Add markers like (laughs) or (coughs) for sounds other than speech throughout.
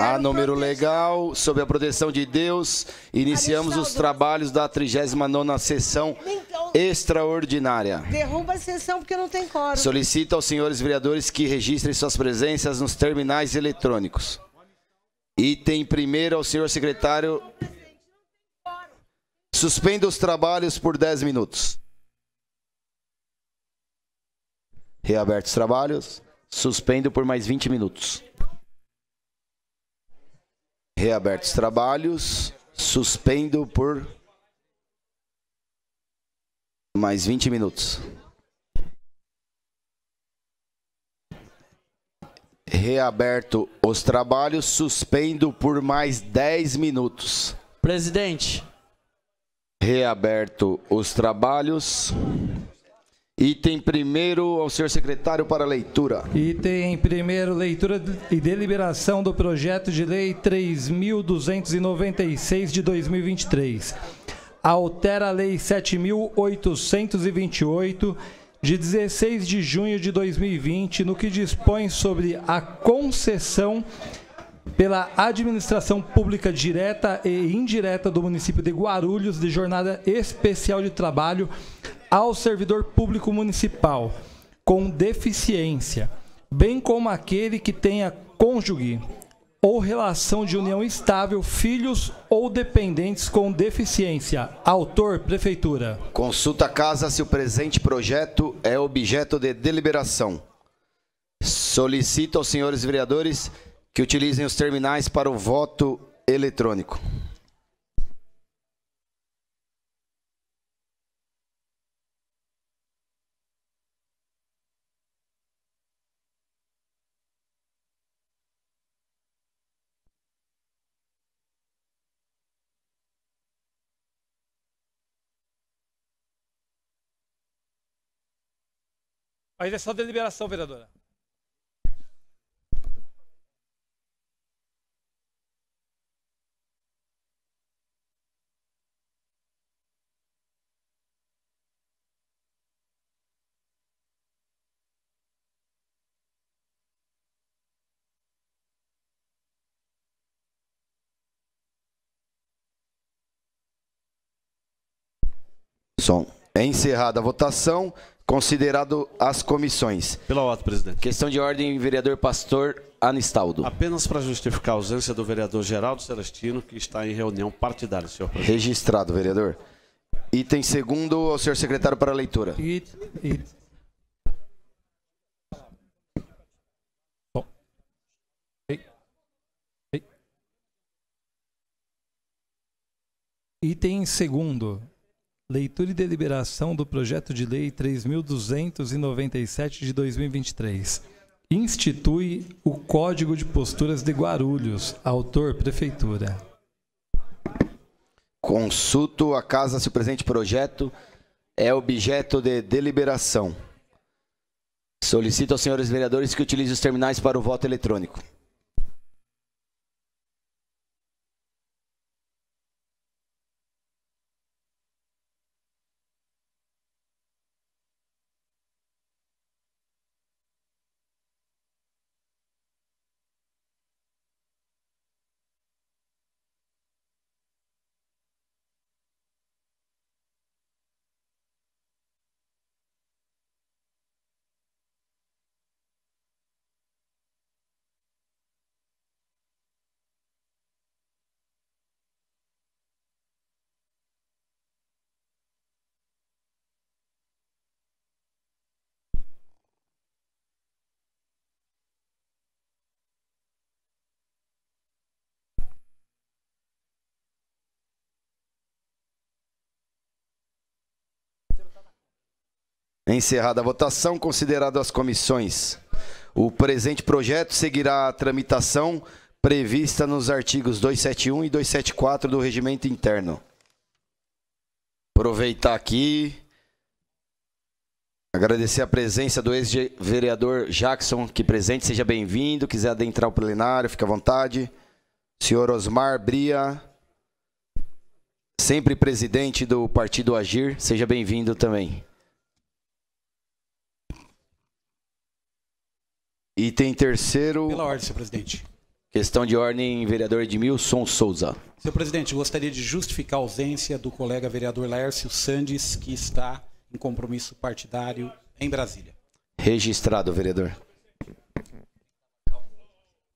A número legal, sob a proteção de Deus, iniciamos os trabalhos da 39ª sessão então, extraordinária. Derruba a sessão porque não tem coro. Solicito aos senhores vereadores que registrem suas presenças nos terminais eletrônicos. Item primeiro ao senhor secretário. Suspenda os trabalhos por 10 minutos. Reabertos os trabalhos. Suspendo por mais 20 minutos reabertos trabalhos, suspendo por mais 20 minutos. Reaberto os trabalhos, suspendo por mais 10 minutos. Presidente. Reaberto os trabalhos. Item primeiro ao senhor secretário para leitura. Item primeiro, leitura e deliberação do projeto de lei 3296 de 2023. Altera a lei 7828 de 16 de junho de 2020, no que dispõe sobre a concessão pela administração pública direta e indireta do município de Guarulhos de jornada especial de trabalho ao servidor público municipal com deficiência, bem como aquele que tenha cônjuge ou relação de união estável, filhos ou dependentes com deficiência. Autor, Prefeitura. Consulta a casa se o presente projeto é objeto de deliberação. Solicito aos senhores vereadores que utilizem os terminais para o voto eletrônico. Mas é só deliberação, vereadora. Som. É encerrada a votação. Considerado as comissões. Pela ordem, presidente. Questão de ordem, vereador Pastor Anistaldo. Apenas para justificar a ausência do vereador Geraldo Celestino, que está em reunião partidária, senhor presidente. Registrado, vereador. Item segundo, ao senhor secretário para a leitura. It, it. Item segundo, Leitura e deliberação do projeto de lei 3297 de 2023. Institui o Código de Posturas de Guarulhos. Autor Prefeitura. Consulto a casa se o presente projeto é objeto de deliberação. Solicito aos senhores vereadores que utilizem os terminais para o voto eletrônico. Encerrada a votação, considerado as comissões. O presente projeto seguirá a tramitação prevista nos artigos 271 e 274 do regimento interno. Aproveitar aqui, agradecer a presença do ex-vereador Jackson, que presente, seja bem-vindo, quiser adentrar o plenário, fique à vontade. Senhor Osmar Bria, sempre presidente do Partido Agir, seja bem-vindo também. Item terceiro. Pela ordem, senhor presidente. Questão de ordem, vereador Edmilson Souza. Senhor presidente, gostaria de justificar a ausência do colega vereador Laércio Sandes, que está em compromisso partidário em Brasília. Registrado, vereador.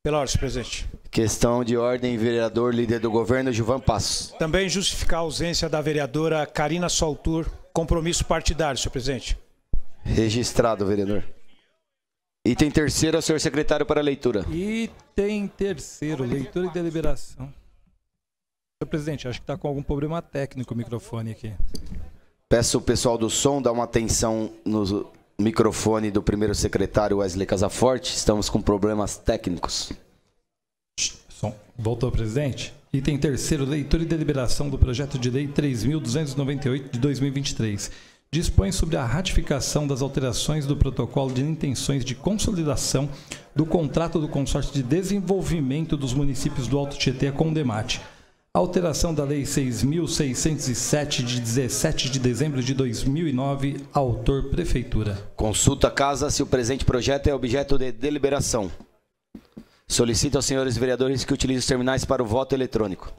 Pela ordem, senhor presidente. Questão de ordem, vereador líder do governo, Gilvan Passos. Também justificar a ausência da vereadora Karina Soltur, compromisso partidário, senhor presidente. Registrado, vereador. Item terceiro, senhor secretário, para leitura. Item terceiro, leitura e deliberação. Senhor presidente, acho que está com algum problema técnico o microfone aqui. Peço o pessoal do som dar uma atenção no microfone do primeiro secretário Wesley Casaforte. Estamos com problemas técnicos. Som. Voltou, presidente. Item terceiro, leitura e deliberação do projeto de lei 3.298 de 2023 dispõe sobre a ratificação das alterações do protocolo de intenções de consolidação do contrato do consórcio de desenvolvimento dos municípios do Alto Tietê com o DEMATE. alteração da Lei 6.607, de 17 de dezembro de 2009, autor Prefeitura. Consulta casa se o presente projeto é objeto de deliberação. Solicito aos senhores vereadores que utilizem os terminais para o voto eletrônico.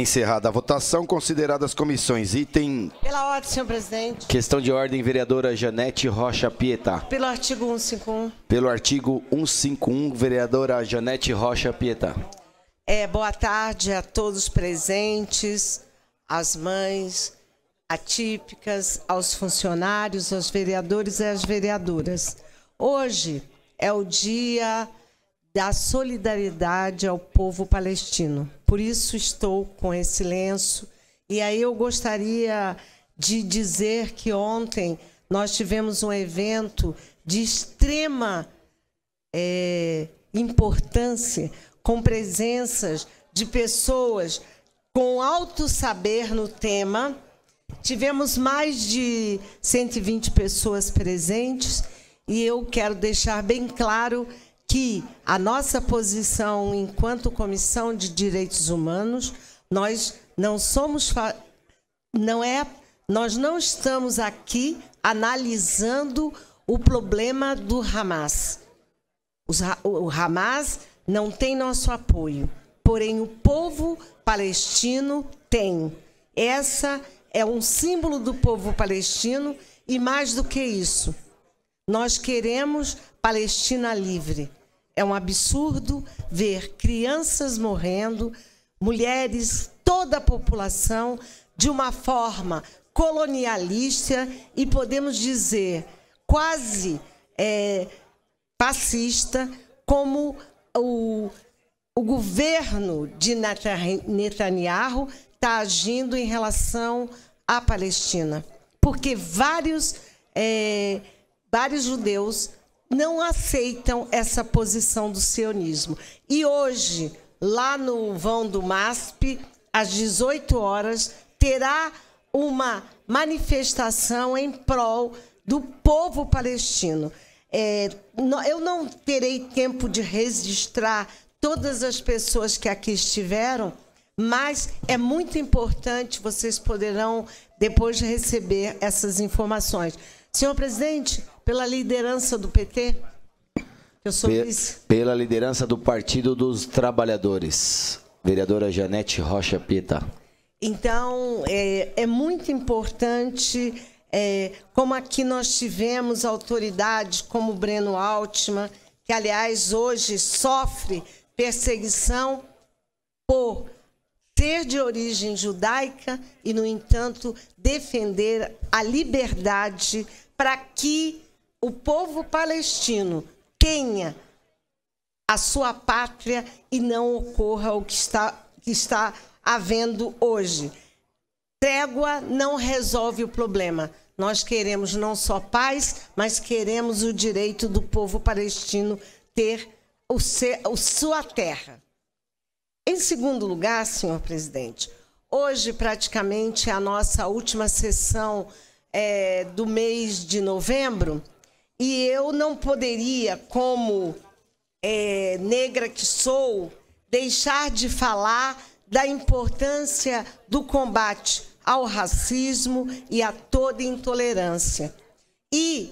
Encerrada a votação, consideradas comissões. Item. Pela ordem, senhor presidente. Questão de ordem, vereadora Janete Rocha Pietá. Pelo artigo 151. Pelo artigo 151, vereadora Janete Rocha Pietá. É, boa tarde a todos presentes, às mães atípicas, aos funcionários, aos vereadores e às vereadoras. Hoje é o dia da solidariedade ao povo palestino. Por isso estou com esse lenço. E aí eu gostaria de dizer que ontem nós tivemos um evento de extrema é, importância, com presenças de pessoas com alto saber no tema. Tivemos mais de 120 pessoas presentes e eu quero deixar bem claro que que a nossa posição enquanto Comissão de Direitos Humanos, nós não somos não é nós não estamos aqui analisando o problema do Hamas. Os, o Hamas não tem nosso apoio, porém o povo palestino tem. Essa é um símbolo do povo palestino e mais do que isso, nós queremos Palestina livre. É um absurdo ver crianças morrendo, mulheres, toda a população, de uma forma colonialista e podemos dizer quase é, fascista, como o, o governo de Netanyahu está agindo em relação à Palestina. Porque vários. É, vários judeus não aceitam essa posição do sionismo. E hoje, lá no vão do MASP, às 18 horas, terá uma manifestação em prol do povo palestino. É, eu não terei tempo de registrar todas as pessoas que aqui estiveram, mas é muito importante, vocês poderão depois receber essas informações. Senhor presidente, pela liderança do PT? Eu sou Pe vice. Pela liderança do Partido dos Trabalhadores. Vereadora Janete Rocha Pita. Então, é, é muito importante, é, como aqui nós tivemos autoridades como Breno Altman, que, aliás, hoje sofre perseguição por ser de origem judaica e, no entanto, defender a liberdade para que o povo palestino tenha a sua pátria e não ocorra o que está, que está havendo hoje. Trégua não resolve o problema. Nós queremos não só paz, mas queremos o direito do povo palestino ter o ser, a sua terra. Em segundo lugar, senhor presidente, hoje praticamente é a nossa última sessão é, do mês de novembro e eu não poderia, como é, negra que sou, deixar de falar da importância do combate ao racismo e a toda intolerância. E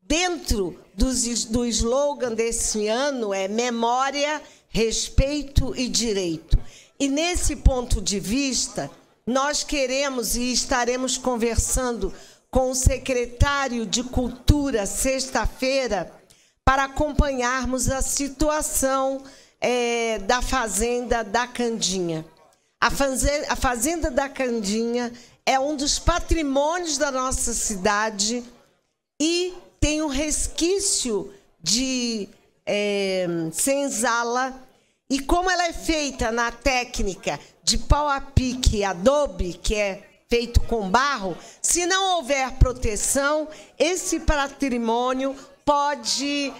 dentro dos, do slogan desse ano é memória, respeito e direito. E nesse ponto de vista, nós queremos e estaremos conversando com o secretário de Cultura sexta-feira para acompanharmos a situação é, da Fazenda da Candinha. A fazenda, a fazenda da Candinha é um dos patrimônios da nossa cidade e tem um resquício de é, senzala. E como ela é feita na técnica de pau a pique adobe, que é feito com barro, se não houver proteção, esse patrimônio pode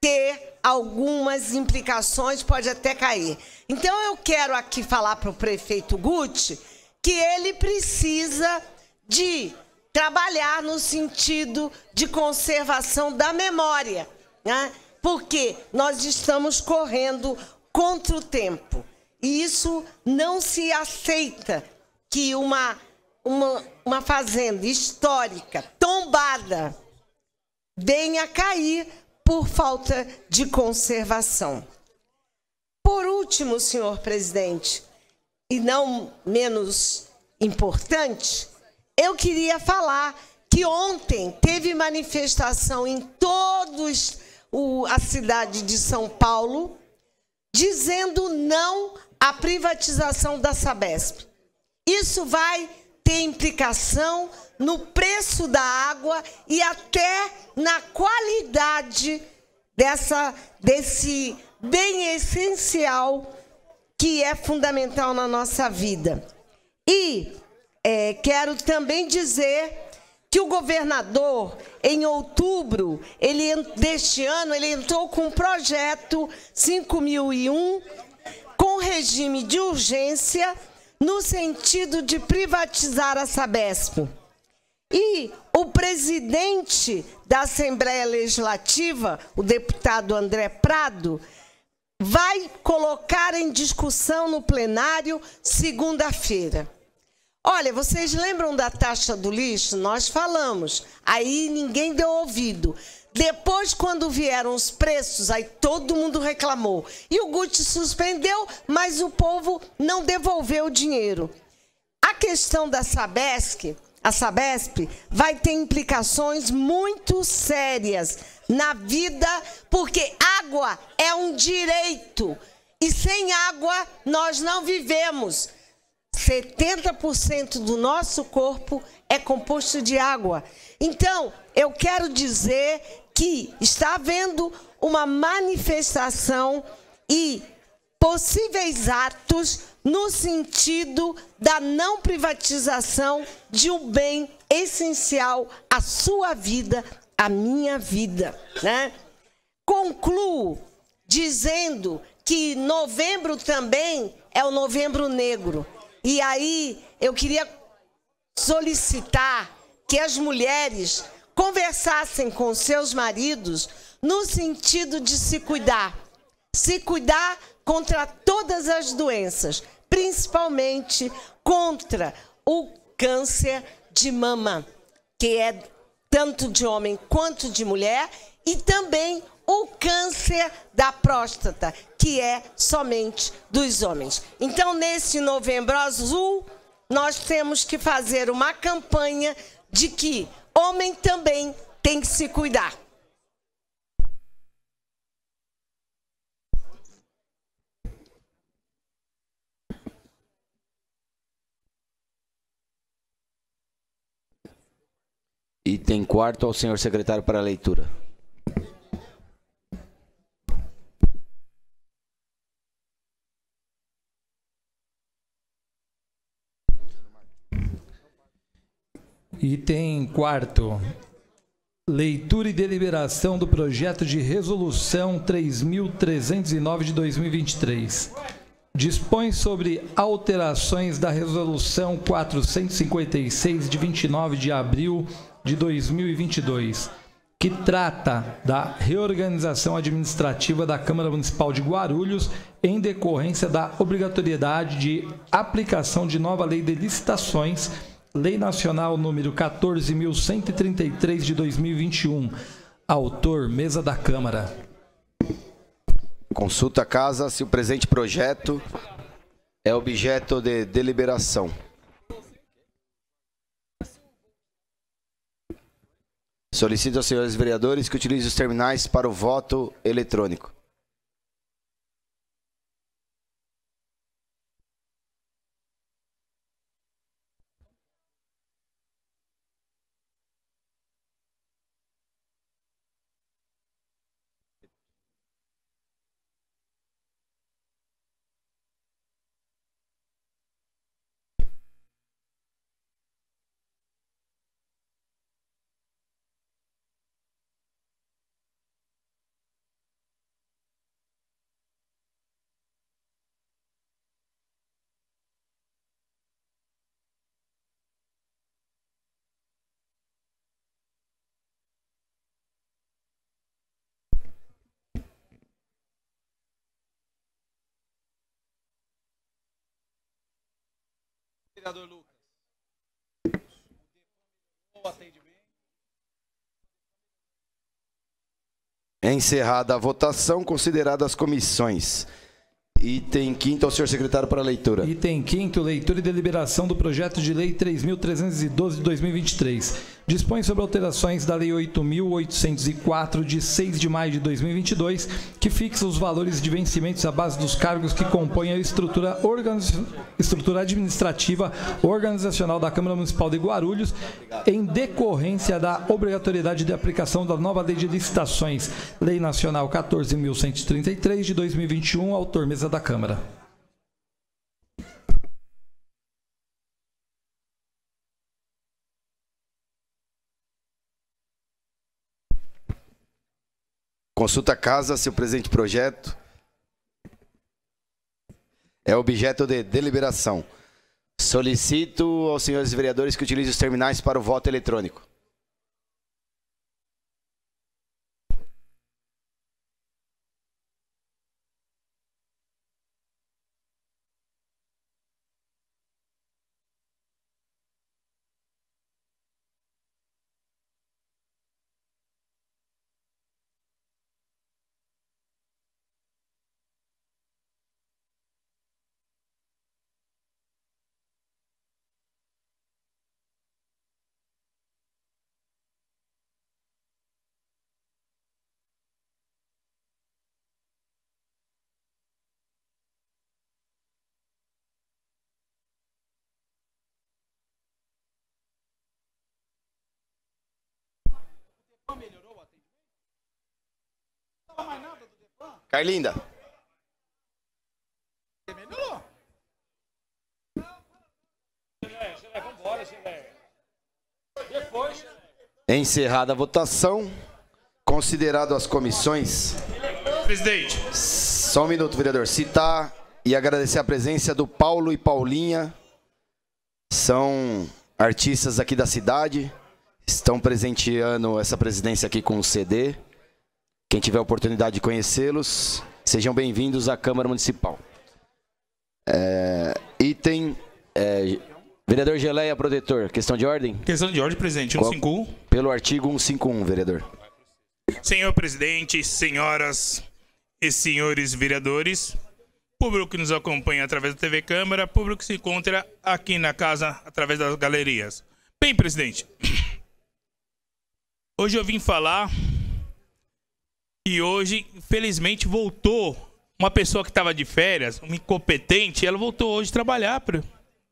ter algumas implicações, pode até cair. Então eu quero aqui falar para o prefeito Guti que ele precisa de trabalhar no sentido de conservação da memória, né? Porque nós estamos correndo contra o tempo. E isso não se aceita que uma uma, uma fazenda histórica, tombada, venha a cair por falta de conservação. Por último, senhor presidente, e não menos importante, eu queria falar que ontem teve manifestação em todos o, a cidade de São Paulo dizendo não à privatização da Sabesp. Isso vai tem implicação no preço da água e até na qualidade dessa, desse bem essencial que é fundamental na nossa vida. E é, quero também dizer que o governador, em outubro ele, deste ano, ele entrou com o um projeto 5001 com regime de urgência no sentido de privatizar a Sabesp. E o presidente da Assembleia Legislativa, o deputado André Prado, vai colocar em discussão no plenário segunda-feira. Olha, vocês lembram da taxa do lixo? Nós falamos, aí ninguém deu ouvido. Depois, quando vieram os preços, aí todo mundo reclamou. E o Gucci suspendeu, mas o povo não devolveu o dinheiro. A questão da Sabesp, a Sabesp, vai ter implicações muito sérias na vida, porque água é um direito. E sem água nós não vivemos. 70% do nosso corpo é composto de água. Então, eu quero dizer que está havendo uma manifestação e possíveis atos no sentido da não privatização de um bem essencial à sua vida, à minha vida. Né? Concluo dizendo que novembro também é o novembro negro. E aí eu queria solicitar que as mulheres conversassem com seus maridos no sentido de se cuidar. Se cuidar contra todas as doenças, principalmente contra o câncer de mama, que é tanto de homem quanto de mulher, e também o câncer da próstata, que é somente dos homens. Então, nesse novembro azul, nós temos que fazer uma campanha de que homem também tem que se cuidar. Item quarto ao senhor secretário para leitura. Item quarto, Leitura e deliberação do projeto de resolução 3309 de 2023. Dispõe sobre alterações da resolução 456 de 29 de abril de 2022, que trata da reorganização administrativa da Câmara Municipal de Guarulhos em decorrência da obrigatoriedade de aplicação de nova lei de licitações Lei Nacional número 14.133 de 2021. Autor, mesa da Câmara. Consulta a casa se o presente projeto é objeto de deliberação. Solicito aos senhores vereadores que utilizem os terminais para o voto eletrônico. vereador Lucas? O atendimento. Encerrada a votação, consideradas as comissões. Item quinto ao senhor secretário para a leitura. Item quinto, leitura e deliberação do projeto de lei 3.312 de 2023 dispõe sobre alterações da Lei 8.804, de 6 de maio de 2022, que fixa os valores de vencimentos à base dos cargos que compõem a estrutura, organiz... estrutura administrativa organizacional da Câmara Municipal de Guarulhos, em decorrência da obrigatoriedade de aplicação da nova Lei de Licitações, Lei Nacional 14.133, de 2021, autor Mesa da Câmara. Consulta Casa, se o presente projeto é objeto de deliberação. Solicito aos senhores vereadores que utilizem os terminais para o voto eletrônico. Carlinda. Encerrada a votação, considerado as comissões. Presidente. Só um minuto, vereador. Citar e agradecer a presença do Paulo e Paulinha. São artistas aqui da cidade. Estão presenteando essa presidência aqui com o CD. Quem tiver a oportunidade de conhecê-los, sejam bem-vindos à Câmara Municipal. É, item. É, vereador Geleia, protetor, questão de ordem? Questão de ordem, presidente. 151. pelo artigo 151, vereador. Senhor presidente, senhoras e senhores vereadores, público que nos acompanha através da TV Câmara, público que se encontra aqui na casa através das galerias. Bem, presidente, (coughs) hoje eu vim falar e hoje, infelizmente, voltou. Uma pessoa que estava de férias, uma incompetente, ela voltou hoje trabalhar.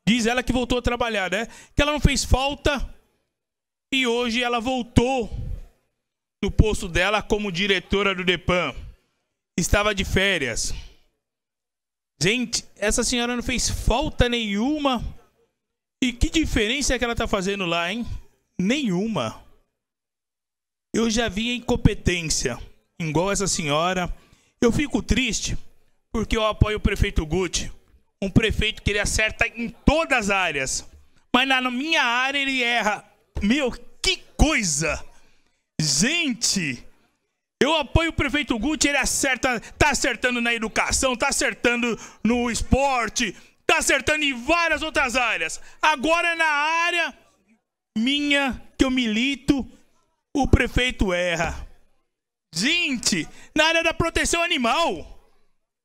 Diz ela que voltou a trabalhar, né? Que ela não fez falta. E hoje ela voltou no posto dela como diretora do DEPAM. Estava de férias. Gente, essa senhora não fez falta nenhuma. E que diferença que ela tá fazendo lá, hein? Nenhuma. Eu já vi a incompetência igual essa senhora. Eu fico triste porque eu apoio o prefeito Guti, um prefeito que ele acerta em todas as áreas, mas na minha área ele erra. Meu, que coisa! Gente, eu apoio o prefeito Guti, ele acerta, tá acertando na educação, tá acertando no esporte, tá acertando em várias outras áreas. Agora na área minha que eu milito, o prefeito erra. Gente, na área da proteção animal.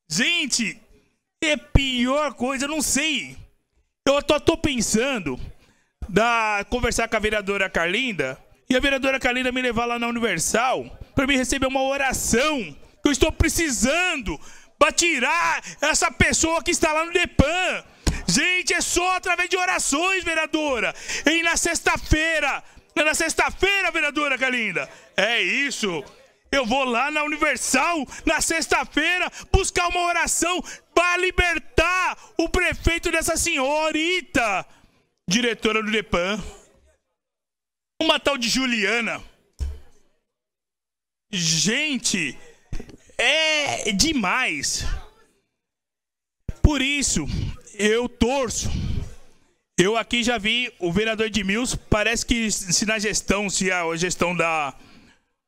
Gente, é pior coisa, não sei. Eu tô, tô pensando da conversar com a vereadora Carlinda e a vereadora Carlinda me levar lá na Universal para me receber uma oração que eu estou precisando para tirar essa pessoa que está lá no Depan. Gente, é só através de orações, vereadora. E na sexta-feira, é na sexta-feira, vereadora Carlinda. É isso. Eu vou lá na Universal na sexta-feira buscar uma oração para libertar o prefeito dessa senhorita, diretora do Depan. Uma tal de Juliana. Gente, é demais. Por isso, eu torço. Eu aqui já vi o vereador Edmilson, parece que se na gestão, se a gestão da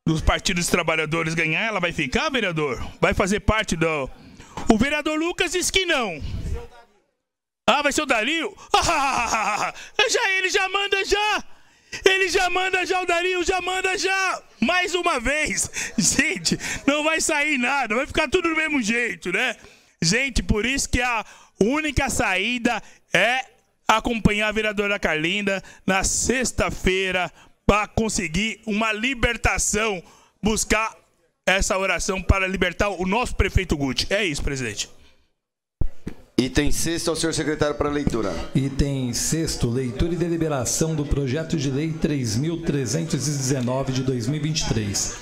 dos partidos trabalhadores ganhar, ela vai ficar, vereador? Vai fazer parte do. O vereador Lucas disse que não. Ah, vai ser o Dario? (laughs) Ah, é já ele já manda já! Ele já manda já, o Dario já manda já! Mais uma vez! (laughs) Gente, não vai sair nada, vai ficar tudo do mesmo jeito, né? Gente, por isso que a única saída é acompanhar a vereadora Carlinda na sexta-feira para conseguir uma libertação, buscar essa oração para libertar o nosso prefeito Guti. É isso, presidente. Item sexto ao senhor secretário para leitura. Item sexto, leitura e deliberação do projeto de lei 3.319 de 2023.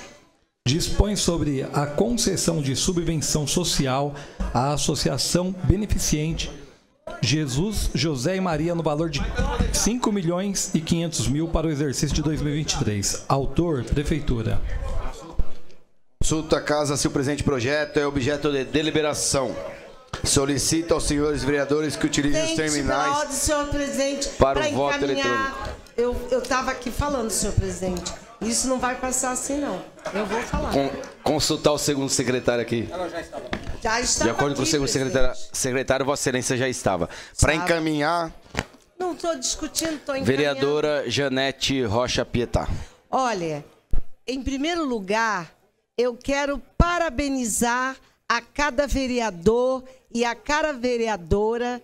Dispõe sobre a concessão de subvenção social à associação beneficente Jesus, José e Maria no valor de 5 milhões e 500 mil para o exercício de 2023. Autor, Prefeitura. Consulta casa se o presente projeto é objeto de deliberação. Solicita aos senhores vereadores que utilizem os terminais ordem, presidente, para o voto eletrônico. Eu estava aqui falando, senhor presidente isso não vai passar assim, não. Eu vou falar. Com, consultar o segundo secretário aqui. Ela já estava. Já estava. De acordo aqui, com o segundo secretário, secretário, Vossa Excelência já estava. Para encaminhar. Não estou discutindo, estou encaminhando. Vereadora Janete Rocha Pietá. Olha, em primeiro lugar, eu quero parabenizar a cada vereador e a cada vereadora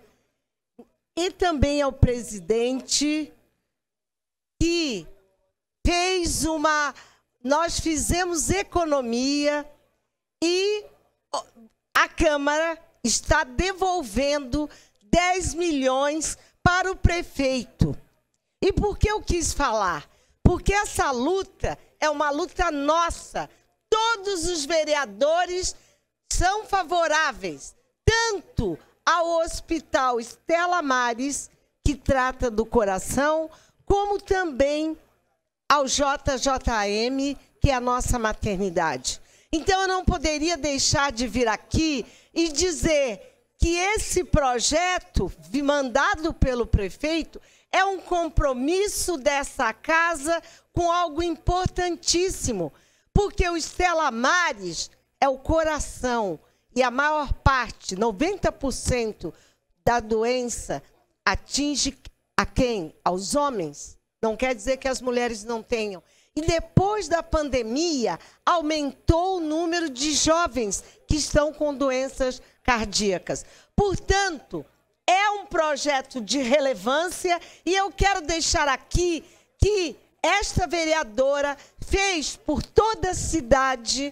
e também ao presidente que fez uma. Nós fizemos economia e a Câmara está devolvendo 10 milhões para o prefeito. E por que eu quis falar? Porque essa luta é uma luta nossa. Todos os vereadores são favoráveis, tanto ao Hospital Estela Mares, que trata do coração, como também ao JJM, que é a nossa maternidade. Então eu não poderia deixar de vir aqui e dizer que esse projeto mandado pelo prefeito é um compromisso dessa casa com algo importantíssimo, porque o Estela Mares é o coração e a maior parte, 90% da doença atinge a quem? Aos homens. Não quer dizer que as mulheres não tenham. E depois da pandemia, aumentou o número de jovens que estão com doenças cardíacas. Portanto, é um projeto de relevância e eu quero deixar aqui que esta vereadora fez por toda a cidade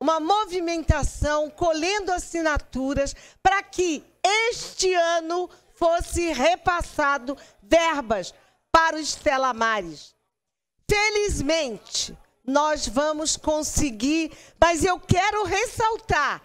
uma movimentação colhendo assinaturas para que este ano fosse repassado verbas para os telamares. Felizmente, nós vamos conseguir, mas eu quero ressaltar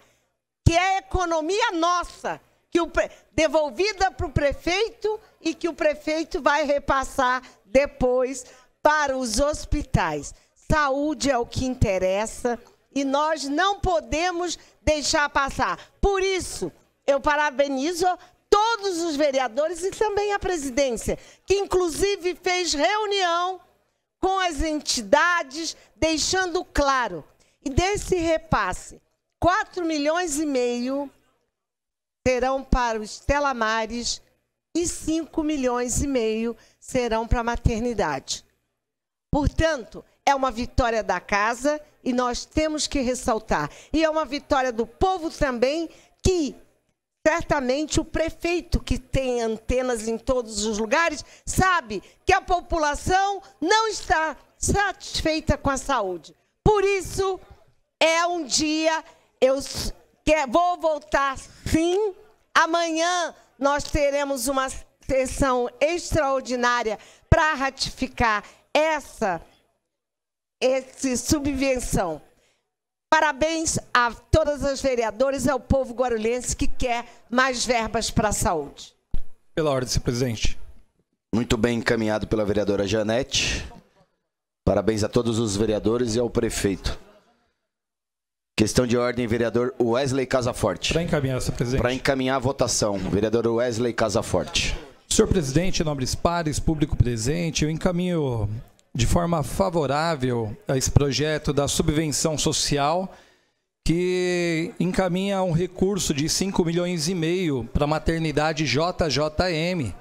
que é a economia nossa, que o, devolvida para o prefeito e que o prefeito vai repassar depois para os hospitais. Saúde é o que interessa e nós não podemos deixar passar. Por isso, eu parabenizo todos os vereadores e também a presidência, que inclusive fez reunião com as entidades, deixando claro. E desse repasse, 4 milhões e meio serão para os telamares e 5 milhões e meio serão para a maternidade. Portanto, é uma vitória da casa e nós temos que ressaltar. E é uma vitória do povo também que certamente o prefeito, que tem antenas em todos os lugares, sabe que a população não está satisfeita com a saúde. Por isso, é um dia, eu vou voltar sim. Amanhã nós teremos uma sessão extraordinária para ratificar essa, essa subvenção. Parabéns a todas as vereadoras e ao povo guarulhense que quer mais verbas para a saúde. Pela ordem, senhor presidente. Muito bem encaminhado pela vereadora Janete. Parabéns a todos os vereadores e ao prefeito. Questão de ordem, vereador Wesley Casaforte. Para encaminhar, senhor presidente. Para encaminhar a votação, vereador Wesley Casaforte. Senhor presidente, nobres pares, público presente, eu encaminho de forma favorável a esse projeto da subvenção social que encaminha um recurso de 5 milhões e meio para a maternidade JJM,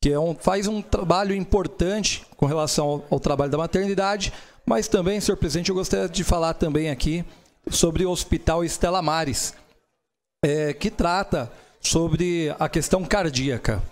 que é um, faz um trabalho importante com relação ao, ao, trabalho da maternidade, mas também, senhor presidente, eu gostaria de falar também aqui sobre o Hospital Estela Mares, é, que trata sobre a questão cardíaca.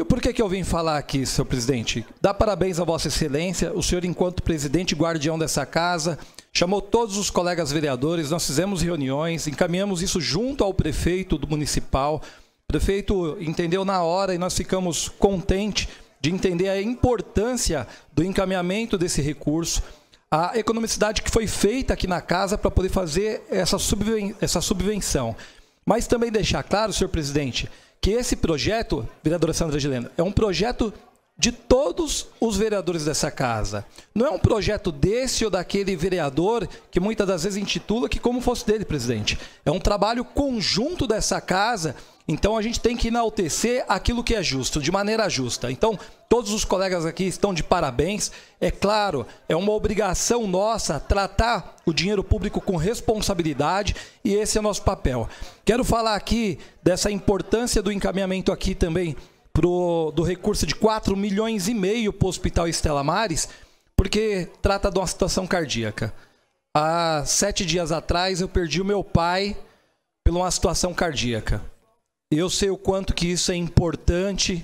E por que, que eu vim falar aqui, senhor presidente? Dá parabéns a Vossa Excelência, o senhor, enquanto presidente e guardião dessa casa, chamou todos os colegas vereadores, nós fizemos reuniões, encaminhamos isso junto ao prefeito do municipal. O prefeito entendeu na hora e nós ficamos contentes de entender a importância do encaminhamento desse recurso, a economicidade que foi feita aqui na casa para poder fazer essa subvenção. Mas também deixar claro, senhor presidente, que esse projeto, vereadora Sandra Gilena, é um projeto de todos os vereadores dessa casa. Não é um projeto desse ou daquele vereador que muitas das vezes intitula que como fosse dele, presidente. É um trabalho conjunto dessa casa então a gente tem que enaltecer aquilo que é justo, de maneira justa. Então, todos os colegas aqui estão de parabéns. É claro, é uma obrigação nossa tratar o dinheiro público com responsabilidade e esse é o nosso papel. Quero falar aqui dessa importância do encaminhamento aqui também pro, do recurso de 4 milhões e meio para o Hospital Estela Mares, porque trata de uma situação cardíaca. Há sete dias atrás eu perdi o meu pai por uma situação cardíaca. Eu sei o quanto que isso é importante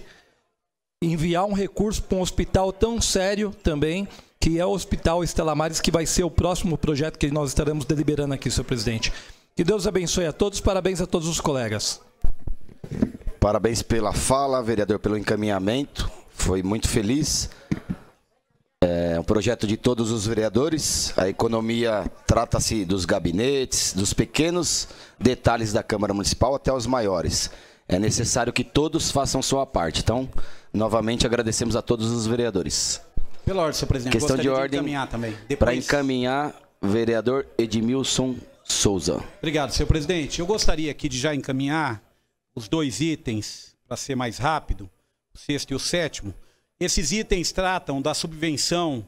enviar um recurso para um hospital tão sério também, que é o Hospital Estelamares, que vai ser o próximo projeto que nós estaremos deliberando aqui, senhor presidente. Que Deus abençoe a todos, parabéns a todos os colegas. Parabéns pela fala, vereador, pelo encaminhamento, foi muito feliz. É um projeto de todos os vereadores. A economia trata-se dos gabinetes, dos pequenos detalhes da Câmara Municipal até os maiores. É necessário que todos façam sua parte. Então, novamente agradecemos a todos os vereadores. Pela ordem, senhor presidente. Questão de ordem. encaminhar também. Depois... Para encaminhar, vereador Edmilson Souza. Obrigado, senhor presidente. Eu gostaria aqui de já encaminhar os dois itens, para ser mais rápido, o sexto e o sétimo. Esses itens tratam da subvenção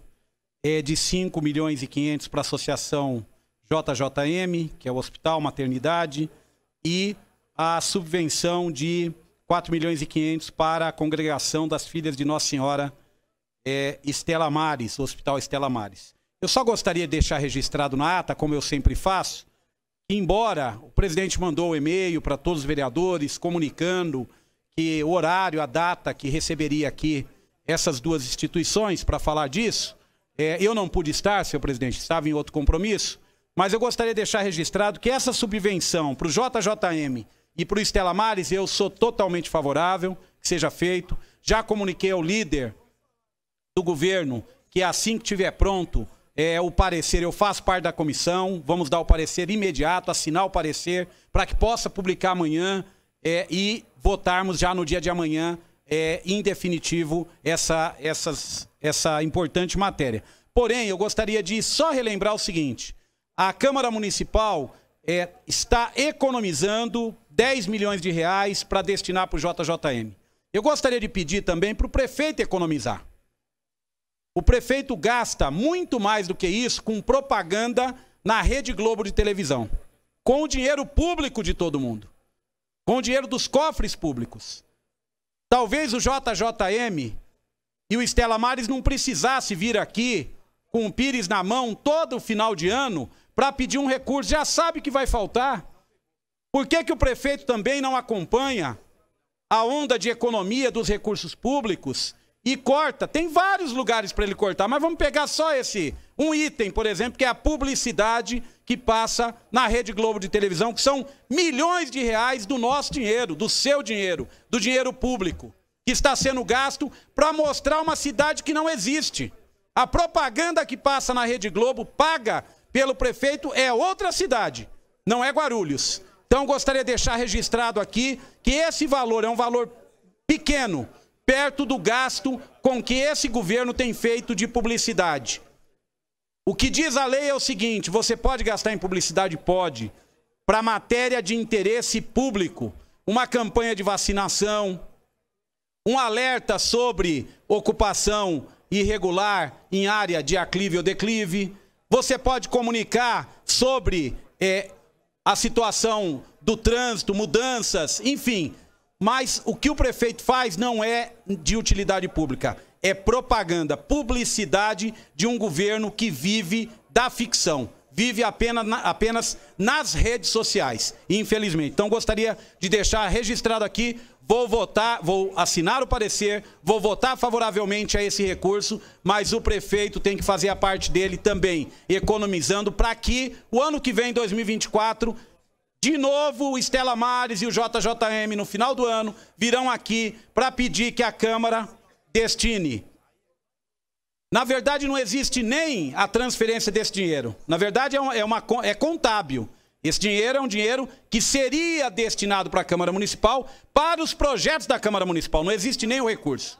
é, de 5 milhões e 500 para a associação JJM, que é o Hospital Maternidade, e a subvenção de 4 milhões e 500 para a congregação das filhas de Nossa Senhora é, Estela Mares, Hospital Estela Mares. Eu só gostaria de deixar registrado na ata, como eu sempre faço, que embora o presidente mandou o um e-mail para todos os vereadores comunicando que o horário, a data que receberia aqui essas duas instituições para falar disso. É, eu não pude estar, senhor presidente, estava em outro compromisso, mas eu gostaria de deixar registrado que essa subvenção para o JJM e para o Estela Mares, eu sou totalmente favorável que seja feito. Já comuniquei ao líder do governo que assim que tiver pronto é, o parecer, eu faço parte da comissão, vamos dar o parecer imediato, assinar o parecer, para que possa publicar amanhã é, e votarmos já no dia de amanhã é, em definitivo essa, essas, essa importante matéria. Porém, eu gostaria de só relembrar o seguinte: a Câmara Municipal é, está economizando 10 milhões de reais para destinar para o JJM. Eu gostaria de pedir também para o prefeito economizar. O prefeito gasta muito mais do que isso com propaganda na Rede Globo de televisão, com o dinheiro público de todo mundo, com o dinheiro dos cofres públicos. Talvez o JJM e o Estela Mares não precisasse vir aqui com o Pires na mão todo o final de ano para pedir um recurso. Já sabe que vai faltar. Por que, que o prefeito também não acompanha a onda de economia dos recursos públicos e corta? Tem vários lugares para ele cortar, mas vamos pegar só esse um item, por exemplo, que é a publicidade que passa na Rede Globo de televisão, que são milhões de reais do nosso dinheiro, do seu dinheiro, do dinheiro público, que está sendo gasto para mostrar uma cidade que não existe. A propaganda que passa na Rede Globo, paga pelo prefeito, é outra cidade, não é Guarulhos. Então gostaria de deixar registrado aqui que esse valor é um valor pequeno, perto do gasto com que esse governo tem feito de publicidade. O que diz a lei é o seguinte: você pode gastar em publicidade? Pode. Para matéria de interesse público, uma campanha de vacinação, um alerta sobre ocupação irregular em área de aclive ou declive. Você pode comunicar sobre é, a situação do trânsito, mudanças, enfim. Mas o que o prefeito faz não é de utilidade pública é propaganda, publicidade de um governo que vive da ficção, vive apenas, apenas nas redes sociais, infelizmente. Então gostaria de deixar registrado aqui, vou votar, vou assinar o parecer, vou votar favoravelmente a esse recurso, mas o prefeito tem que fazer a parte dele também, economizando para que o ano que vem, 2024, de novo, o Estela Mares e o JJM, no final do ano, virão aqui para pedir que a Câmara destine. Na verdade, não existe nem a transferência desse dinheiro. Na verdade, é, uma, é, uma, é contábil. Esse dinheiro é um dinheiro que seria destinado para a Câmara Municipal, para os projetos da Câmara Municipal. Não existe nem o recurso.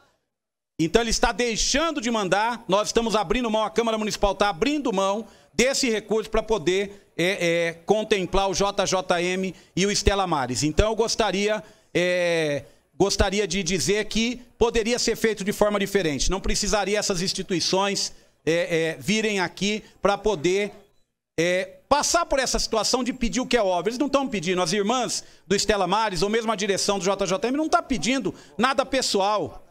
Então ele está deixando de mandar, nós estamos abrindo mão, a Câmara Municipal está abrindo mão desse recurso para poder é, é, contemplar o JJM e o Estela Mares. Então eu gostaria é, gostaria de dizer que poderia ser feito de forma diferente. Não precisaria essas instituições é, é, virem aqui para poder é, passar por essa situação de pedir o que é óbvio. Eles não estão pedindo. As irmãs do Estela Mares, ou mesmo a direção do JJM, não está pedindo nada pessoal.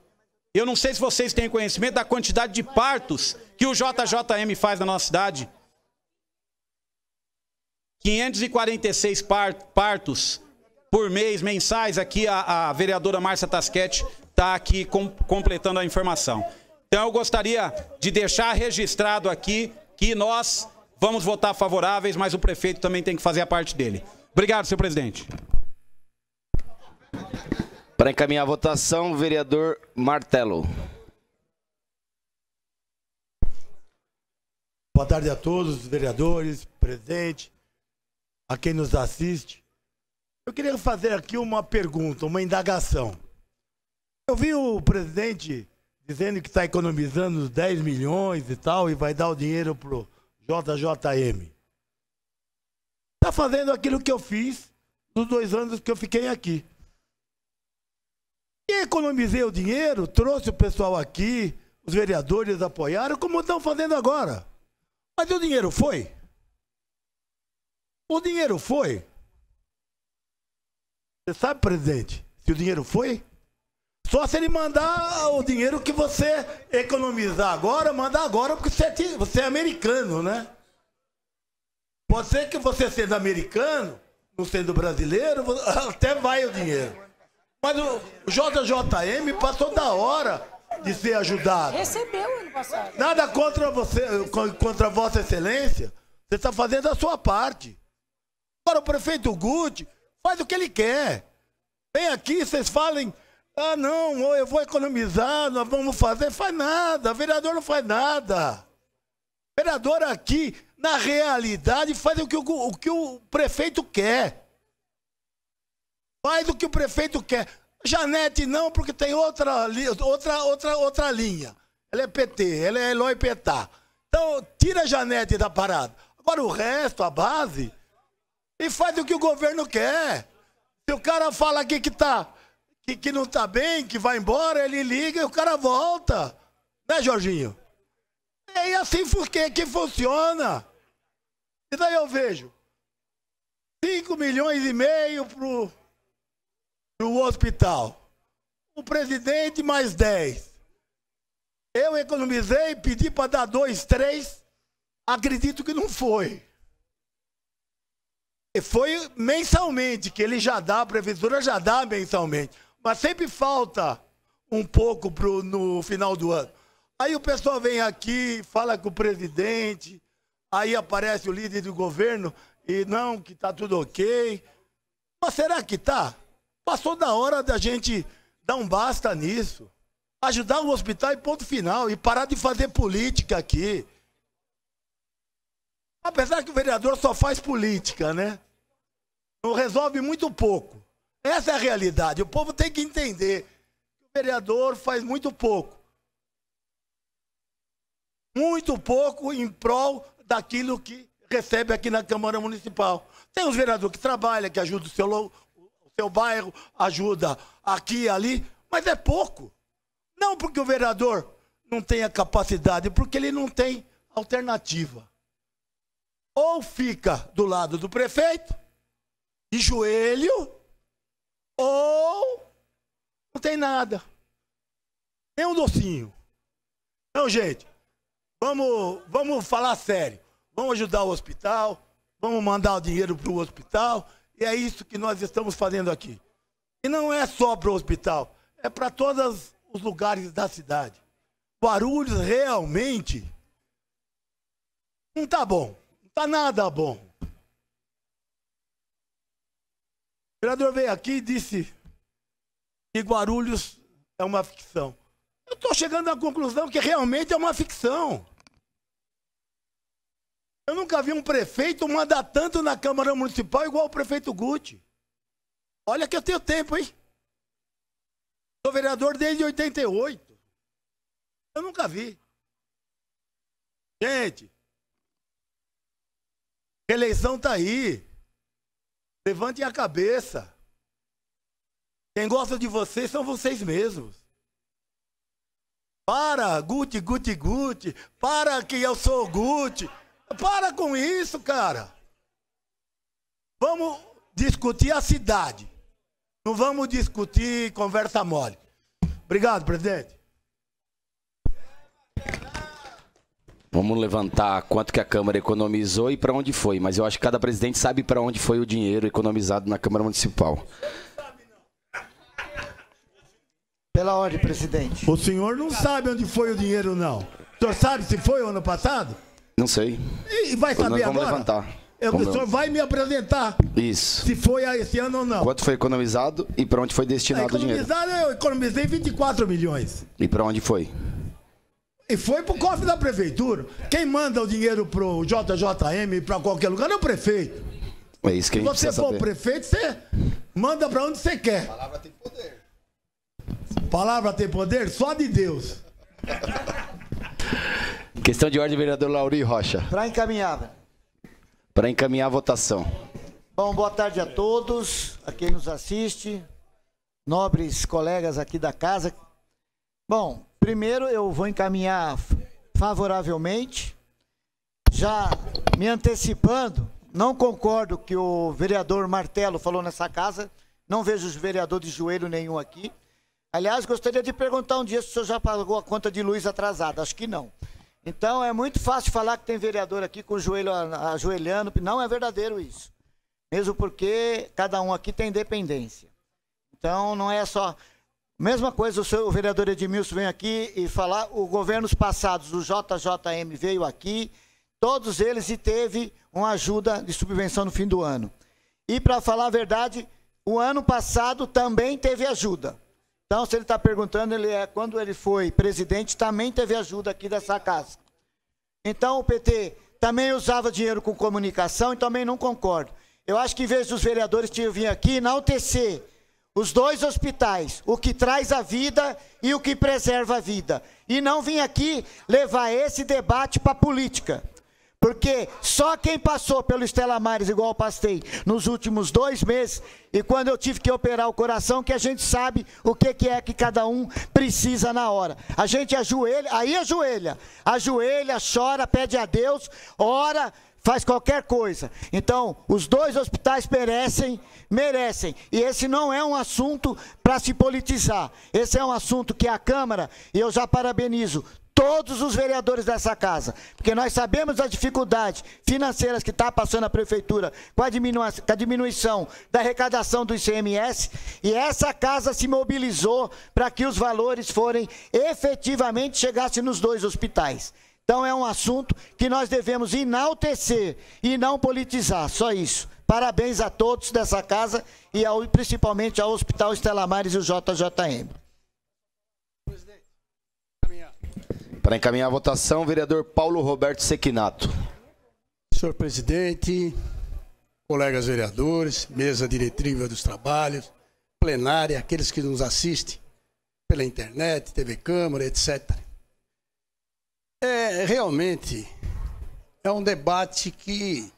Eu não sei se vocês têm conhecimento da quantidade de partos que o JJM faz na nossa cidade. 546 partos por mês, mensais, aqui a, a vereadora Márcia Tasquete está aqui com, completando a informação. Então eu gostaria de deixar registrado aqui que nós vamos votar favoráveis, mas o prefeito também tem que fazer a parte dele. Obrigado, senhor presidente. Para encaminhar a votação, o vereador Martelo. Boa tarde a todos, vereadores, presidente, a quem nos assiste. Eu queria fazer aqui uma pergunta, uma indagação. Eu vi o presidente dizendo que está economizando 10 milhões e tal e vai dar o dinheiro pro JJM. Está fazendo aquilo que eu fiz nos dois anos que eu fiquei aqui. E economizei o dinheiro, trouxe o pessoal aqui, os vereadores apoiaram, como estão fazendo agora. Mas o dinheiro foi? O dinheiro foi? Você sabe, presidente, se o dinheiro foi? Só se ele mandar o dinheiro que você economizar agora, mandar agora, porque é você é, americano, né? Pode ser que você sendo americano, não sendo brasileiro, (laughs) até vai o dinheiro. Mas o JJM passou da hora de ser ajudado. Recebeu ano passado. Nada contra você, contra Vossa Excelência. Você está fazendo a sua parte. Agora, o prefeito Guti Faz o que ele quer. Vem aqui, vocês falem. Ah, não, eu vou economizar, nós vamos fazer. Faz nada, vereador não faz nada. Vereador aqui, na realidade, faz o que o, o que o prefeito quer. Faz o que o prefeito quer. Janete não, porque tem outra, outra, outra, outra linha. Ela é PT, ela é Eloy Petá. Então, tira a Janete da parada. Agora o resto, a base, e faz o que o governo quer. Se o cara fala aqui que, tá, que, que não está bem, que vai embora, ele liga e o cara volta. Né, Jorginho? É assim que, que funciona. E daí eu vejo 5 milhões e meio pro, pro hospital. O presidente mais 10. Eu economizei, pedi para dar dois, três. Acredito que não foi. Foi mensalmente, que ele já dá, a prefeitura já dá mensalmente. Mas sempre falta um pouco pro, no final do ano. Aí o pessoal vem aqui, fala com o presidente, aí aparece o líder do governo e não, que está tudo ok. Mas será que tá? Passou da hora da gente dar um basta nisso. Ajudar o hospital e ponto final. E parar de fazer política aqui. Apesar que o vereador só faz política, né? resolve muito pouco. Essa é a realidade. O povo tem que entender que o vereador faz muito pouco. Muito pouco em prol daquilo que recebe aqui na Câmara Municipal. Tem os vereadores que trabalham, que ajudam o seu, o seu bairro, ajuda aqui e ali, mas é pouco. Não porque o vereador não tenha capacidade, porque ele não tem alternativa. Ou fica do lado do prefeito, de joelho ou não tem nada. Nem é um docinho. Então, gente, vamos, vamos falar sério. Vamos ajudar o hospital, vamos mandar o dinheiro para o hospital, e é isso que nós estamos fazendo aqui. E não é só para o hospital, é para todos os lugares da cidade. Guarulhos realmente não está bom, não está nada bom. vereador veio aqui e disse que Guarulhos é uma ficção. Eu estou chegando à conclusão que realmente é uma ficção. Eu nunca vi um prefeito mandar tanto na Câmara Municipal igual o prefeito Guti. Olha que eu tenho tempo, hein? Sou vereador desde 88. Eu nunca vi. Gente, eleição tá aí. Levantem a cabeça. Quem gosta de vocês são vocês mesmos. Para, Guti, Guti, Guti. Para que eu sou Guti. Para com isso, cara. Vamos discutir a cidade. Não vamos discutir conversa mole. Obrigado, presidente. Vamos levantar quanto que a Câmara economizou e para onde foi. Mas eu acho que cada presidente sabe para onde foi o dinheiro economizado na Câmara Municipal. Pela ordem, presidente. O senhor não sabe onde foi o dinheiro, não. O senhor sabe se foi o ano passado? Não sei. E vai saber vamos agora? Levantar. Eu, o senhor vai me apresentar. Isso. Se foi esse ano ou não. Quanto foi economizado e para onde foi destinado o dinheiro? Economizado, eu economizei 24 milhões. E para onde foi? E foi pro cofre da prefeitura. Quem manda o dinheiro pro JJM, para qualquer lugar, é o prefeito. É isso que a gente Se você for saber. prefeito, você manda para onde você quer. Palavra tem poder. Palavra tem poder só de Deus. Questão de ordem, vereador Lauri Rocha. Para encaminhar. Né? Para encaminhar a votação. Bom, boa tarde a todos, a quem nos assiste, nobres colegas aqui da casa. Bom, Primeiro, eu vou encaminhar favoravelmente, já me antecipando, não concordo que o vereador Martelo falou nessa casa, não vejo os vereadores de joelho nenhum aqui. Aliás, gostaria de perguntar um dia se o senhor já pagou a conta de luz atrasada, acho que não. Então, é muito fácil falar que tem vereador aqui com o joelho ajoelhando, não é verdadeiro isso. Mesmo porque cada um aqui tem dependência. Então, não é só... Mesma coisa, o, seu, o vereador Edmilson vem aqui e falar, os governos passados, o JJM veio aqui, todos eles e teve uma ajuda de subvenção no fim do ano. E para falar a verdade, o ano passado também teve ajuda. Então, se ele está perguntando, ele é quando ele foi presidente, também teve ajuda aqui dessa casa. Então, o PT também usava dinheiro com comunicação e também não concordo. Eu acho que em vez dos vereadores tinham vir aqui enaltecer os dois hospitais, o que traz a vida e o que preserva a vida. E não vim aqui levar esse debate para a política. Porque só quem passou pelo Estela Mares, igual eu passei, nos últimos dois meses, e quando eu tive que operar o coração, que a gente sabe o que, que é que cada um precisa na hora. A gente ajoelha, aí ajoelha, ajoelha, chora, pede a Deus, ora, faz qualquer coisa. Então, os dois hospitais merecem, merecem. E esse não é um assunto para se politizar. Esse é um assunto que a Câmara, e eu já parabenizo todos os vereadores dessa casa, porque nós sabemos as dificuldades financeiras que está passando a prefeitura com a, com a, diminuição da arrecadação do ICMS, e essa casa se mobilizou para que os valores forem efetivamente chegassem nos dois hospitais. Então é um assunto que nós devemos enaltecer e não politizar, só isso. Parabéns a todos dessa casa e ao, principalmente ao Hospital Estelamares Mares e o JJM. Para encaminhar a votação, vereador Paulo Roberto Sequinato. Senhor presidente, colegas vereadores, mesa diretiva dos trabalhos, plenária, aqueles que nos assistem pela internet, TV Câmara, etc. É, realmente, é um debate que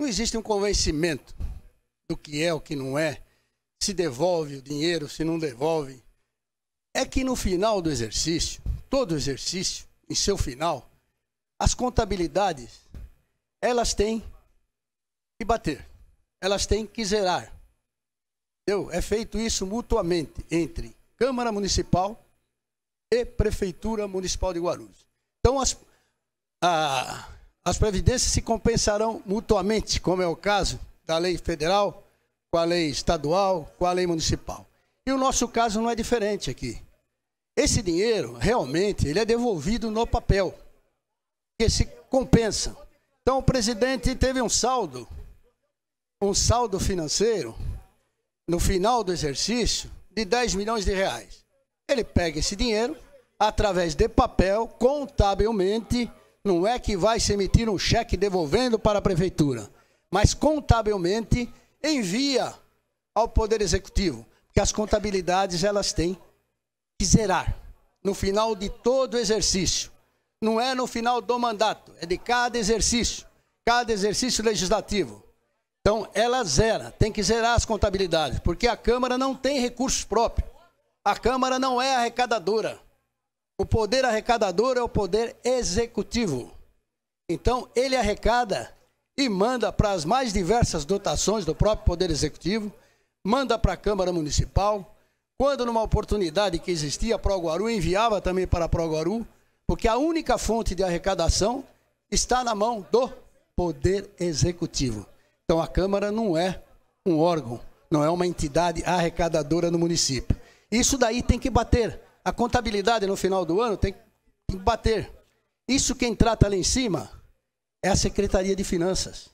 não existe um convencimento do que é, o que não é, se devolve o dinheiro, se não devolve. É que no final do exercício, todo exercício, em seu final, as contabilidades, elas têm que bater, elas têm que zerar. Entendeu? É feito isso mutuamente entre Câmara Municipal e Prefeitura Municipal de Guarulhos. Então, as, a, as previdências se compensarão mutuamente, como é o caso da lei federal com a lei estadual, com a lei municipal. E o nosso caso não é diferente aqui. Esse dinheiro, realmente, ele é devolvido no papel, que se compensa. Então, o presidente teve um saldo, um saldo financeiro, no final do exercício, de 10 milhões de reais. Ele pega esse dinheiro através de papel, contabilmente, não é que vai se emitir um cheque devolvendo para a prefeitura, mas contabilmente envia ao Poder Executivo, porque as contabilidades elas têm que zerar no final de todo exercício. Não é no final do mandato, é de cada exercício, cada exercício legislativo. Então, ela zera, tem que zerar as contabilidades, porque a Câmara não tem recursos próprios. A Câmara não é arrecadadora. O poder arrecadador é o poder executivo. Então, ele arrecada e manda para as mais diversas dotações do próprio Poder Executivo, manda para a Câmara Municipal. Quando, numa oportunidade que existia, a Proguaru enviava também para a Proguaru, porque a única fonte de arrecadação está na mão do Poder Executivo. Então, a Câmara não é um órgão, não é uma entidade arrecadadora no município. Isso daí tem que bater. A contabilidade no final do ano tem que bater. Isso quem trata lá em cima é a Secretaria de Finanças,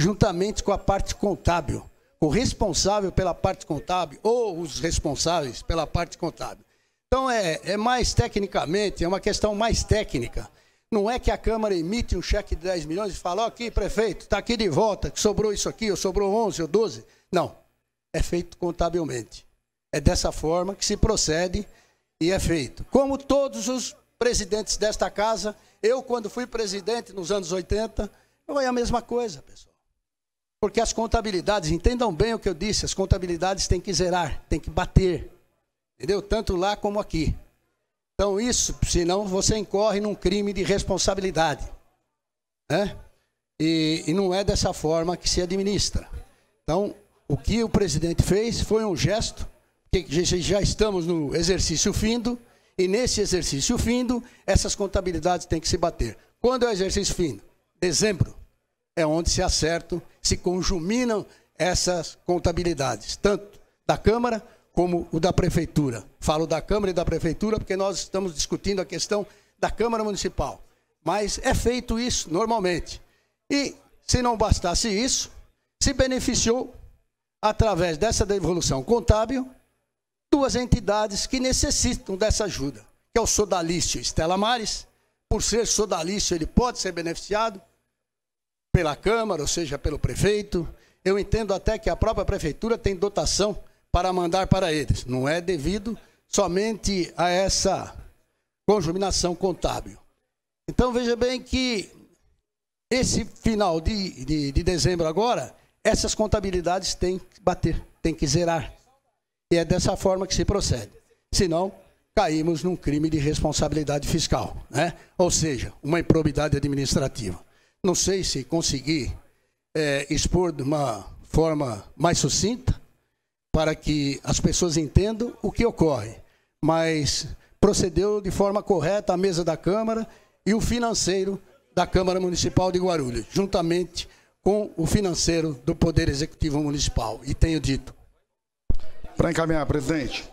juntamente com a parte contábil. O responsável pela parte contábil, ou os responsáveis pela parte contábil. Então, é, é mais tecnicamente, é uma questão mais técnica. Não é que a Câmara emite um cheque de 10 milhões e fala, ó, aqui, prefeito, está aqui de volta, que sobrou isso aqui, ou sobrou 11 ou 12. Não. É feito contabilmente. É dessa forma que se procede e é feito. Como todos os presidentes desta casa, eu, quando fui presidente nos anos 80, foi a mesma coisa, pessoal. Porque as contabilidades, entendam bem o que eu disse, as contabilidades têm que zerar, têm que bater. Entendeu? Tanto lá como aqui. Então, isso, senão você incorre num crime de responsabilidade. Né? E, e não é dessa forma que se administra. Então, o que o presidente fez foi um gesto que já estamos no exercício findo, e nesse exercício findo, essas contabilidades têm que se bater. Quando é o exercício findo? Dezembro. É onde se acertam, se conjuminam essas contabilidades, tanto da Câmara como o da Prefeitura. Falo da Câmara e da Prefeitura porque nós estamos discutindo a questão da Câmara Municipal. Mas é feito isso normalmente. E, se não bastasse isso, se beneficiou, através dessa devolução contábil, duas entidades que necessitam dessa ajuda, que é o sodalício Estela Mares. Por ser sodalício, ele pode ser beneficiado pela Câmara, ou seja, pelo prefeito. Eu entendo até que a própria prefeitura tem dotação para mandar para eles. Não é devido somente a essa conjuminação contábil. Então veja bem que esse final de, de, de dezembro agora, essas contabilidades têm que bater, têm que zerar. E é dessa forma que se procede. Senão, caímos num crime de responsabilidade fiscal, né? ou seja, uma improbidade administrativa. Não sei se consegui é, expor de uma forma mais sucinta para que as pessoas entendam o que ocorre, mas procedeu de forma correta a mesa da Câmara e o financeiro da Câmara Municipal de Guarulhos, juntamente com o financeiro do Poder Executivo Municipal. E tenho dito, para encaminhar, presidente.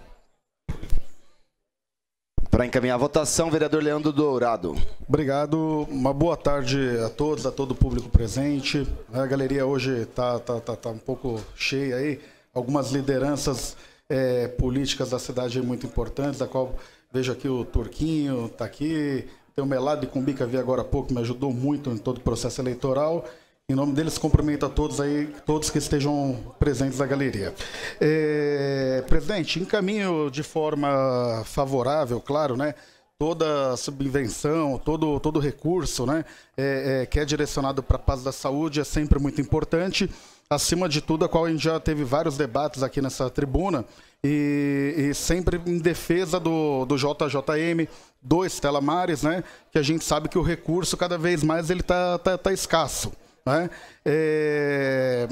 Para encaminhar a votação, vereador Leandro Dourado. Obrigado, uma boa tarde a todos, a todo o público presente. A galeria hoje está tá, tá, tá um pouco cheia aí, algumas lideranças é, políticas da cidade muito importantes, da qual vejo aqui o Turquinho, está aqui, tem o Melado de Cumbica, vi agora há pouco, me ajudou muito em todo o processo eleitoral. Em nome deles, cumprimento a todos aí, todos que estejam presentes na galeria. É, presidente, encaminho de forma favorável, claro, né? Toda subvenção, todo, todo recurso né, é, é, que é direcionado para a paz da saúde é sempre muito importante. Acima de tudo, a qual a gente já teve vários debates aqui nessa tribuna, e, e, sempre em defesa do, do JJM, do Estela Mares, né? Que a gente sabe que o recurso cada vez mais ele tá, tá, tá escasso. Né? É...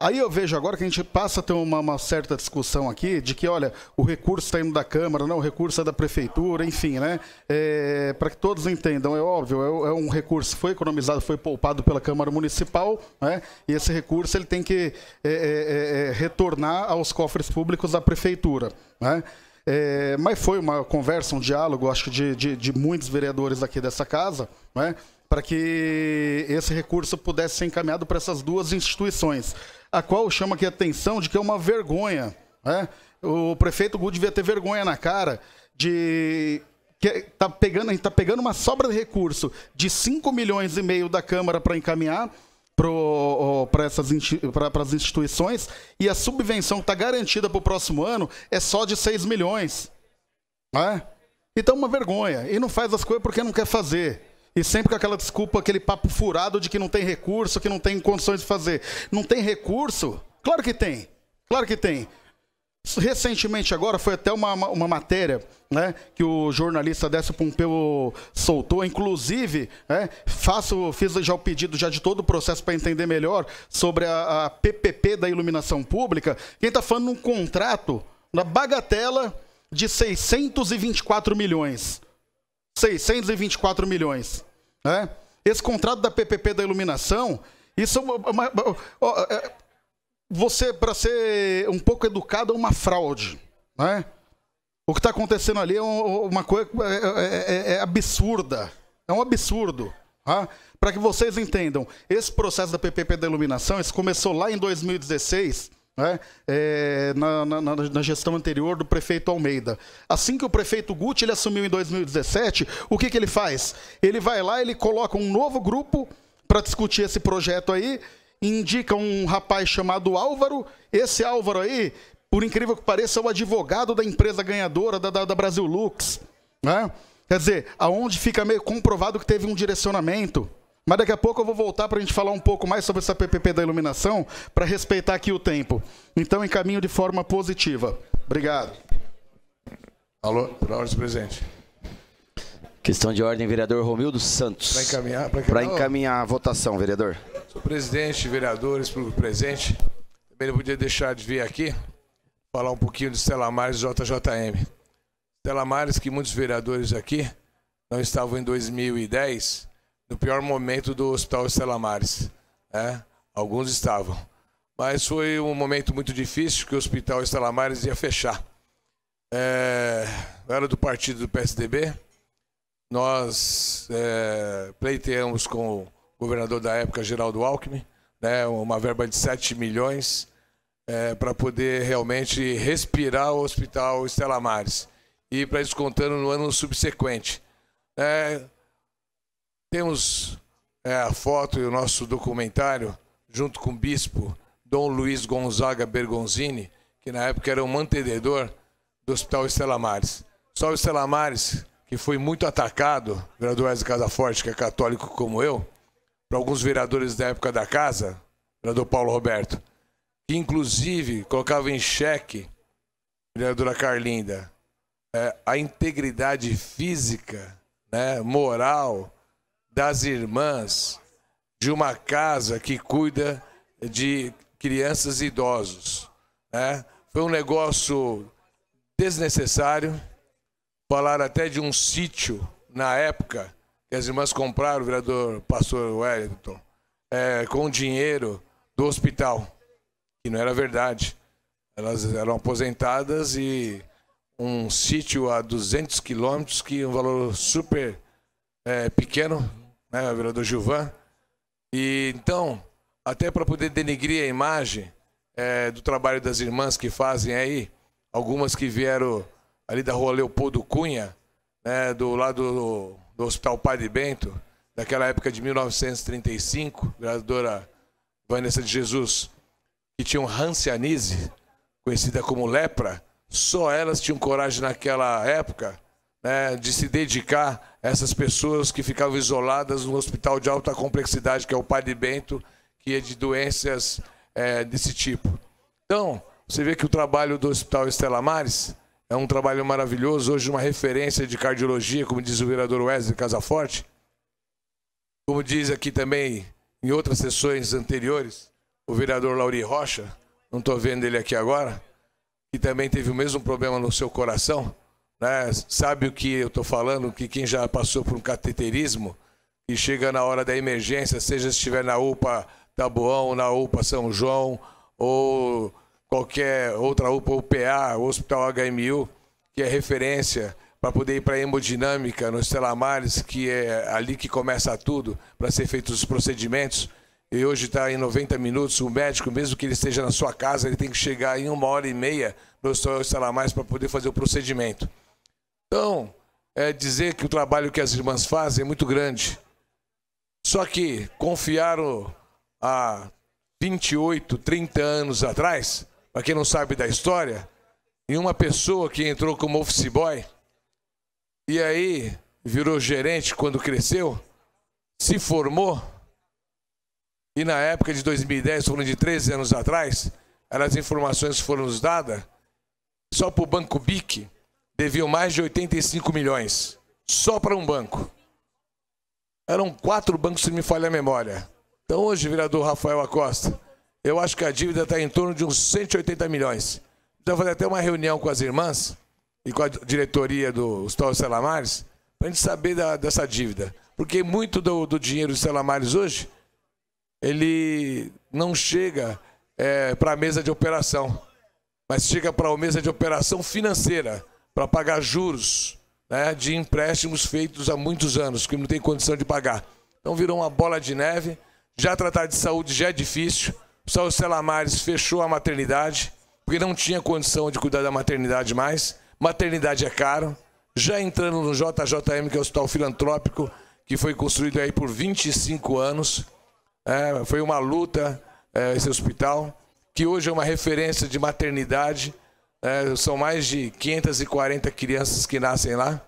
Aí eu vejo agora que a gente passa a ter uma, uma certa discussão aqui de que, olha, o recurso está indo da Câmara, não, o recurso é da Prefeitura, enfim, né? É, Para que todos entendam, é óbvio, é, é, um recurso foi economizado, foi poupado pela Câmara Municipal, né? E esse recurso ele tem que é, é, é, é retornar aos cofres públicos da Prefeitura, né? mas foi uma conversa, um diálogo, acho que de, de, de muitos vereadores aqui dessa casa, né? para que esse recurso pudesse ser encaminhado para essas duas instituições, a qual chama aqui a atenção de que é uma vergonha. Né? O prefeito Gu devia ter vergonha na cara de que tá pegando, a gente está pegando uma sobra de recurso de 5 milhões e meio da Câmara para encaminhar para essas as instituições e a subvenção que está garantida para o próximo ano é só de 6 milhões. Né? Então, uma vergonha. E não faz as coisas porque não quer fazer. E sempre com aquela desculpa, aquele papo furado de que não tem recurso, que não tem condições de fazer. Não tem recurso? Claro que tem. Claro que tem. Recentemente agora foi até uma, uma matéria né, que o jornalista Décio Pompeu soltou. Inclusive, né, faço, fiz já o pedido já de todo o processo para entender melhor sobre a, a, PPP da iluminação pública. Quem está falando um contrato na bagatela de 624 milhões. 624 milhões. Né? Esse contrato da PPP da iluminação, isso é uma, uma, é, você, para ser um pouco educado, é uma fraude. Né? O que está acontecendo ali é uma coisa é, é, é, é absurda. É um absurdo. Tá? Para que vocês entendam, esse processo da PPP da iluminação, isso começou lá em 2016 né, é, na, na, na, gestão anterior do prefeito Almeida. Assim que o prefeito Guti ele assumiu em 2017, o que, que ele faz? Ele vai lá, ele coloca um novo grupo para discutir esse projeto aí, indica um rapaz chamado Álvaro. Esse Álvaro aí, por incrível que pareça, é o advogado da empresa ganhadora da, da, da Brasil Lux. Né? Quer dizer, aonde fica meio comprovado que teve um direcionamento. Mas daqui a pouco eu vou voltar para a gente falar um pouco mais sobre essa PPP da iluminação, para respeitar aqui o tempo. Então, encaminho de forma positiva. Obrigado. Alô, por ordem, presidente. Questão de ordem, vereador Romildo Santos. Para encaminhar, pra encaminhar, pra encaminhar a votação, vereador. Senhor presidente, vereadores, público presente. Também não podia deixar de vir aqui falar um pouquinho de Stella Mares e JJM. Stella Mares, que muitos vereadores aqui não estavam em 2010 no pior momento do Hospital Estela Mares. Né? Alguns estavam. Mas foi um momento muito difícil que o Hospital Estela Mares ia fechar. É, eu era do partido do PSDB. Nós é, pleiteamos com o governador da época, Geraldo Alckmin, né, uma verba de 7 milhões é, para poder realmente respirar o Hospital Estela Mares. E para descontando no ano subsequente. É, temos é, a foto e o nosso documentário, junto com o bispo Dom Luiz Gonzaga Bergonzini, que na época era um mantenedor do Hospital Estela Mares. Só o Estela Mares, que foi muito atacado, graduais de Casa Forte, que é católico como eu, para alguns vereadores da época da casa, vereador Paulo Roberto, que inclusive colocava em xeque, vereadora Carlinda, é, a integridade física, né, moral das irmãs de uma casa que cuida de crianças e idosos. Né? Foi um negócio desnecessário. Falaram até de um sítio na época que as irmãs compraram, o vereador pastor Wellington, é, com dinheiro do hospital, que não era verdade. Elas eram aposentadas e um sítio a 200 quilômetros, que um valor super é, pequeno, né, vereador Gilvan. E então, até para poder denegrir a imagem é, do trabalho das irmãs que fazem aí, algumas que vieram ali da rua Leopoldo Cunha, né, do lado do, do Hospital Padre Bento, daquela época de 1935, vereadora Vanessa de Jesus, que tinham rancianise, conhecida como lepra, só elas tinham coragem naquela época né, de se dedicar a essas pessoas que ficavam isoladas no hospital de alta complexidade, que é o Padre Bento, que é de doenças é, desse tipo. Então, você vê que o trabalho do Hospital Estela Mares é um trabalho maravilhoso, hoje uma referência de cardiologia, como diz o vereador Wesley Casaforte. Como diz aqui também em outras sessões anteriores, o vereador Lauri Rocha, não estou vendo ele aqui agora, que também teve o mesmo problema no seu coração né, sabe o que eu estou falando, que quem já passou por um cateterismo e chega na hora da emergência, seja se estiver na UPA Taboão, na UPA São João ou qualquer outra UPA, UPA, Hospital HMU, que é referência para poder ir para a hemodinâmica no Estelamares, que é ali que começa tudo, para ser feitos os procedimentos. E hoje está em 90 minutos. O médico, mesmo que ele esteja na sua casa, ele tem que chegar em uma hora e meia no Estelamares para poder fazer o procedimento. Então, é dizer que o trabalho que as irmãs fazem é muito grande. Só que confiaram há 28, 30 anos atrás, para quem não sabe da história, em uma pessoa que entrou como office boy e aí virou gerente quando cresceu, se formou e na época de 2010, falando de 13 anos atrás, as informações foram nos dadas só para o Banco BIC, deviam mais de 85 milhões só para um banco. Eram quatro bancos, se me falha a memória. Então hoje, vereador Rafael Acosta, eu acho que a dívida está em torno de uns 180 milhões. Então fazer até uma reunião com as irmãs e com a diretoria do Hospital Selamares para a gente saber da, dessa dívida. Porque muito do, do dinheiro do Selamares hoje, ele não chega é, eh, para a mesa de operação, mas chega para a mesa de operação financeira para pagar juros né, de empréstimos feitos há muitos anos, que não tem condição de pagar. Então virou uma bola de neve. Já tratar de saúde já é difícil. O Saúl Selamares fechou a maternidade, porque não tinha condição de cuidar da maternidade mais. Maternidade é caro. Já entrando no JJM, que é o Hospital Filantrópico, que foi construído aí por 25 anos. É, foi uma luta é, esse hospital, que hoje é uma referência de maternidade é, são mais de 540 crianças que nascem lá.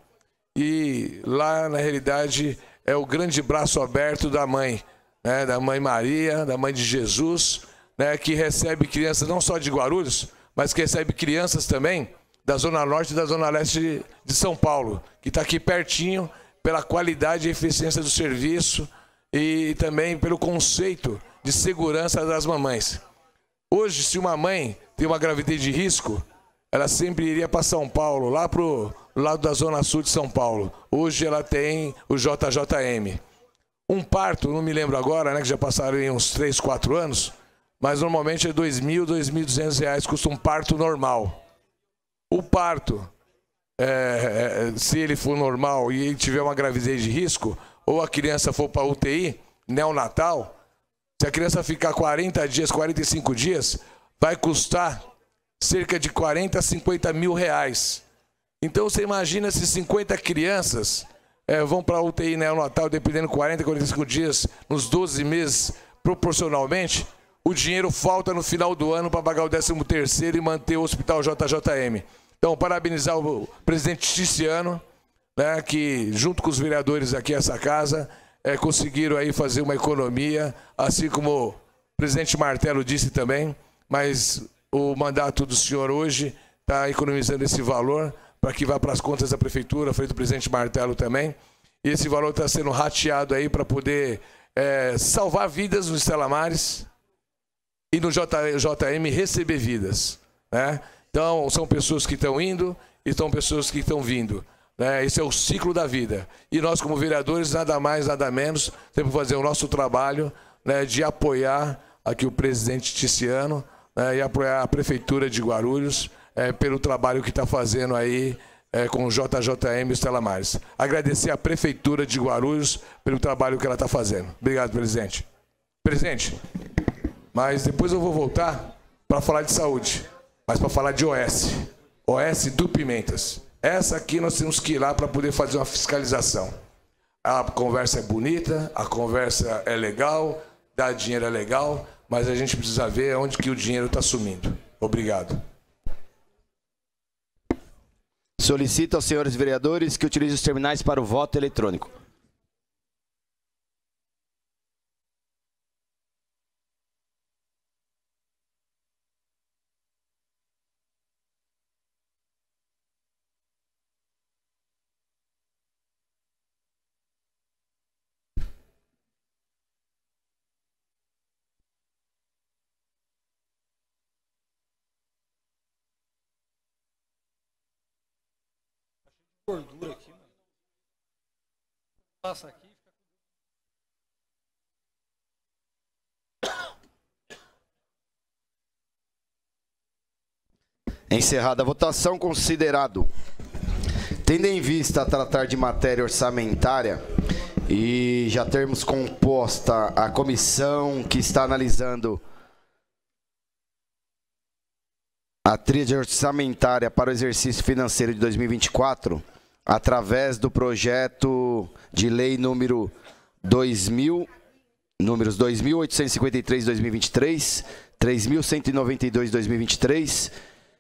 E lá, na realidade, é o grande braço aberto da mãe, né, da mãe Maria, da mãe de Jesus, né, que recebe crianças não só de Guarulhos, mas que recebe crianças também da Zona Norte e da Zona Leste de São Paulo, que está aqui pertinho pela qualidade e eficiência do serviço e também pelo conceito de segurança das mamães. Hoje, se uma mãe tem uma gravidez de risco, ela sempre iria para São Paulo, lá pro lado da zona sul de São Paulo. Hoje ela tem o JJM. Um parto, não me lembro agora, né, que já passaram uns 3, 4 anos, mas normalmente é R$ 2.000, R$ reais custa um parto normal. O parto, é, é, se ele for normal e ele tiver uma gravidez de risco, ou a criança for para UTI, neonatal, se a criança ficar 40 dias, 45 dias, vai custar cerca de 40 a 50 mil reais. Então você imagina se 50 crianças é, vão para a UTI né, no Natal, dependendo 40, 45 dias, nos 12 meses, proporcionalmente, o dinheiro falta no final do ano para pagar o 13 terceiro e manter o Hospital JJM. Então, parabenizar o presidente Tiziano, né, que junto com os vereadores aqui essa casa, é, conseguiram aí fazer uma economia, assim como o presidente Martelo disse também, mas o mandato do senhor hoje está economizando esse valor para que vá para as contas da prefeitura, feito o presidente Martelo também. E esse valor está sendo rateado aí para poder é, salvar vidas no Estelamares e no JM receber vidas. Né? Então, são pessoas que estão indo e são pessoas que estão vindo. Né? Esse é o ciclo da vida. E nós, como vereadores, nada mais, nada menos, temos que fazer o nosso trabalho né, de apoiar aqui o presidente Ticiano né, e apoiar a Prefeitura de Guarulhos é, pelo trabalho que está fazendo aí é, com o JJM Estela Mares. Agradecer à Prefeitura de Guarulhos pelo trabalho que ela está fazendo. Obrigado, presidente. Presidente, mas depois eu vou voltar para falar de saúde, mas para falar de OS. OS do Pimentas. Essa aqui nós temos que ir lá para poder fazer uma fiscalização. A conversa é bonita, a conversa é legal, dar dinheiro é legal, mas a gente precisa ver onde que o dinheiro está sumindo. Obrigado. Solicito aos senhores vereadores que utilizem os terminais para o voto eletrônico. gordura aqui, mano. Passa aqui. Encerrada a votação, considerado. Tendo em vista tratar de matéria orçamentária e já termos composta a comissão que está analisando a tríade orçamentária para o exercício financeiro de 2024, através do projeto de lei número 2000, números 2853 2023, 3192 2023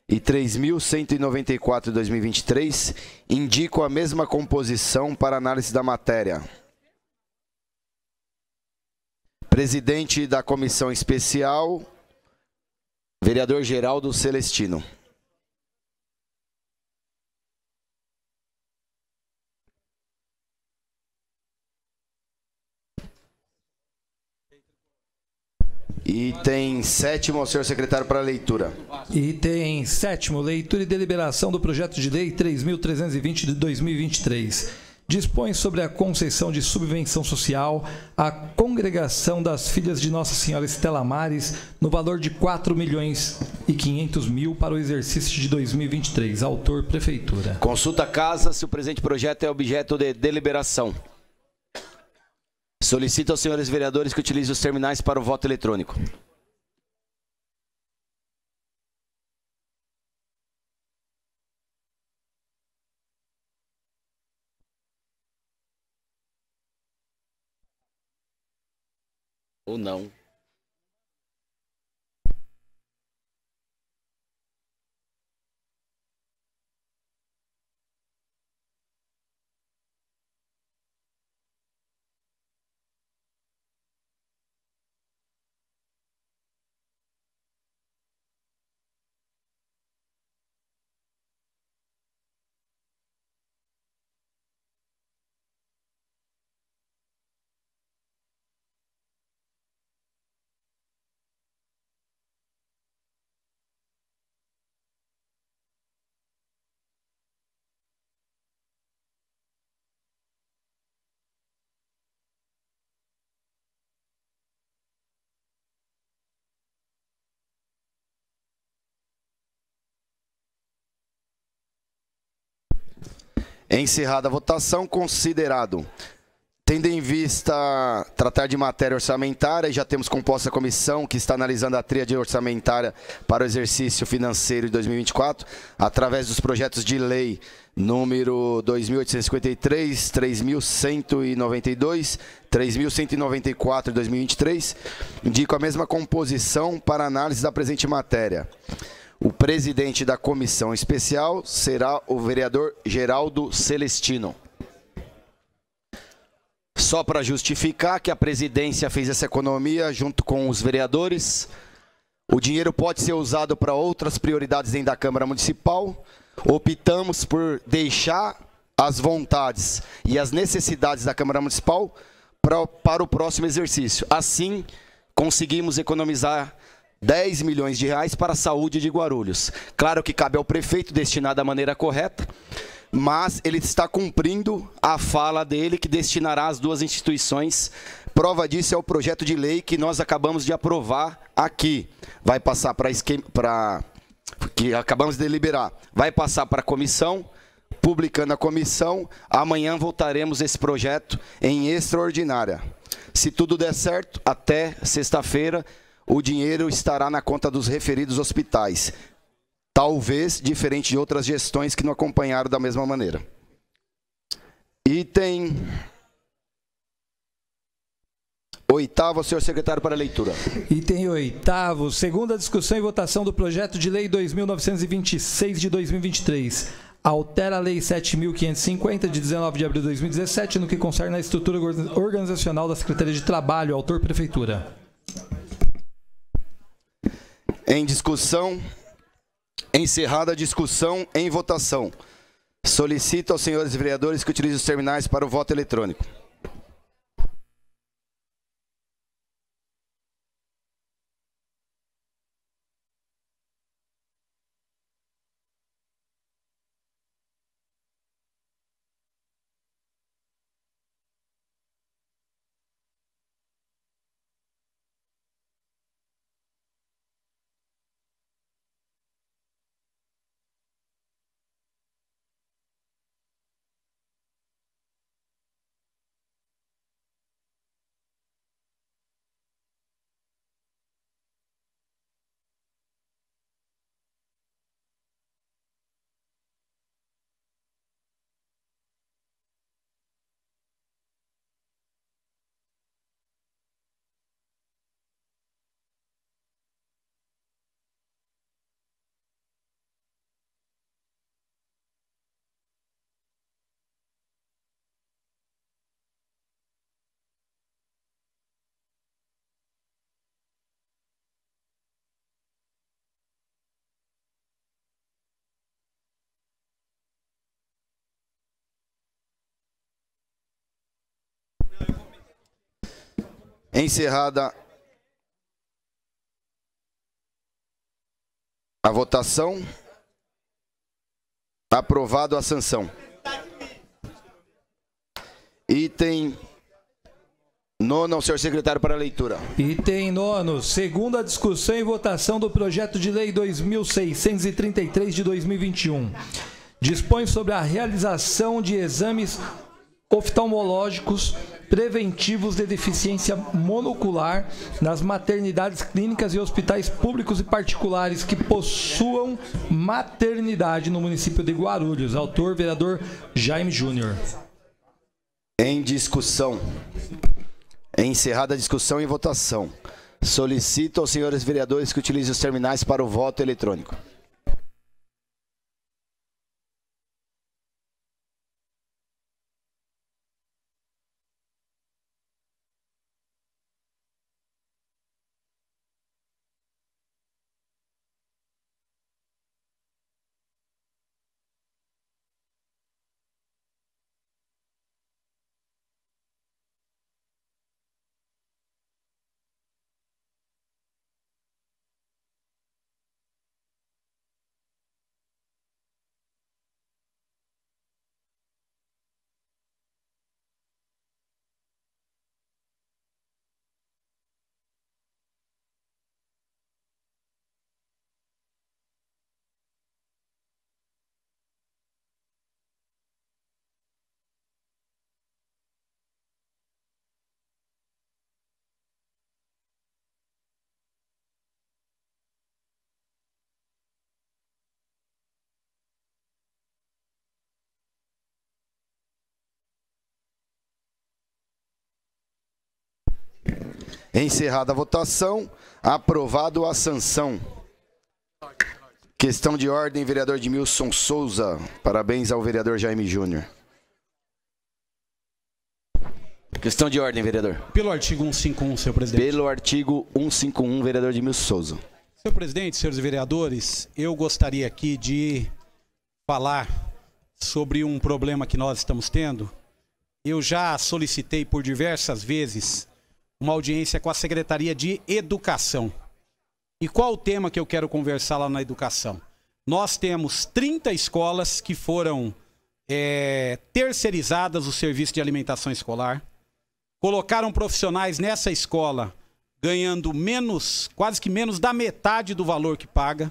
e 3194 2023, indico a mesma composição para análise da matéria. Presidente da comissão especial, vereador Geraldo Celestino. Item sétimo, senhor secretário, para leitura. Item sétimo, leitura e deliberação do projeto de lei 3.320 de 2023. Dispõe sobre a concessão de subvenção social à congregação das filhas de Nossa Senhora Estela Mares no valor de 4 milhões e 500 mil para o exercício de 2023. Autor Prefeitura. Consulta a casa se o presente projeto é objeto de deliberação. Solicito aos senhores vereadores que utilizem os terminais para o voto eletrônico. Ou não. Encerrada a votação, considerado. Tendo em vista tratar de matéria orçamentária, já temos composta a comissão que está analisando a tríade orçamentária para o exercício financeiro de 2024, através dos projetos de lei número 2853, 3192, 3194 e 2023. Indico a mesma composição para análise da presente matéria. O presidente da comissão especial será o vereador Geraldo Celestino. Só para justificar que a presidência fez essa economia junto com os vereadores, o dinheiro pode ser usado para outras prioridades dentro da Câmara Municipal. Optamos por deixar as vontades e as necessidades da Câmara Municipal para, para o próximo exercício. Assim, conseguimos economizar 10 milhões de reais para a saúde de Guarulhos. Claro que cabe ao prefeito destinar da maneira correta, mas ele está cumprindo a fala dele que destinará as duas instituições. Prova disso é o projeto de lei que nós acabamos de aprovar aqui. Vai passar para esquema para que acabamos de deliberar. Vai passar para a comissão, publicando a comissão, amanhã voltaremos esse projeto em extraordinária. Se tudo der certo, até sexta-feira o dinheiro estará na conta dos referidos hospitais. Talvez diferente de outras gestões que não acompanharam da mesma maneira. Item. Oitavo, senhor secretário, para leitura. Item oitavo, segunda discussão e votação do projeto de lei 2926 de 2023 altera a Lei 7.550, de 19 de abril de 2017, no que concerne à estrutura organizacional da Secretaria de Trabalho, autor Prefeitura. Em discussão, encerrada a discussão em votação. Solicito aos senhores vereadores que utilizem os terminais para o voto eletrônico. Encerrada a votação. Aprovado a sanção. Item Nono, senhor secretário para a leitura. Item nono, segunda discussão e votação do projeto de lei 2633 de 2021. Dispõe sobre a realização de exames oftalmológicos preventivos de deficiência monocular nas maternidades clínicas e hospitais públicos e particulares que possuam maternidade no município de Guarulhos. Autor, vereador Jaime Júnior. Em discussão. É encerrada a discussão e votação. Solicito aos senhores vereadores que utilizem os terminais para o voto eletrônico. Encerrada a votação, aprovado a sanção. Questão de ordem, vereador Edmilson Souza. Parabéns ao vereador Jaime Júnior. Questão de ordem, vereador. Pelo artigo 151, senhor presidente. Pelo artigo 151, vereador Edmilson Souza. Senhor presidente, senhores vereadores, eu gostaria aqui de falar sobre um problema que nós estamos tendo. Eu já solicitei por diversas vezes uma audiência com a Secretaria de Educação. E qual o tema que eu quero conversar lá na educação? Nós temos 30 escolas que foram é, terceirizadas o serviço de alimentação escolar, colocaram profissionais nessa escola ganhando menos, quase que menos da metade do valor que paga.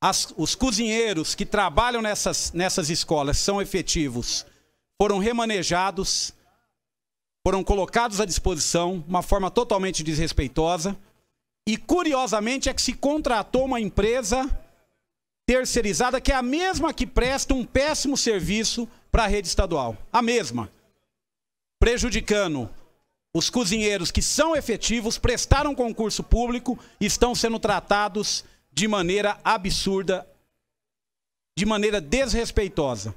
As, os cozinheiros que trabalham nessas, nessas escolas são efetivos, foram remanejados foram colocados à disposição, uma forma totalmente desrespeitosa. E curiosamente é que se contratou uma empresa terceirizada que é a mesma que presta um péssimo serviço para a rede estadual, a mesma, prejudicando os cozinheiros que são efetivos, prestaram concurso público e estão sendo tratados de maneira absurda, de maneira desrespeitosa.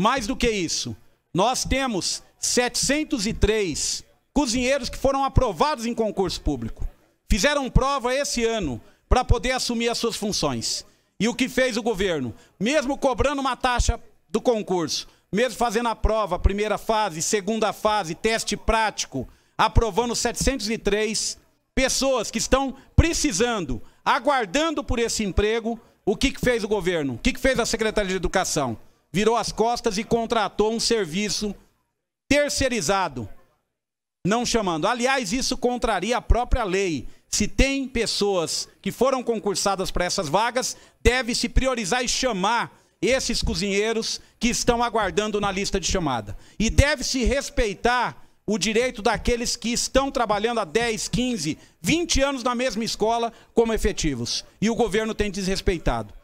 Mais do que isso, nós temos 703 cozinheiros que foram aprovados em concurso público. Fizeram prova esse ano para poder assumir as suas funções. E o que fez o governo? Mesmo cobrando uma taxa do concurso, mesmo fazendo a prova, primeira fase, segunda fase, teste prático, aprovando 703 pessoas que estão precisando, aguardando por esse emprego, o que, que fez o governo? O que, que fez a Secretaria de Educação? Virou as costas e contratou um serviço terceirizado, não chamando. Aliás, isso contraria a própria lei. Se tem pessoas que foram concursadas para essas vagas, deve-se priorizar e chamar esses cozinheiros que estão aguardando na lista de chamada. E deve-se respeitar o direito daqueles que estão trabalhando há 10, 15, 20 anos na mesma escola como efetivos. E o governo tem desrespeitado.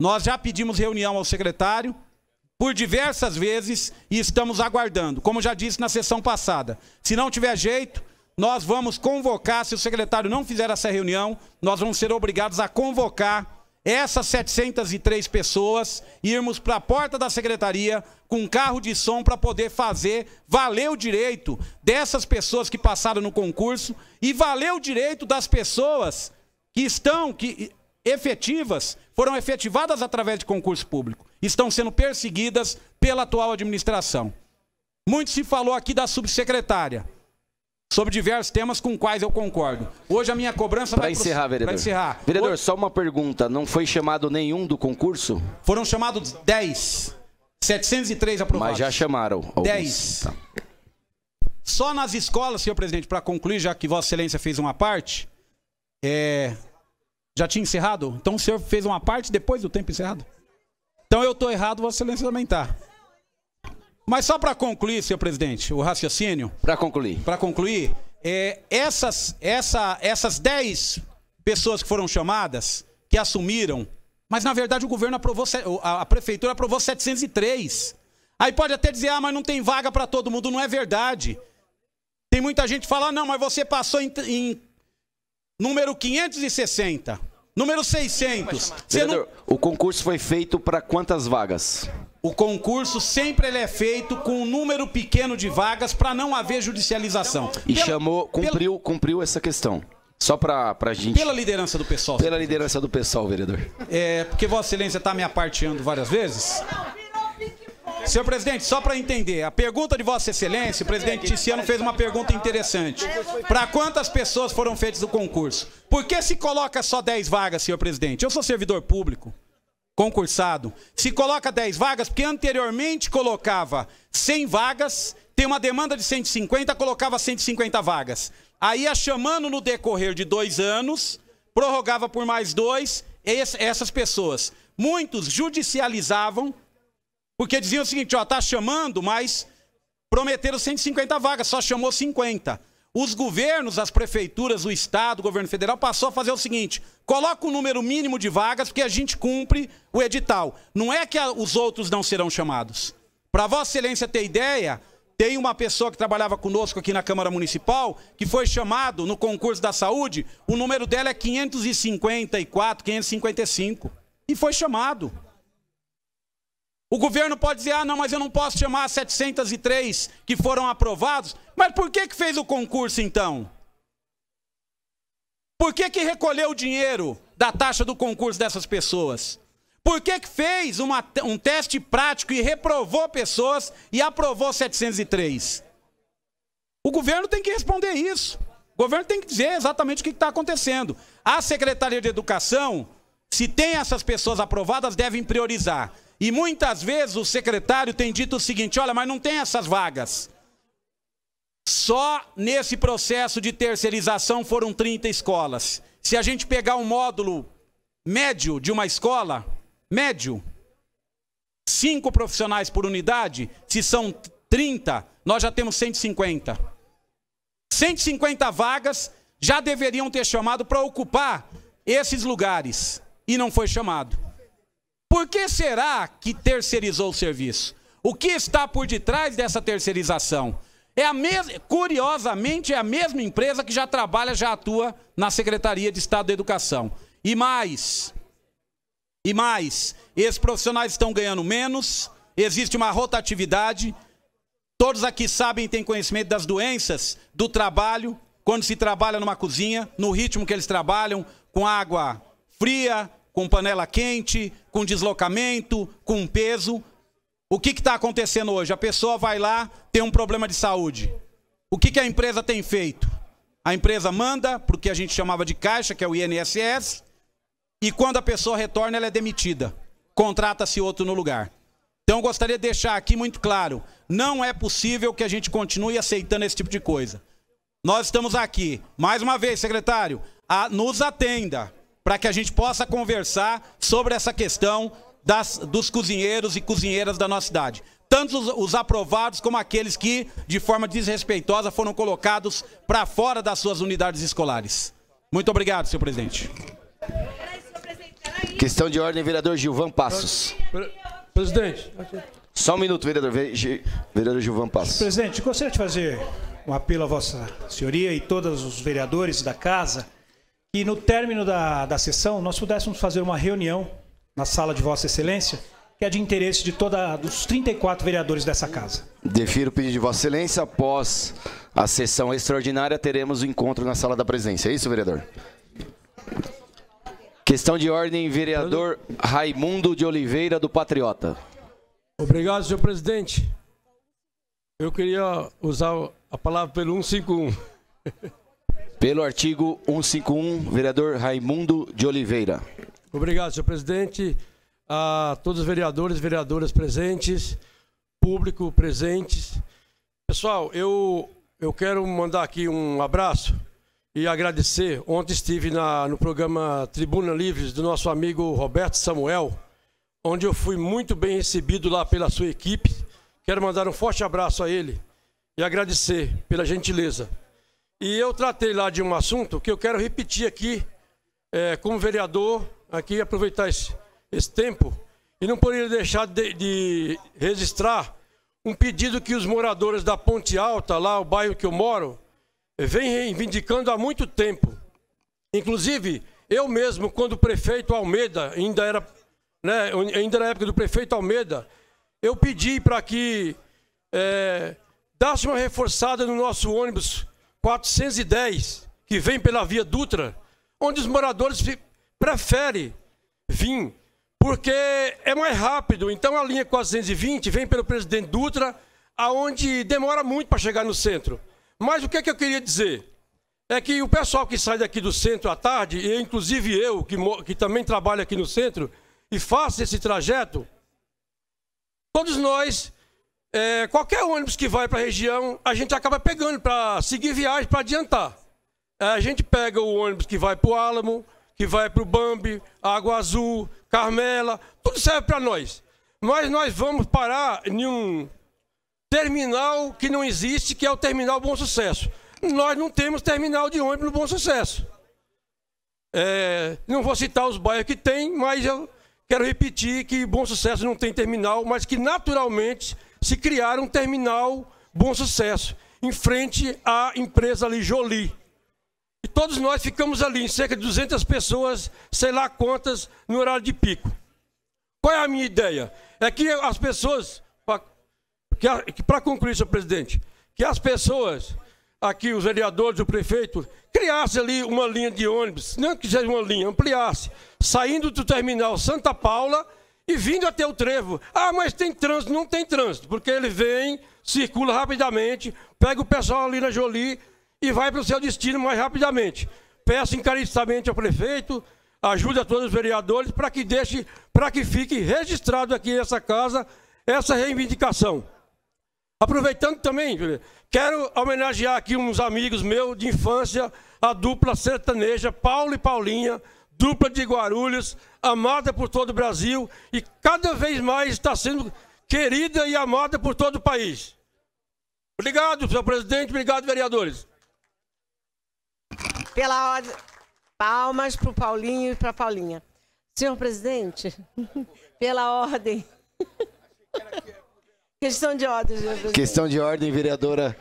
Nós já pedimos reunião ao secretário, por diversas vezes e estamos aguardando, como já disse na sessão passada. Se não tiver jeito, nós vamos convocar, se o secretário não fizer essa reunião, nós vamos ser obrigados a convocar essas 703 pessoas irmos para a porta da secretaria com carro de som para poder fazer valer o direito dessas pessoas que passaram no concurso e valer o direito das pessoas que estão que efetivas, foram efetivadas através de concurso público estão sendo perseguidas pela atual administração. Muito se falou aqui da subsecretária, sobre diversos temas com quais eu concordo. Hoje a minha cobrança vai encerrar, pro... vereador. encerrar. Vereador, Hoje... só uma pergunta, não foi chamado nenhum do concurso? Foram chamados 10. 703 aprovados. Mas já chamaram. Alguns. 10. Tá. Só nas escolas, senhor presidente, para concluir, já que Vossa Excelência fez uma parte, é... já tinha encerrado? Então o senhor fez uma parte depois do tempo encerrado? Então eu estou errado, Vossa Excelência também está. Mas só para concluir, senhor presidente, o raciocínio. Para concluir. Para concluir, é, essas, essa, essas 10 pessoas que foram chamadas, que assumiram, mas na verdade o governo aprovou, a prefeitura aprovou 703. Aí pode até dizer, ah, mas não tem vaga para todo mundo. Não é verdade. Tem muita gente que fala, ah, não, mas você passou em, em número 560. Número 600. Vereador, não... O concurso foi feito para quantas vagas? O concurso sempre ele é feito com um número pequeno de vagas para não haver judicialização. E pela, chamou, cumpriu, pela... cumpriu essa questão. Só para a gente. Pela liderança do pessoal. Pela liderança do pessoal, vereador. É, porque Vossa Excelência está me aparteando várias vezes. Senhor presidente, só para entender, a pergunta de Vossa Excelência, o presidente Tiziano fez uma pergunta interessante. Para quantas pessoas foram feitos o concurso? Por que se coloca só 10 vagas, senhor presidente? Eu sou servidor público, concursado. Se coloca 10 vagas, porque anteriormente colocava 100 vagas, tem uma demanda de 150, colocava 150 vagas. Aí, a chamando no decorrer de dois anos, prorrogava por mais dois essas pessoas. Muitos judicializavam porque diziam o seguinte, ó, tá chamando, mas prometeram 150 vagas, só chamou 50. Os governos, as prefeituras, o Estado, o governo federal passou a fazer o seguinte: coloca o um número mínimo de vagas, porque a gente cumpre o edital. Não é que a, os outros não serão chamados. Para Vossa Excelência ter ideia, tem uma pessoa que trabalhava conosco aqui na Câmara Municipal que foi chamado no concurso da saúde, o número dela é 554, 555. E foi chamado. O governo pode dizer, ah, não, mas eu não posso chamar 703 que foram aprovados. Mas por que, que fez o concurso, então? Por que, que recolheu o dinheiro da taxa do concurso dessas pessoas? Por que, que fez uma, um teste prático e reprovou pessoas e aprovou 703? O governo tem que responder isso. O governo tem que dizer exatamente o que está acontecendo. A Secretaria de Educação se tem essas pessoas aprovadas, devem priorizar. E muitas vezes o secretário tem dito o seguinte: olha, mas não tem essas vagas. Só nesse processo de terceirização foram 30 escolas. Se a gente pegar um módulo médio de uma escola, médio, cinco profissionais por unidade, se são 30, nós já temos 150. 150 vagas já deveriam ter chamado para ocupar esses lugares e não foi chamado. Por que será que terceirizou o serviço? O que está por detrás dessa terceirização? É a mesma, curiosamente, é a mesma empresa que já trabalha, já atua na Secretaria de Estado da Educação. E mais, e mais, esses profissionais estão ganhando menos, existe uma rotatividade. Todos aqui sabem, têm conhecimento das doenças do trabalho, quando se trabalha numa cozinha, no ritmo que eles trabalham, com água fria, com panela quente, com deslocamento, com peso. O que está acontecendo hoje? A pessoa vai lá, tem um problema de saúde. O que, que a empresa tem feito? A empresa manda, porque a gente chamava de caixa, que é o INSS, e quando a pessoa retorna, ela é demitida. Contrata-se outro no lugar. Então, gostaria de deixar aqui muito claro: não é possível que a gente continue aceitando esse tipo de coisa. Nós estamos aqui. Mais uma vez, secretário, a, nos atenda para que a gente possa conversar sobre essa questão das, dos cozinheiros e cozinheiras da nossa cidade. Tanto os, os aprovados como aqueles que, de forma desrespeitosa, foram colocados para fora das suas unidades escolares. Muito obrigado, senhor presidente. Questão de ordem, vereador Gilvan Passos. Presidente. Só um minuto, vereador. Vereador Gilvan Passos. Presidente, gostaria de fazer um apelo à vossa senhoria e todos os vereadores da casa que no término da, da sessão nós pudéssemos fazer uma reunião na sala de Vossa Excelência, que é de interesse de toda dos 34 vereadores dessa casa. Defiro o pedido de Vossa Excelência. Após a sessão extraordinária, teremos o um encontro na sala da presença. É isso, vereador? Questão de ordem, vereador Raimundo de Oliveira, do Patriota. Obrigado, senhor presidente. Eu queria usar a palavra pelo 151. (laughs) Pelo artigo 151, vereador Raimundo de Oliveira. Obrigado, senhor presidente. A todos os vereadores e vereadoras presentes, público presentes. Pessoal, eu, eu quero mandar aqui um abraço e agradecer. Ontem estive na, no programa Tribuna Livres do nosso amigo Roberto Samuel, onde eu fui muito bem recebido lá pela sua equipe. Quero mandar um forte abraço a ele e agradecer pela gentileza. E eu tratei lá de um assunto que eu quero repetir aqui, é, como vereador, aqui aproveitar esse, esse tempo, e não poderia deixar de, de registrar um pedido que os moradores da Ponte Alta, lá o bairro que eu moro, vem reivindicando há muito tempo. Inclusive, eu mesmo, quando o prefeito Almeida, ainda era, né, ainda na época do prefeito Almeida, eu pedi para que é, uma reforçada no nosso ônibus 410, que vem pela via Dutra, onde os moradores preferem vir, porque é mais rápido. Então a linha 420 vem pelo presidente Dutra, aonde demora muito para chegar no centro. Mas o que, é que eu queria dizer? É que o pessoal que sai daqui do centro à tarde, e inclusive eu, que, que também trabalho aqui no centro, e faço esse trajeto, todos nós é, qualquer ônibus que vai para a região, a gente acaba pegando para seguir viagem, para adiantar. É, a gente pega o ônibus que vai para o Álamo, que vai para o Bambi, Água Azul, Carmela, tudo serve para nós. Mas nós vamos parar em um terminal que não existe, que é o Terminal Bom Sucesso. Nós não temos terminal de ônibus no Bom Sucesso. É, não vou citar os bairros que tem, mas eu quero repetir que Bom Sucesso não tem terminal, mas que naturalmente se criar um terminal Bom Sucesso, em frente à empresa ali, Jolie. E todos nós ficamos ali, em cerca de 200 pessoas, sei lá quantas, no horário de pico. Qual é a minha ideia? É que as pessoas, para concluir, senhor presidente, que as pessoas, aqui os vereadores, o prefeito, criassem ali uma linha de ônibus, não que seja uma linha, ampliasse, saindo do terminal Santa Paula, e vindo até o trevo. Ah, mas tem trânsito. Não tem trânsito, porque ele vem, circula rapidamente, pega o pessoal ali na Jolie e vai para o seu destino mais rapidamente. Peço encarecidamente ao prefeito, ajude a todos os vereadores para que deixe, para que fique registrado aqui nessa casa, essa reivindicação. Aproveitando também, quero homenagear aqui uns amigos meus de infância, a dupla sertaneja Paulo e Paulinha, dupla de Guarulhos, amada por todo o Brasil e cada vez mais está sendo querida e amada por todo o país. Obrigado, senhor presidente, obrigado, vereadores. Pela ordem, palmas para o Paulinho e para a Paulinha. Senhor presidente, (laughs) pela ordem. (laughs) Questão de ordem, senhor presidente. Questão de ordem, vereadora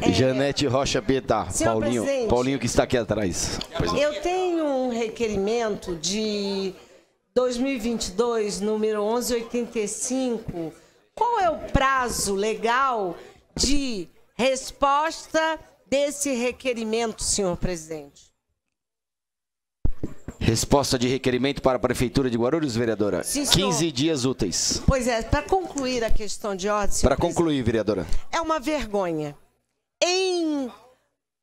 é, Janete é. Rocha Pietá, Paulinho, Paulinho que está aqui atrás. É. Eu tenho um requerimento de 2022, número 1185. Qual é o prazo legal de resposta desse requerimento, senhor presidente? Resposta de requerimento para a Prefeitura de Guarulhos, vereadora. Sim, 15 dias úteis. Pois é, para concluir a questão de ordem. Para concluir, vereadora. É uma vergonha em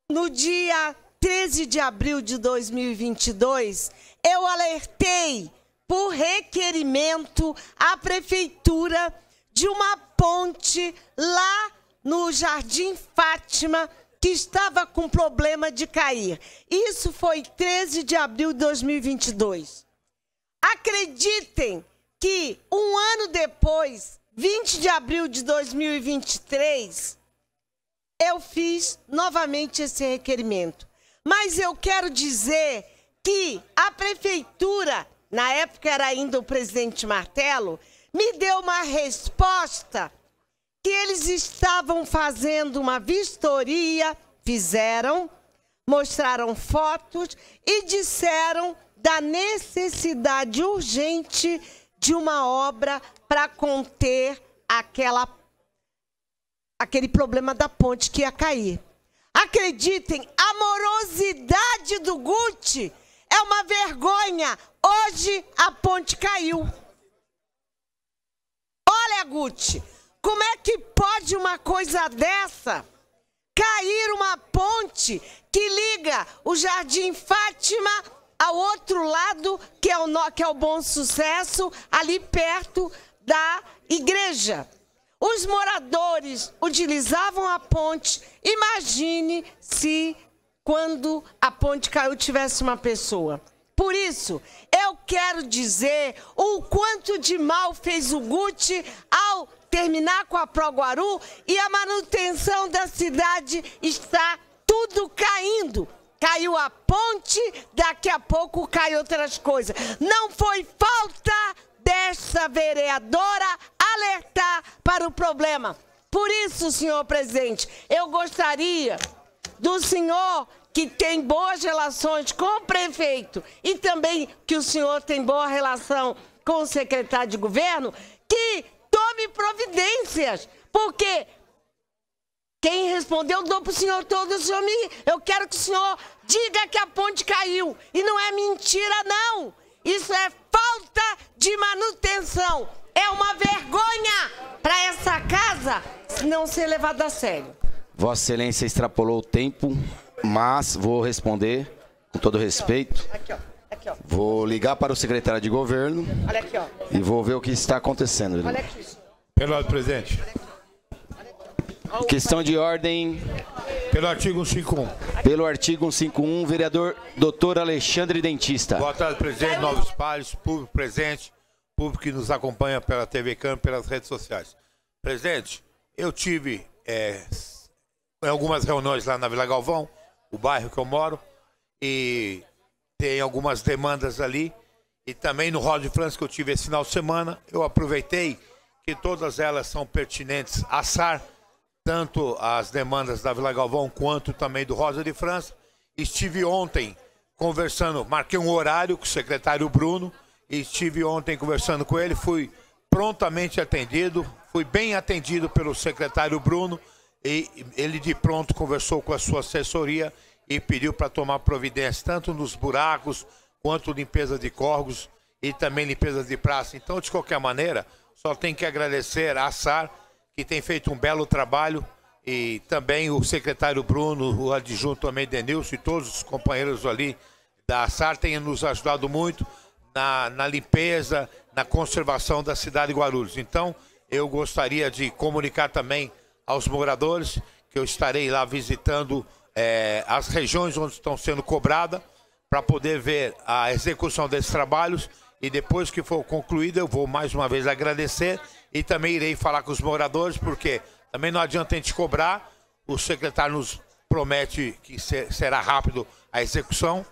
no dia 13 de abril de 2022, eu alertei por requerimento à prefeitura de uma ponte lá no Jardim Fátima que estava com problema de cair. Isso foi 13 de abril de 2022. Acreditem que um ano depois, 20 de abril de 2023, eu fiz novamente esse requerimento. Mas eu quero dizer que a prefeitura, na época era ainda o presidente Martelo, me deu uma resposta que eles estavam fazendo uma vistoria, fizeram, mostraram fotos e disseram da necessidade urgente de uma obra para conter aquela aquele problema da ponte que ia cair. Acreditem, a morosidade do Guti é uma vergonha. Hoje a ponte caiu. Olha, Guti, como é que pode uma coisa dessa? Cair uma ponte que liga o Jardim Fátima ao outro lado, que é o, que é o Bom Sucesso, ali perto da igreja os moradores utilizavam a ponte. Imagine se quando a ponte caiu tivesse uma pessoa. Por isso, eu quero dizer o quanto de mal fez o Guti ao terminar com a Proguaru e a manutenção da cidade está tudo caindo. Caiu a ponte, daqui a pouco cai outras coisas. Não foi falta desta vereadora alertar para o problema. Por isso, senhor presidente, eu gostaria do senhor que tem boas relações com o prefeito e também que o senhor tem boa relação com o secretário de governo, que tome providências, porque quem respondeu dou para o senhor todo, o senhor me, eu quero que o senhor diga que a ponte caiu e não é mentira não. Isso é falta de manutenção. É uma vergonha para essa casa não ser levada a sério. Vossa Excelência extrapolou o tempo, mas vou responder com todo respeito. Aqui, ó. Aqui, ó. Vou ligar para o secretário de governo. Aqui, e vou ver o que está acontecendo. Olha aqui. Pelo lado, presidente. Questão de ordem. Pelo artigo 151. Pelo artigo 151, vereador doutor Alexandre Dentista. Boa tarde, presidente, novos pares, público presente, público que nos acompanha pela TV Câmara, pelas redes sociais. Presidente, eu tive é, em algumas reuniões lá na Vila Galvão, o bairro que eu moro, e tem algumas demandas ali. E também no Roda de França que eu tive esse final de semana, eu aproveitei que todas elas são pertinentes a SAR, tanto as demandas da Vila Galvão quanto também do Rosa de França. Estive ontem conversando, marquei um horário com o secretário Bruno, estive ontem conversando com ele, fui prontamente atendido, fui bem atendido pelo secretário Bruno e ele de pronto conversou com a sua assessoria e pediu para tomar providência tanto nos buracos quanto limpeza de corgos e também limpeza de praça. Então, de qualquer maneira, só tem que agradecer a SAR que tem feito um belo trabalho, e também o secretário Bruno, o adjunto também Denilson e todos os companheiros ali da SAR têm nos ajudado muito na, na limpeza, na conservação da cidade de Guarulhos. Então, eu gostaria de comunicar também aos moradores que eu estarei lá visitando é, as regiões onde estão sendo cobradas para poder ver a execução desses trabalhos e depois que for concluída eu vou mais uma vez agradecer e também irei falar com os moradores, porque também não adianta a gente cobrar, o secretário nos promete que será rápido a execução,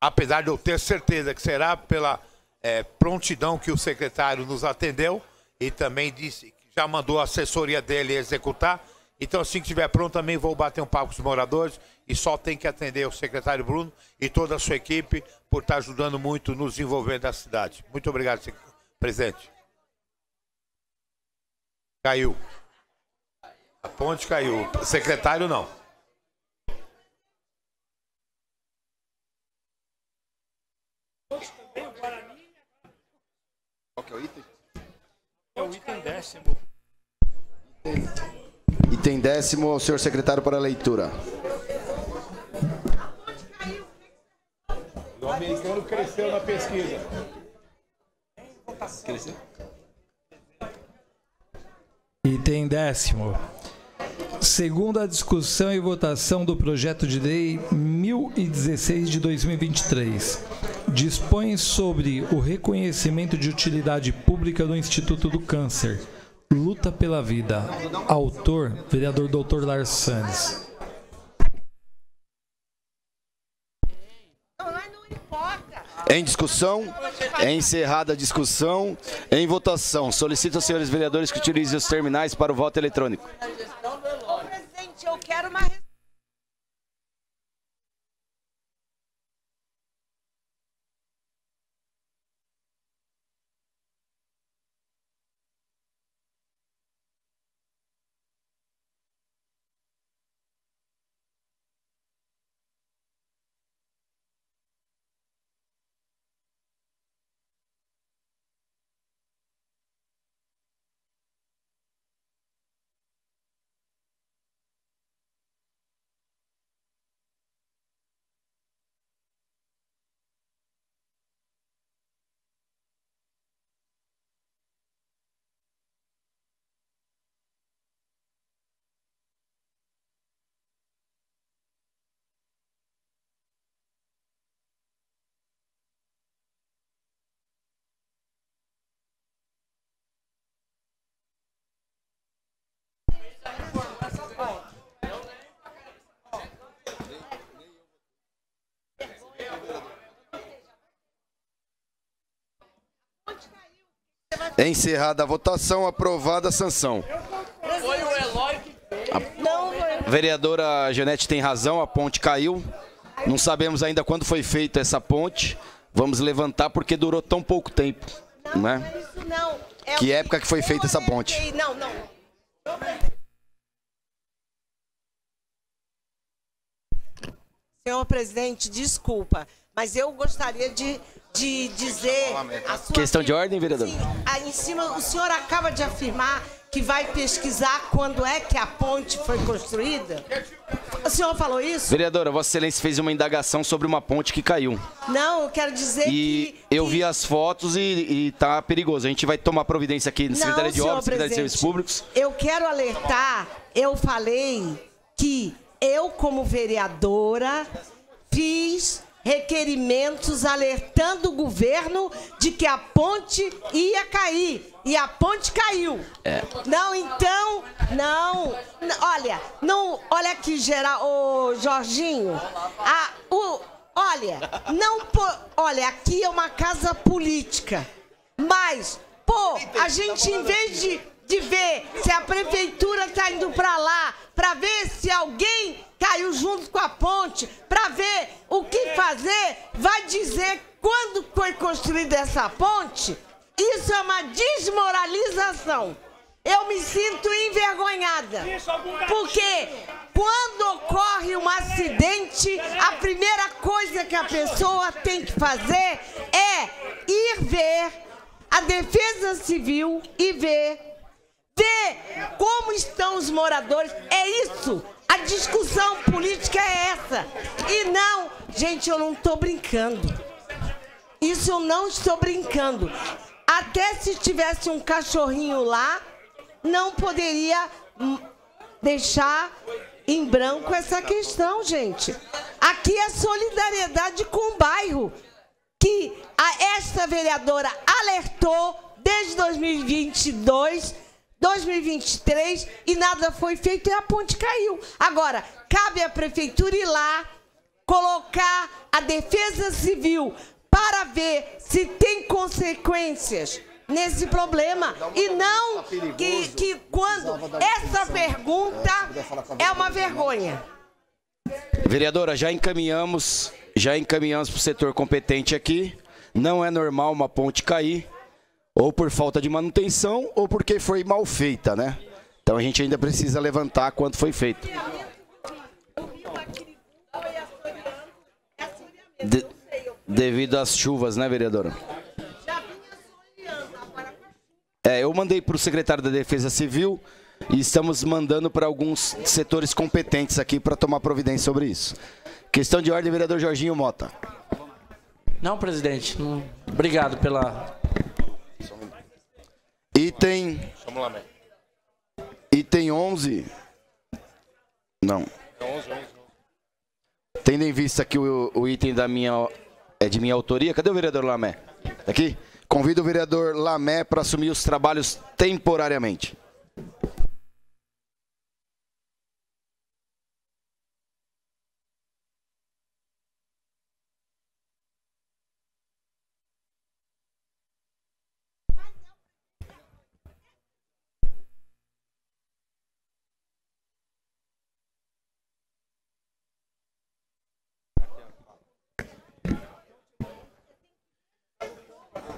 apesar de eu ter certeza que será pela é, prontidão que o secretário nos atendeu e também disse que já mandou a assessoria dele executar. Então, assim que estiver pronto, também vou bater um papo com os moradores e só tem que atender o secretário Bruno e toda a sua equipe por estar ajudando muito nos envolvendo da cidade. Muito obrigado, presidente. Caiu. A ponte caiu. Secretário não. Qual que é o item? É o item décimo. Item décimo, o senhor secretário para a leitura. O americano cresceu na pesquisa. Cresceu? Item décimo. Segundo a discussão e votação do projeto de lei 1016 de 2023, dispõe sobre o reconhecimento de utilidade pública do Instituto do Câncer, Luta pela Vida. Autor, vereador Dr. Lars Sandes. Em discussão, é encerrada a discussão. Em votação, solicito aos senhores vereadores que utilizem os terminais para o voto eletrônico. Encerrada a votação, aprovada a sanção. Foi o Eloy que a vereadora Janete tem razão, a ponte caiu. Não sabemos ainda quando foi feita essa ponte. Vamos levantar porque durou tão pouco tempo. Não, né? não é isso não. É que época que foi feita essa ponte? Não, não. Senhor presidente, desculpa, mas eu gostaria de de dizer. Questão de ordem, vereador? Sim, aí em cima, o senhor acaba de afirmar que vai pesquisar quando é que a ponte foi construída? O senhor falou isso? Vereadora, Vossa Excelência fez uma indagação sobre uma ponte que caiu. Não, eu quero dizer e que. Eu que... vi as fotos e, e tá perigoso. A gente vai tomar providência aqui na Secretaria de Obras, Secretaria de Serviços Públicos. Eu quero alertar, eu falei que eu, como vereadora, fiz requerimentos alertando o governo de que a ponte ia cair. E a ponte caiu. É. Não, então, não. Olha, não. Olha aqui, geral, ô Jorginho. A, o, olha, não. Po, olha, aqui é uma casa política. Mas, pô, a gente, em vez de, de ver se a prefeitura tá indo para lá, para ver se alguém caiu junto com a ponte, para ver o que é. fazer, vai dizer quando foi construída essa ponte? Isso é uma desmoralização. Eu me sinto envergonhada. Porque quando ocorre um acidente, a primeira coisa que a pessoa tem que fazer é ir ver a Defesa Civil e ver ver como estão os moradores. É isso. A discussão política é essa. E não, gente, eu não estou brincando. Isso eu não estou brincando. Até se tivesse um cachorrinho lá, não poderia hum, deixar em branco essa questão, gente. Aqui é solidariedade com o bairro, que a esta vereadora alertou desde 2022 2023 e nada foi feito e a ponte caiu. Agora, cabe à prefeitura ir lá colocar a defesa civil para ver se tem consequências nesse problema e não tá que, que quando essa pergunta é uma vergonha. Vereadora, já encaminhamos, já encaminhamos para o setor competente aqui. Não é normal uma ponte cair ou por falta de manutenção ou porque foi mal feita, né? Então a gente ainda precisa levantar quanto foi feito. De, devido às chuvas, né, vereadora? É, eu mandei para o secretário da Defesa Civil e estamos mandando para alguns setores competentes aqui para tomar providência sobre isso. Questão de ordem, vereador Jorginho Mota. Não, presidente. Obrigado pela Item. Vamos lá, Item 11. Não. É 11, 11, Tendo em vista que o, o, item da minha, é de minha autoria, cadê o vereador Lamé? Aqui? Convido o vereador Lamé para assumir os trabalhos temporariamente.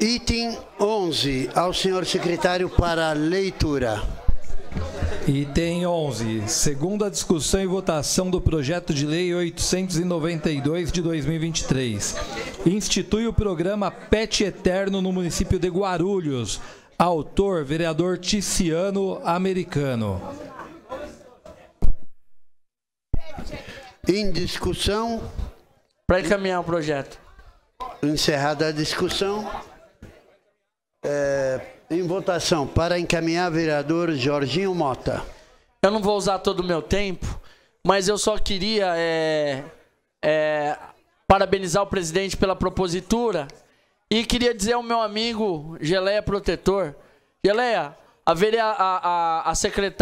Item 11, ao senhor secretário para leitura. Item 11. Segunda discussão e votação do projeto de lei 892 de 2023. Institui o programa PET Eterno no município de Guarulhos. Autor, vereador Ticiano Americano. Em discussão. Para encaminhar o projeto. Encerrada a discussão. É, em votação, para encaminhar vereador Jorginho Mota. Eu não vou usar todo o meu tempo, mas eu só queria é, é, parabenizar o presidente pela propositura e queria dizer ao meu amigo Geleia Protetor. Geleia, a, verea, a, a,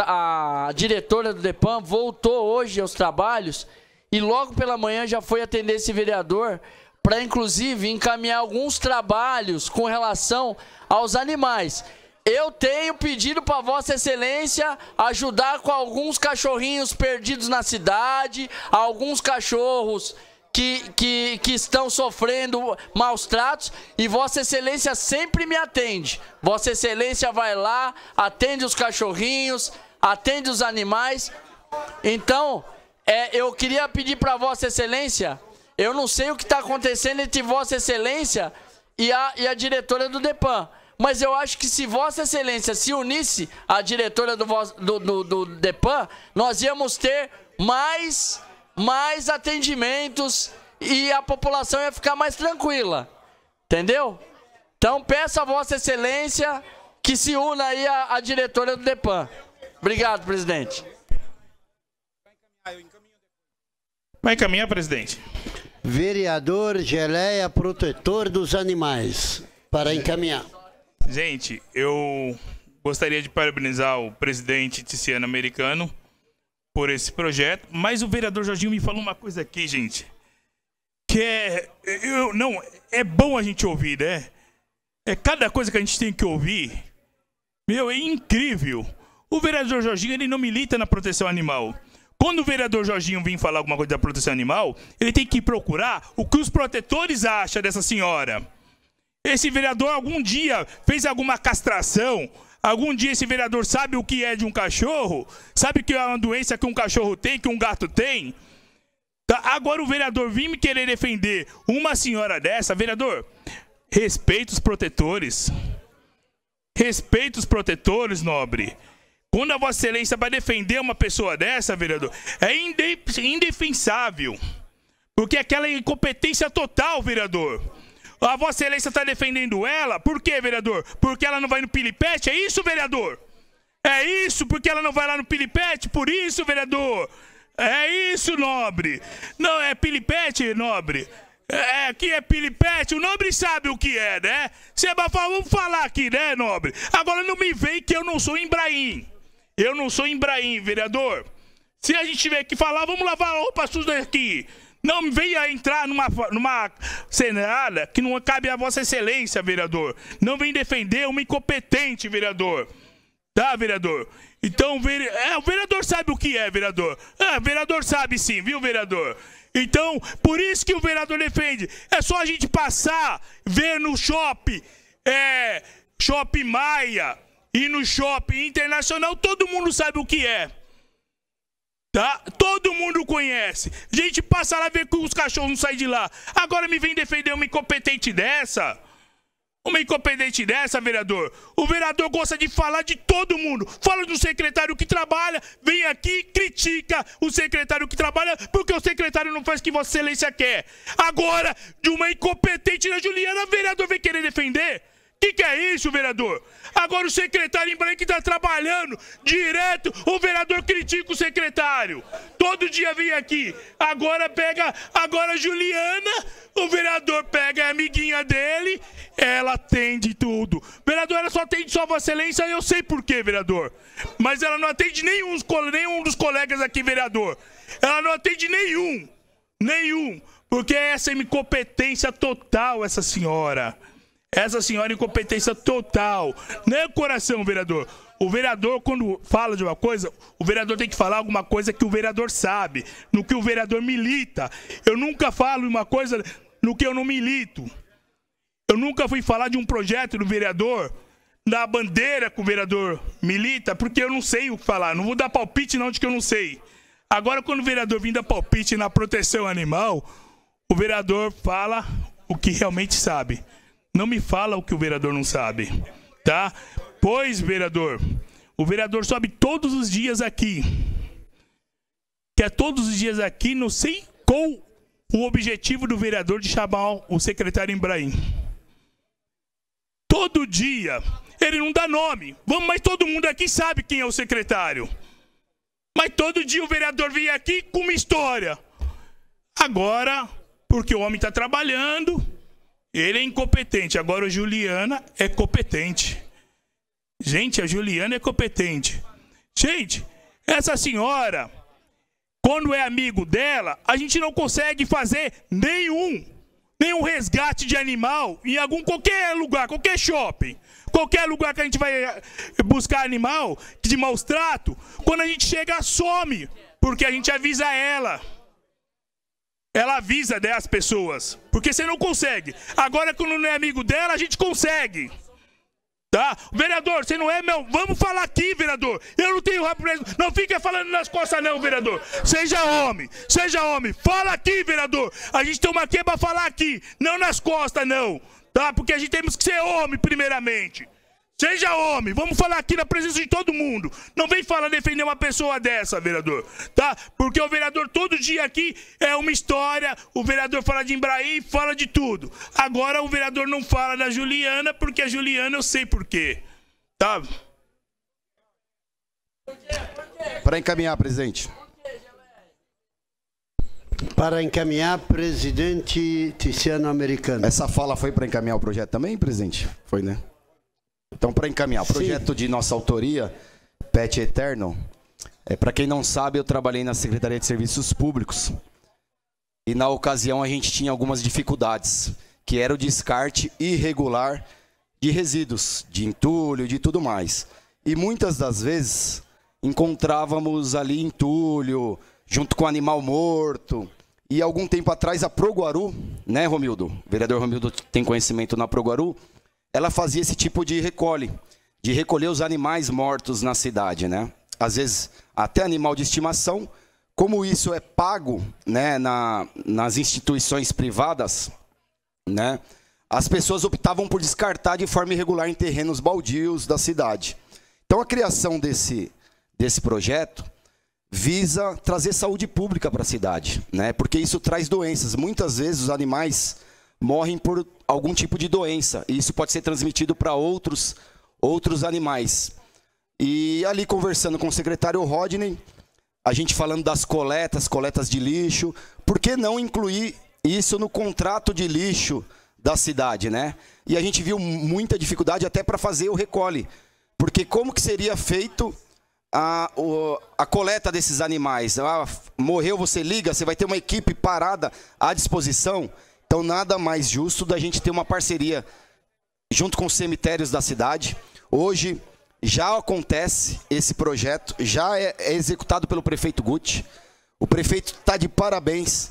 a, a diretora do DEPAM voltou hoje aos trabalhos e logo pela manhã já foi atender esse vereador para, inclusive, encaminhar alguns trabalhos com relação aos animais. Eu tenho pedido para Vossa Excelência ajudar com alguns cachorrinhos perdidos na cidade, alguns cachorros que, que, que, estão sofrendo maus tratos e Vossa Excelência sempre me atende. Vossa Excelência vai lá, atende os cachorrinhos, atende os animais. Então, é, eu queria pedir para Vossa Excelência, eu não sei o que está acontecendo entre Vossa Excelência e a, e a diretora do DEPAN. Mas eu acho que se Vossa Excelência se unisse à diretora do, do, do, do DEPAN, nós íamos ter mais, mais atendimentos e a população ia ficar mais tranquila. Entendeu? Então peço a Vossa Excelência que se una aí à, à diretora do DEPAN. Obrigado, presidente. Vai encaminhar, presidente. Vereador Geleia Protetor dos Animais, para encaminhar. Gente, eu gostaria de parabenizar o presidente Tiziano americano por esse projeto, mas o vereador Jorginho me falou uma coisa aqui, gente, que é, eu, não, é bom a gente ouvir, né? É cada coisa que a gente tem que ouvir, meu, é incrível. O vereador Jorginho, ele não milita na proteção animal. Quando o vereador Jorginho vem falar alguma coisa da proteção animal, ele tem que procurar o que os protetores acham dessa senhora. Esse vereador algum dia fez alguma castração? Algum dia esse vereador sabe o que é de um cachorro? Sabe que é uma doença que um cachorro tem, que um gato tem? Tá? Agora o vereador vir me querer defender uma senhora dessa, vereador, respeita os protetores. Respeita os protetores, nobre. Quando a Vossa Excelência vai defender uma pessoa dessa, vereador, é indefensável. Porque é aquela incompetência total, vereador. A Vossa Excelência está defendendo ela, por quê, vereador? Porque ela não vai no Pilipete? É isso, vereador? É isso, porque ela não vai lá no Pilipete? Por isso, vereador? É isso, nobre. Não, é Pilipete, nobre. É, aqui é pilipete, o nobre sabe o que é, né? Você é falar, vamos falar aqui, né, nobre? Agora não me vem que eu não sou Embraim. Eu não sou Embraim, vereador. Se a gente tiver que falar, vamos lavar a roupa suja aqui. Não venha entrar numa, numa senada que não cabe a Vossa Excelência, vereador. Não venha defender uma incompetente, vereador. Tá, vereador? Então, vere... é, o vereador sabe o que é, vereador. É, o vereador sabe sim, viu, vereador? Então, por isso que o vereador defende. É só a gente passar, ver no shopping, é, shopping Maia e no shopping internacional, todo mundo sabe o que é. Tá? Todo mundo conhece. A gente passa lá ver que os cachorros não saem de lá. Agora me vem defender uma incompetente dessa. Uma incompetente dessa, vereador. O vereador gosta de falar de todo mundo. Fala do secretário que trabalha, vem aqui, critica o secretário que trabalha, porque o secretário não faz o que Vossa Excelência quer. Agora, de uma incompetente da Juliana, vereador vem querer defender que, que é isso, vereador? Agora o secretário em que está trabalhando direto, o vereador critica o secretário. Todo dia vem aqui. Agora pega, agora Juliana, o vereador pega a amiguinha dele, ela atende tudo. Vereador, ela só atende sua Vossa Excelência, eu sei por quê, vereador. Mas ela não atende nenhum, nenhum dos colegas aqui, vereador. Ela não atende nenhum. Nenhum. Porque é essa incompetência total, essa senhora. Essa senhora é incompetência total. Nem é coração, vereador. O vereador, quando fala de uma coisa, o vereador tem que falar alguma coisa que o vereador sabe, no que o vereador milita. Eu nunca falo uma coisa no que eu não milito. Eu nunca fui falar de um projeto do vereador, da bandeira que o vereador milita, porque eu não sei o que falar. Não vou dar palpite, não, de que eu não sei. Agora, quando o vereador vem dar palpite na proteção animal, o vereador fala o que realmente sabe não me fala o que o vereador não sabe, tá? Pois, vereador, o vereador sobe todos os dias aqui. Que é todos os dias aqui, não sei qual o objetivo do vereador de chamar o secretário Ibrahim. Todo dia, ele não dá nome. Vamos, mas todo mundo aqui sabe quem é o secretário. Mas todo dia o vereador vem aqui com uma história. Agora, porque o homem está trabalhando, ele é incompetente. Agora o Juliana é competente. Gente, a Juliana é competente. Gente, essa senhora, quando é amigo dela, a gente não consegue fazer nenhum, nenhum resgate de animal em algum qualquer lugar, qualquer shopping. Qualquer lugar que a gente vai eh, buscar animal de maus trato, quando a gente chega, some, porque a gente avisa ela. Ela avisa né, as pessoas. Porque você não consegue. Agora, quando não é amigo dela, a gente consegue. Tá? Vereador, você não é meu. Vamos falar aqui, vereador. Eu não tenho rabo Não fica falando nas costas, não, vereador. Seja homem, seja homem. Fala aqui, vereador. A gente tem uma quebra pra falar aqui. Não nas costas, não. Tá? Porque a gente temos que ser homem, primeiramente. Seja homem, vamos falar aqui na presença de todo mundo. Não vem falar defender uma pessoa dessa, vereador, tá? Porque o vereador todo dia aqui é uma história, o vereador fala de Embraí, fala de tudo. Agora o vereador não fala da Juliana, porque a Juliana eu sei por quê, tá? Para encaminhar, presidente. Para encaminhar, presidente Tiziano Americano. Essa fala foi para encaminhar o projeto também, presidente? Foi, né? Então, para encaminhar, Sim. projeto de nossa autoria, Pet Eterno. É, para quem não sabe, eu trabalhei na Secretaria de Serviços Públicos. E na ocasião a gente tinha algumas dificuldades, que era o descarte irregular de resíduos, de entulho, de tudo mais. E muitas das vezes encontrávamos ali entulho, junto com animal morto. E algum tempo atrás a Proguaru, né, Romildo? O vereador Romildo tem conhecimento na Proguaru ela fazia esse tipo de recolhe, de recolher os animais mortos na cidade, né? Às vezes até animal de estimação. Como isso é pago, né, na, nas instituições privadas, né? As pessoas optavam por descartar de forma irregular em terrenos baldios da cidade. Então a criação desse desse projeto visa trazer saúde pública para a cidade, né? Porque isso traz doenças. Muitas vezes os animais morrem por algum tipo de doença. E isso pode ser transmitido para outros, outros animais. E ali conversando com o secretário Rodney, a gente falando das coletas, coletas de lixo, por que não incluir isso no contrato de lixo da cidade, né? E a gente viu muita dificuldade até para fazer o recolhe, porque como que seria feito a, a coleta desses animais? Ah, morreu, você liga, você vai ter uma equipe parada à disposição. Então, nada mais justo da gente ter uma parceria junto com os cemitérios da cidade. Hoje já acontece esse projeto, já é, é executado pelo prefeito Guti. O prefeito está de parabéns.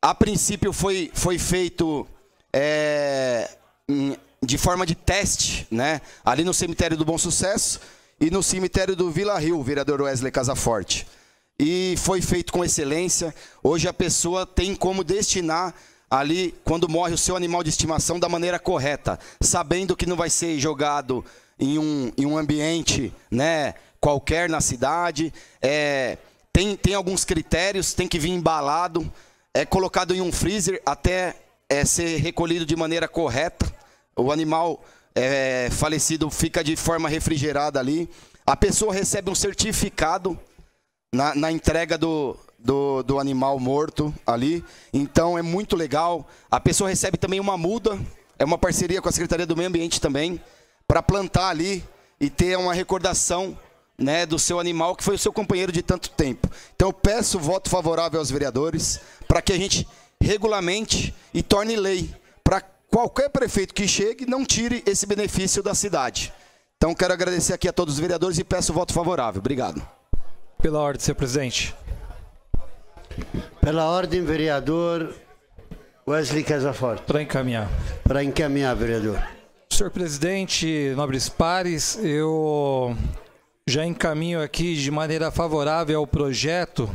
A princípio foi, foi feito é, de forma de teste, né? Ali no cemitério do Bom Sucesso e no cemitério do Vila Rio, vereador Wesley Casaforte. E foi feito com excelência. Hoje a pessoa tem como destinar ali quando morre o seu animal de estimação da maneira correta, sabendo que não vai ser jogado em um, em um ambiente né, qualquer na cidade. É, tem, tem alguns critérios, tem que vir embalado, é colocado em um freezer até é, ser recolhido de maneira correta. O animal é, falecido fica de forma refrigerada ali. A pessoa recebe um certificado na, na entrega do, do, do animal morto ali. Então é muito legal. A pessoa recebe também uma muda, é uma parceria com a Secretaria do Meio Ambiente também, para plantar ali e ter uma recordação né, do seu animal que foi o seu companheiro de tanto tempo. Então eu peço voto favorável aos vereadores para que a gente regulamente e torne lei para qualquer prefeito que chegue não tire esse benefício da cidade. Então quero agradecer aqui a todos os vereadores e peço voto favorável. Obrigado. Pela ordem, senhor presidente. Pela ordem, vereador Wesley Casaforte. Para encaminhar. Para encaminhar, vereador. Senhor presidente, nobres pares, eu já encaminho aqui de maneira favorável ao projeto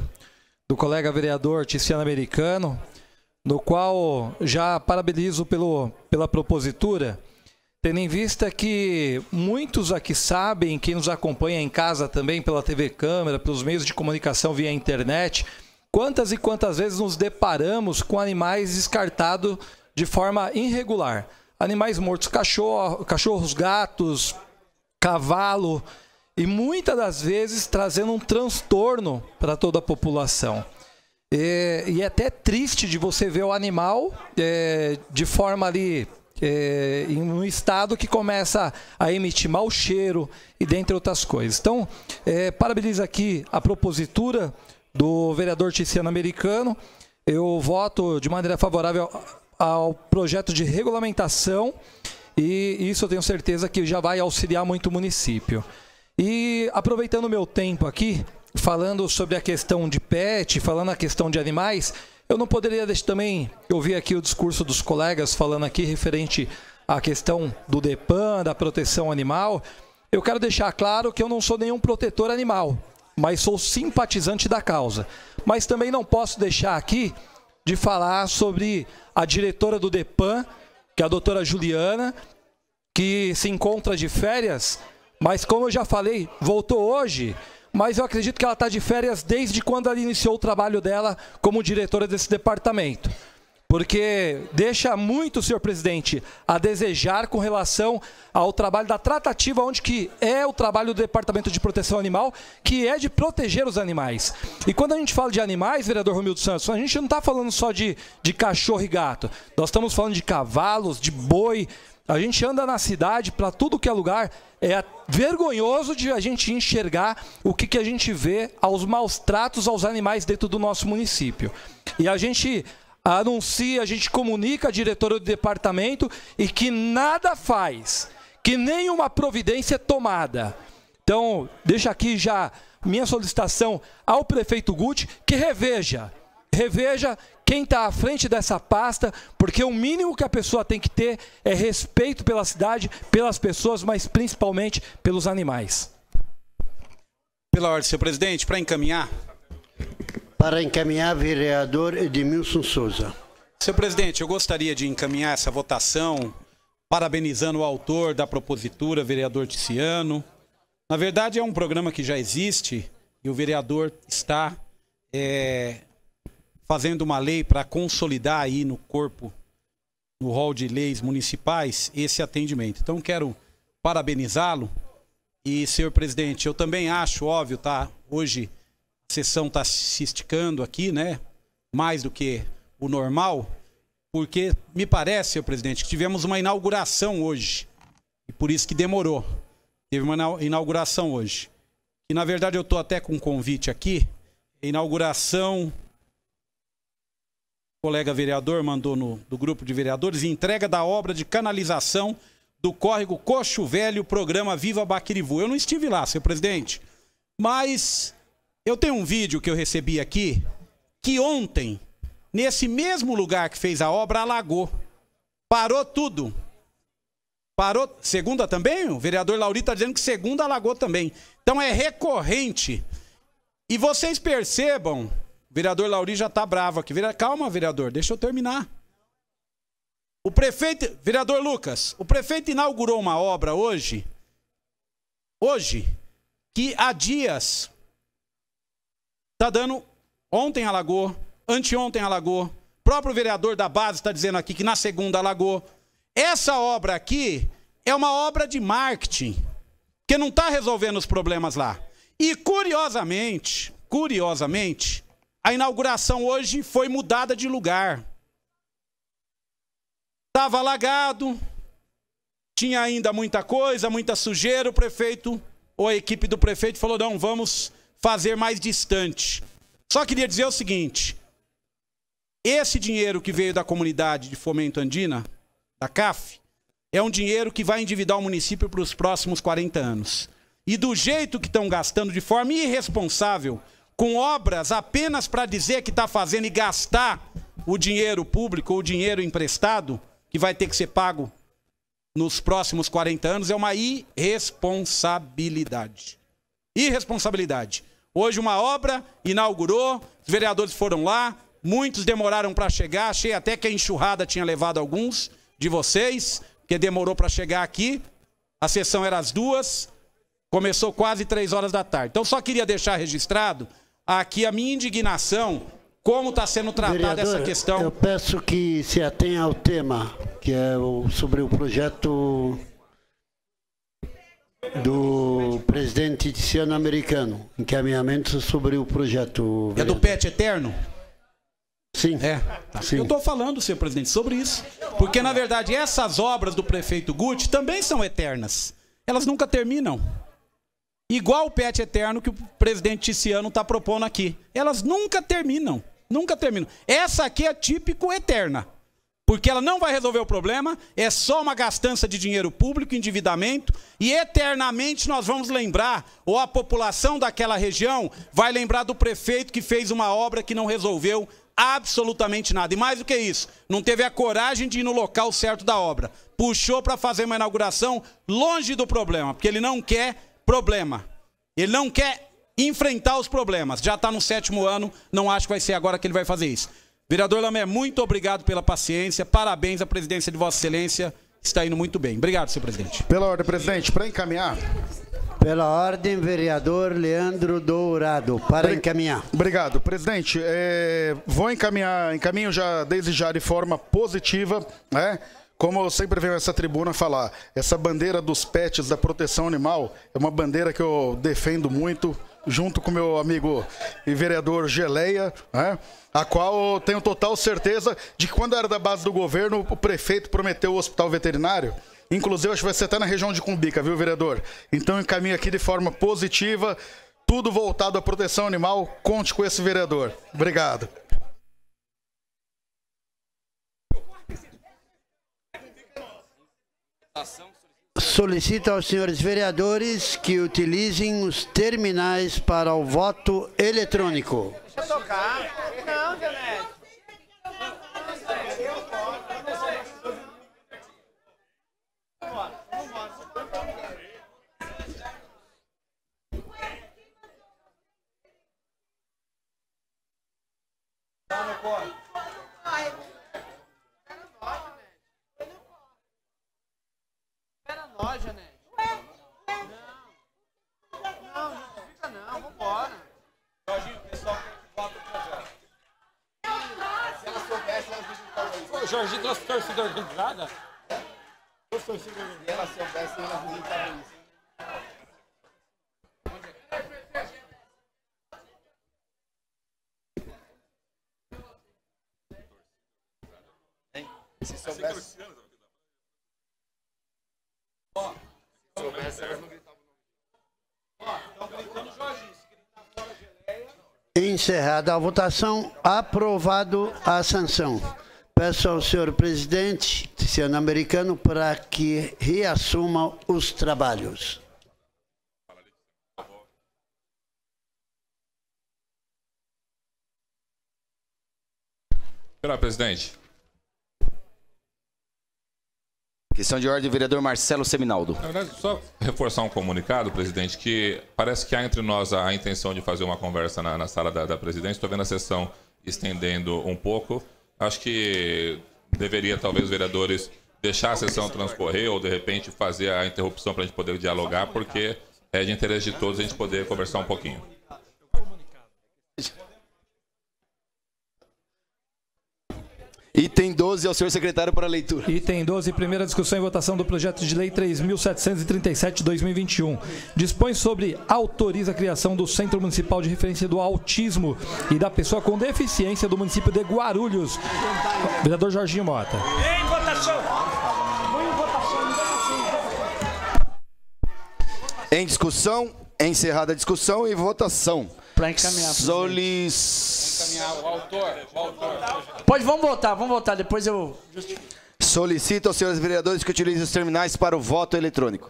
do colega vereador Tiziano Americano, no qual já parabenizo pelo, pela propositura, tendo em vista que muitos aqui sabem, quem nos acompanha em casa também pela TV Câmara, pelos meios de comunicação via internet, Quantas e quantas vezes nos deparamos com animais descartados de forma irregular? Animais mortos, cachorro, cachorros, gatos, cavalo, e muitas das vezes trazendo um transtorno para toda a população. E, e, é até triste de você ver o animal é, de forma ali é, em um estado que começa a emitir mau cheiro e dentre outras coisas. Então, é, parabenizo aqui a propositura do vereador Tiziano Americano. Eu voto de maneira favorável ao projeto de regulamentação e isso eu tenho certeza que já vai auxiliar muito o município. E aproveitando o meu tempo aqui, falando sobre a questão de pet, falando a questão de animais, eu não poderia deixar também ouvir aqui o discurso dos colegas falando aqui referente à questão do DEPAN, da proteção animal. Eu quero deixar claro que eu não sou nenhum protetor animal mas sou simpatizante da causa. Mas também não posso deixar aqui de falar sobre a diretora do DEPAN, que é a doutora Juliana, que se encontra de férias, mas como eu já falei, voltou hoje. Mas eu acredito que ela está de férias desde quando ela iniciou o trabalho dela como diretora desse departamento porque deixa muito, senhor presidente, a desejar com relação ao trabalho da tratativa, onde que é o trabalho do Departamento de Proteção Animal, que é de proteger os animais. E quando a gente fala de animais, vereador Romildo Santos, a gente não está falando só de, de cachorro e gato. Nós estamos falando de cavalos, de boi, a gente anda na cidade para tudo que é lugar. É vergonhoso de a gente enxergar o que, que a gente vê aos maus tratos aos animais dentro do nosso município. E a gente anuncia, a gente comunica à diretora do departamento e que nada faz, que nenhuma providência é tomada. Então, deixa aqui já minha solicitação ao prefeito Guti que reveja, reveja quem está à frente dessa pasta, porque o mínimo que a pessoa tem que ter é respeito pela cidade, pelas pessoas, mas principalmente pelos animais. Pela ordem, senhor presidente, para encaminhar, para encaminhar vereador Edmilson Souza. Senhor presidente, eu gostaria de encaminhar essa votação parabenizando o autor da propositura, vereador Ticiano. Na verdade, é um programa que já existe e o vereador está é, fazendo uma lei para consolidar aí no corpo, no rol de leis municipais, esse atendimento. Então, quero parabenizá-lo. E, senhor presidente, eu também acho, óbvio, tá? Hoje sessão está se esticando aqui, né? Mais do que o normal, porque me parece, senhor presidente, que tivemos uma inauguração hoje. E por isso que demorou. Teve uma inauguração hoje. E na verdade eu estou até com um convite aqui. Inauguração. O colega vereador mandou no do grupo de vereadores entrega da obra de canalização do córrego Coxo Velho, programa Viva Baquirivu. Eu não estive lá, senhor presidente, mas eu tenho um vídeo que eu recebi aqui que ontem, nesse mesmo lugar que fez a obra, alagou. Parou tudo. Parou. Segunda também? O vereador Lauri está dizendo que segunda alagou também. Então é recorrente. E vocês percebam, o vereador Lauri já está bravo aqui. Calma, vereador, deixa eu terminar. O prefeito, vereador Lucas, o prefeito inaugurou uma obra hoje, hoje, que há dias Está dando ontem alagou, anteontem alagou, o próprio vereador da base está dizendo aqui que na segunda alagou. Essa obra aqui é uma obra de marketing, que não está resolvendo os problemas lá. E curiosamente, curiosamente, a inauguração hoje foi mudada de lugar. Estava alagado, tinha ainda muita coisa, muita sujeira. O prefeito ou a equipe do prefeito falou: não, vamos fazer mais distante. Só queria dizer o seguinte: esse dinheiro que veio da comunidade de fomento andina, da CAF, é um dinheiro que vai endividar o município para os próximos 40 anos. E do jeito que estão gastando de forma irresponsável, com obras apenas para dizer que está fazendo e gastar o dinheiro público ou o dinheiro emprestado, que vai ter que ser pago nos próximos 40 anos, é uma irresponsabilidade. Irresponsabilidade. Hoje uma obra inaugurou, os vereadores foram lá, muitos demoraram para chegar, achei até que a enxurrada tinha levado alguns de vocês, que demorou para chegar aqui. A sessão era às duas, começou quase três horas da tarde. Então só queria deixar registrado aqui a minha indignação como está sendo tratada Vereador, essa questão. Eu peço que se atenha ao tema, que é sobre o projeto do presidente ticiano Americano, encaminhamento sobre o projeto. É do PET Eterno? Sim. É. Tá. Sim. Eu estou falando, senhor presidente, sobre isso. Porque, na verdade, essas obras do prefeito Guti também são eternas. Elas nunca terminam. Igual o PET Eterno que o presidente ticiano está propondo aqui. Elas nunca terminam. Nunca terminam. Essa aqui é típico eterna porque ela não vai resolver o problema, é só uma gastança de dinheiro público, endividamento, e eternamente nós vamos lembrar, ou a população daquela região vai lembrar do prefeito que fez uma obra que não resolveu absolutamente nada. E mais do que isso, não teve a coragem de ir no local certo da obra. Puxou para fazer uma inauguração longe do problema, porque ele não quer problema. Ele não quer enfrentar os problemas. Já está no sétimo ano, não acho que vai ser agora que ele vai fazer isso. Vereador Lamé, muito obrigado pela paciência. Parabéns à presidência de Vossa Excelência. Está indo muito bem. Obrigado, senhor presidente. Pela ordem, presidente. Para encaminhar. Pela ordem, vereador Leandro Dourado, para encaminhar. Obrigado, presidente. É, vou encaminhar, encaminho já desde já de forma positiva, né? Como eu sempre venho essa tribuna falar, essa bandeira dos pets da proteção animal é uma bandeira que eu defendo muito junto com meu amigo e vereador Geleia, né? a qual tenho total certeza de que quando era da base do governo, o prefeito prometeu o hospital veterinário. Inclusive, acho que vai ser até na região de Cumbica, viu, vereador? Então, encaminho aqui de forma positiva, tudo voltado à proteção animal. Conte com esse vereador. Obrigado. Ação solicita aos senhores vereadores que utilizem os terminais para o voto eletrônico. Deixa eu tocar. Não, Não, não Não, loja, né? Não, não fica não, vambora. Jorginho, o pessoal quer que vota pra já. Se ela soubesse, ela deixa de falar isso. O Jorginho trouxe torcida organizada? Trouxe Se ela soubesse, ela não falar isso. Se assim soubesse... Então, encerrada a votação, aprovado a sanção. Peço ao senhor presidente, Cristiano Americano, para que reassuma os trabalhos. Senhora presidente, Questão de ordem, vereador Marcelo Seminaldo. Na verdade, só reforçar um comunicado, presidente, que parece que há entre nós a, intenção de fazer uma conversa na, na sala da, da presidência. Estou vendo a sessão estendendo um pouco. Acho que deveria, talvez, os vereadores deixar a sessão transcorrer ou, de repente, fazer a interrupção para a gente poder dialogar, porque é de interesse de todos a gente poder conversar um pouquinho. Item 12 ao senhor secretário para leitura. Item 12, primeira discussão e votação do projeto de lei 3737/2021. Dispõe sobre autoriza a criação do Centro Municipal de Referência do Autismo e da Pessoa com Deficiência do município de Guarulhos. Vereador Jorginho Mota. Em votação. Em votação. Em discussão, encerrada a discussão e votação. Para encaminhar. Solis. Encaminhar o autor, o autor. Pode, vamos voltar, vamos voltar. Depois eu. Solicito aos senhores vereadores que utilizem os terminais para o voto eletrônico.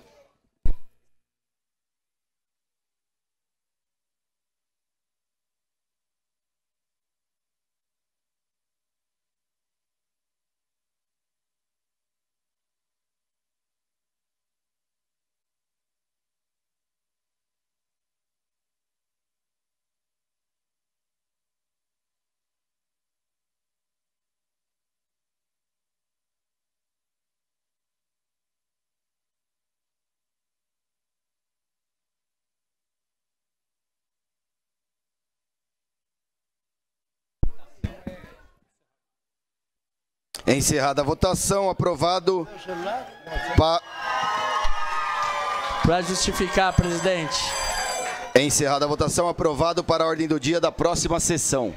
Encerrada a votação, aprovado. Para justificar, presidente. Encerrada a votação, aprovado para a ordem do dia da próxima sessão.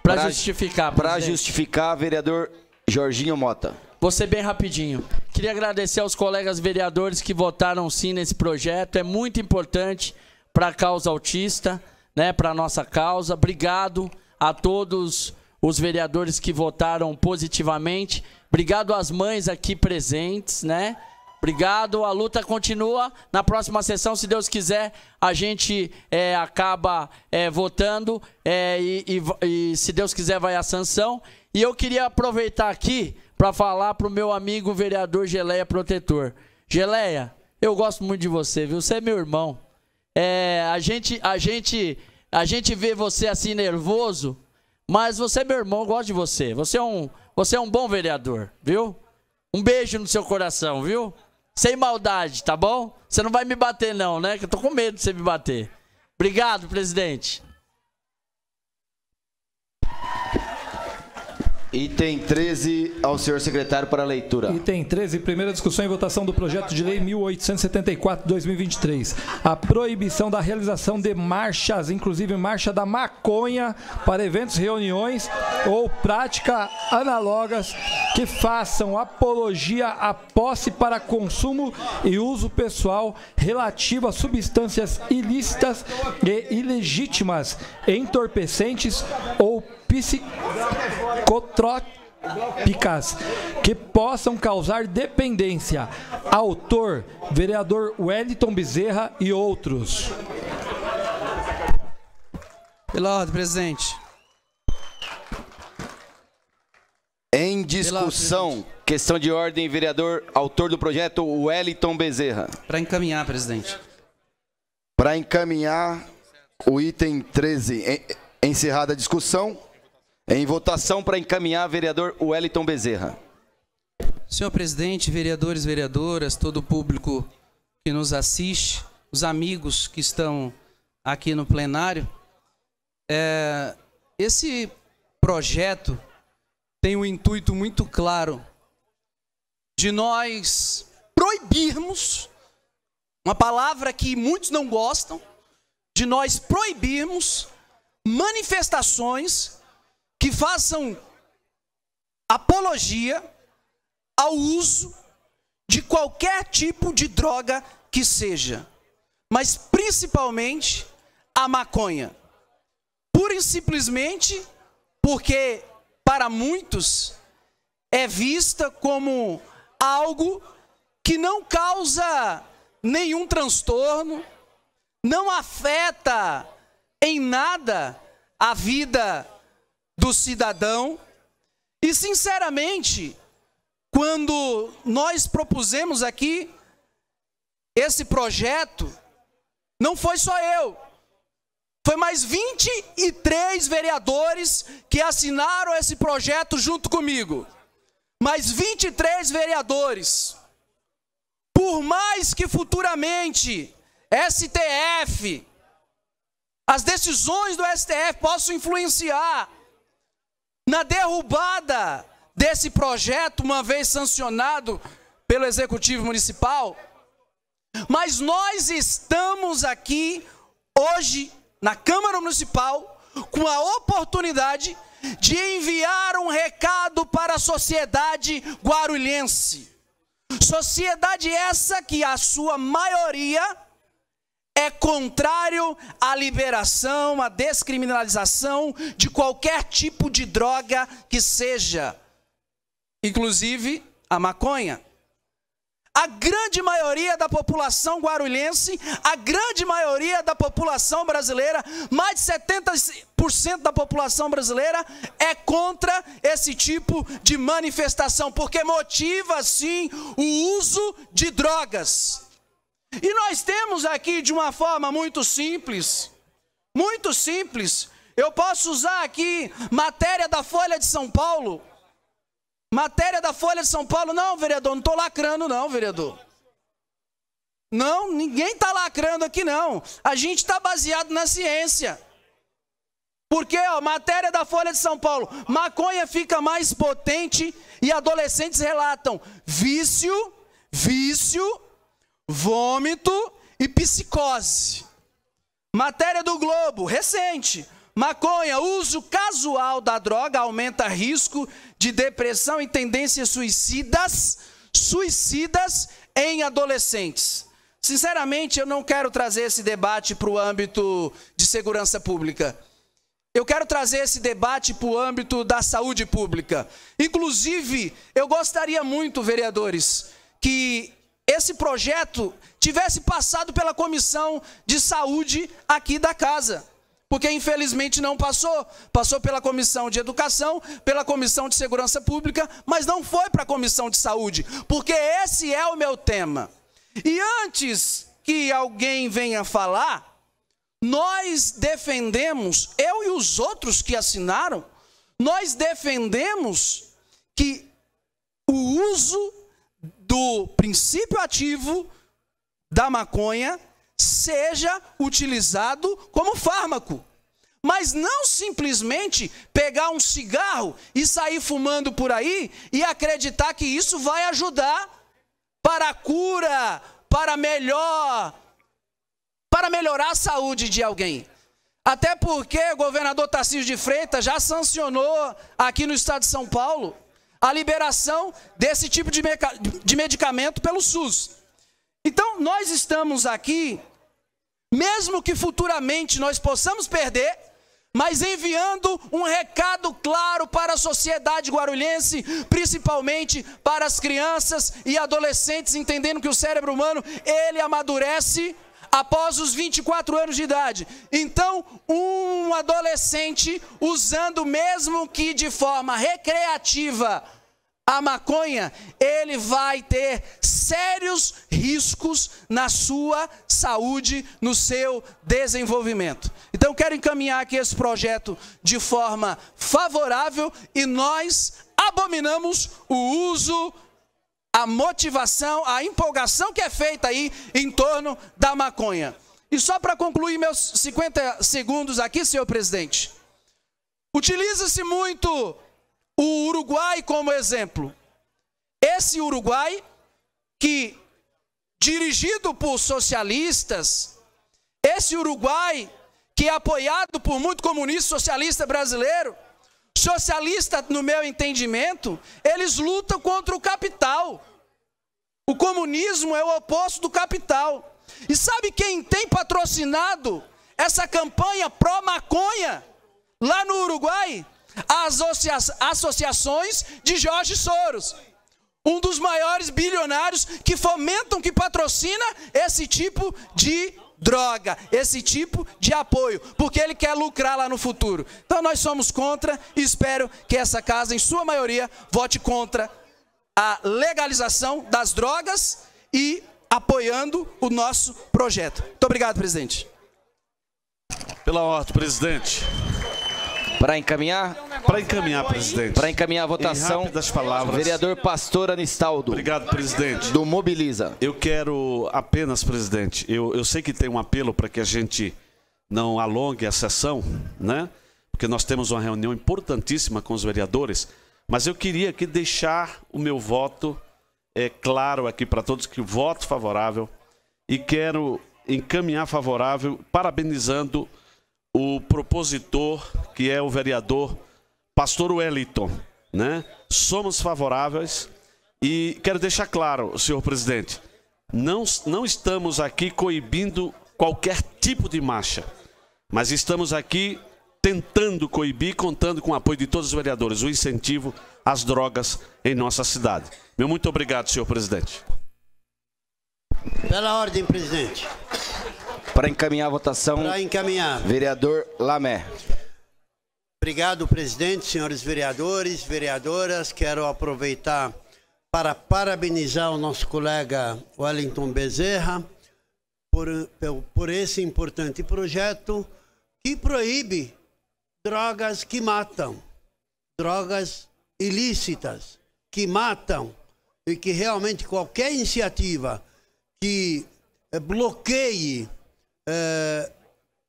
Para justificar, Para justificar, vereador Jorginho Mota. Vou ser bem rapidinho. Queria agradecer aos colegas vereadores que votaram sim nesse projeto. É muito importante para a causa autista, né, para a nossa causa. Obrigado a todos os vereadores que votaram positivamente. Obrigado às mães aqui presentes, né? Obrigado, a luta continua. Na próxima sessão, se Deus quiser, a gente é, acaba é, votando é, e, e, e, se Deus quiser, vai a sanção. E eu queria aproveitar aqui para falar para o meu amigo vereador Geleia Protetor. Geleia, eu gosto muito de você, viu? Você é meu irmão. É, a gente, a gente, a gente vê você assim nervoso mas você, meu irmão, gosto de você. Você é um, você é um bom vereador, viu? Um beijo no seu coração, viu? Sem maldade, tá bom? Você não vai me bater não, né? Que eu tô com medo de você me bater. Obrigado, presidente. Item 13 ao senhor secretário para leitura. Item 13, primeira discussão e votação do projeto de lei 1874-2023. A proibição da realização de marchas, inclusive marcha da maconha, para eventos, reuniões ou prática análogas que façam apologia à posse para consumo e uso pessoal relativo a substâncias ilícitas e ilegítimas, entorpecentes ou psicotrópicas que possam causar dependência. Autor, vereador Wellington Bezerra e outros. Pela ordem, presidente. Em discussão, questão de ordem, vereador, autor do projeto, Wellington Bezerra. Para encaminhar, presidente. Para encaminhar o item 13. Encerrada a discussão, em votação para encaminhar, vereador Wellington Bezerra. Senhor presidente, vereadores, vereadoras, todo o público que nos assiste, os amigos que estão aqui no plenário, é, esse projeto tem um intuito muito claro de nós proibirmos uma palavra que muitos não gostam de nós proibirmos manifestações que façam apologia ao uso de qualquer tipo de droga que seja, mas principalmente a maconha. Pura e simplesmente porque, para muitos, é vista como algo que não causa nenhum transtorno, não afeta em nada a vida do cidadão. E, sinceramente, quando nós propusemos aqui esse projeto, não foi só eu. Foi mais 23 vereadores que assinaram esse projeto junto comigo. Mais 23 vereadores. Por mais que futuramente STF, as decisões do STF possam influenciar na derrubada desse projeto, uma vez sancionado pelo Executivo Municipal. Mas nós estamos aqui hoje na Câmara Municipal com a oportunidade de enviar um recado para a sociedade guarulhense. Sociedade essa que a sua maioria é contrário à liberação, à descriminalização de qualquer tipo de droga que seja, inclusive a maconha. A grande maioria da população guarulhense, a grande maioria da população brasileira, mais de 70% da população brasileira é contra esse tipo de manifestação, porque motiva sim o uso de drogas. E nós temos aqui de uma forma muito simples, muito simples. Eu posso usar aqui matéria da Folha de São Paulo. Matéria da Folha de São Paulo, não, vereador, não estou lacrando, não, vereador. Não, ninguém está lacrando aqui, não. A gente está baseado na ciência. Porque, ó, matéria da Folha de São Paulo, maconha fica mais potente e adolescentes relatam vício, vício vômito e psicose. Matéria do Globo, recente. Maconha, uso casual da droga aumenta risco de depressão e tendências suicidas, suicidas em adolescentes. Sinceramente, eu não quero trazer esse debate para o âmbito de segurança pública. Eu quero trazer esse debate para o âmbito da saúde pública. Inclusive, eu gostaria muito, vereadores, que esse projeto tivesse passado pela comissão de saúde aqui da casa. Porque infelizmente não passou. Passou pela comissão de educação, pela comissão de segurança pública, mas não foi para a comissão de saúde. Porque esse é o meu tema. E antes que alguém venha falar, nós defendemos, eu e os outros que assinaram, nós defendemos que o uso do princípio ativo da maconha seja utilizado como fármaco. Mas não simplesmente pegar um cigarro e sair fumando por aí e acreditar que isso vai ajudar para a cura, para melhor, para melhorar a saúde de alguém. Até porque o governador Tarcísio de Freitas já sancionou aqui no estado de São Paulo a liberação desse tipo de, de medicamento pelo SUS. Então, nós estamos aqui, mesmo que futuramente nós possamos perder, mas enviando um recado claro para a sociedade guarulhense, principalmente para as crianças e adolescentes, entendendo que o cérebro humano, ele amadurece após os 24 anos de idade. Então, um adolescente usando mesmo que de forma recreativa a maconha, ele vai ter sérios riscos na sua saúde, no seu desenvolvimento. Então, quero encaminhar aqui esse projeto de forma favorável e nós abominamos o uso a motivação, a empolgação que é feita aí em torno da maconha. E só para concluir meus 50 segundos aqui, senhor presidente, utiliza-se muito o Uruguai como exemplo. Esse Uruguai que dirigido por socialistas, esse Uruguai que é apoiado por muito comunista socialista brasileiro, Socialista, no meu entendimento, eles lutam contra o capital. O comunismo é o oposto do capital. E sabe quem tem patrocinado essa campanha pró-maconha lá no Uruguai? As associações de Jorge Soros, um dos maiores bilionários que fomentam, que patrocina esse tipo de droga, esse tipo de apoio, porque ele quer lucrar lá no futuro. Então nós somos contra e espero que essa casa, em sua maioria, vote contra a legalização das drogas e apoiando o nosso projeto. Muito obrigado, presidente. Pela ordem, presidente. Para encaminhar? Para encaminhar, presidente. Para encaminhar a votação. Em palavras. Vereador Pastor Anistaldo. Obrigado, presidente. Do Mobiliza. Eu quero apenas, presidente, eu, eu sei que tem um apelo para que a gente não alongue a sessão, né? Porque nós temos uma reunião importantíssima com os vereadores, mas eu queria aqui deixar o meu voto é claro aqui para todos que voto favorável e quero encaminhar favorável, parabenizando o propositor, que é o vereador Pastor Wellington, né? Somos favoráveis e quero deixar claro, senhor presidente, não, não estamos aqui coibindo qualquer tipo de marcha, mas estamos aqui tentando coibir, contando com o apoio de todos os vereadores, o incentivo às drogas em nossa cidade. Meu muito obrigado, senhor presidente. Pela ordem, presidente. Para encaminhar a votação. Para encaminhar. Vereador Lamé. Obrigado, presidente, senhores vereadores, vereadoras. Quero aproveitar para parabenizar o nosso colega Wellington Bezerra por, por esse importante projeto que proíbe drogas que matam, drogas ilícitas que matam e que realmente qualquer iniciativa que bloqueie é,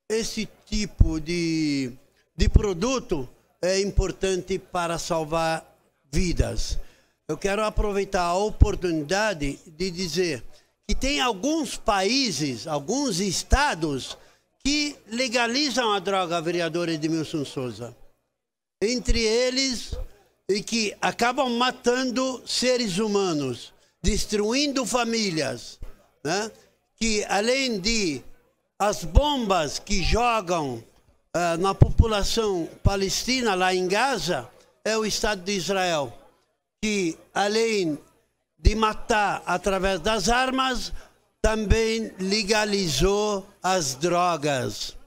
esse tipo de, de produto é importante para salvar vidas. Eu quero aproveitar a oportunidade de dizer que tem alguns países, alguns estados que legalizam a droga, vereador Edmilson Souza. Entre eles, e que acabam matando seres humanos, destruindo famílias, né? que além de as bombas que jogam uh, na população palestina, lá em Gaza, é o Estado de Israel, que além de matar através das armas, também legalizou as drogas.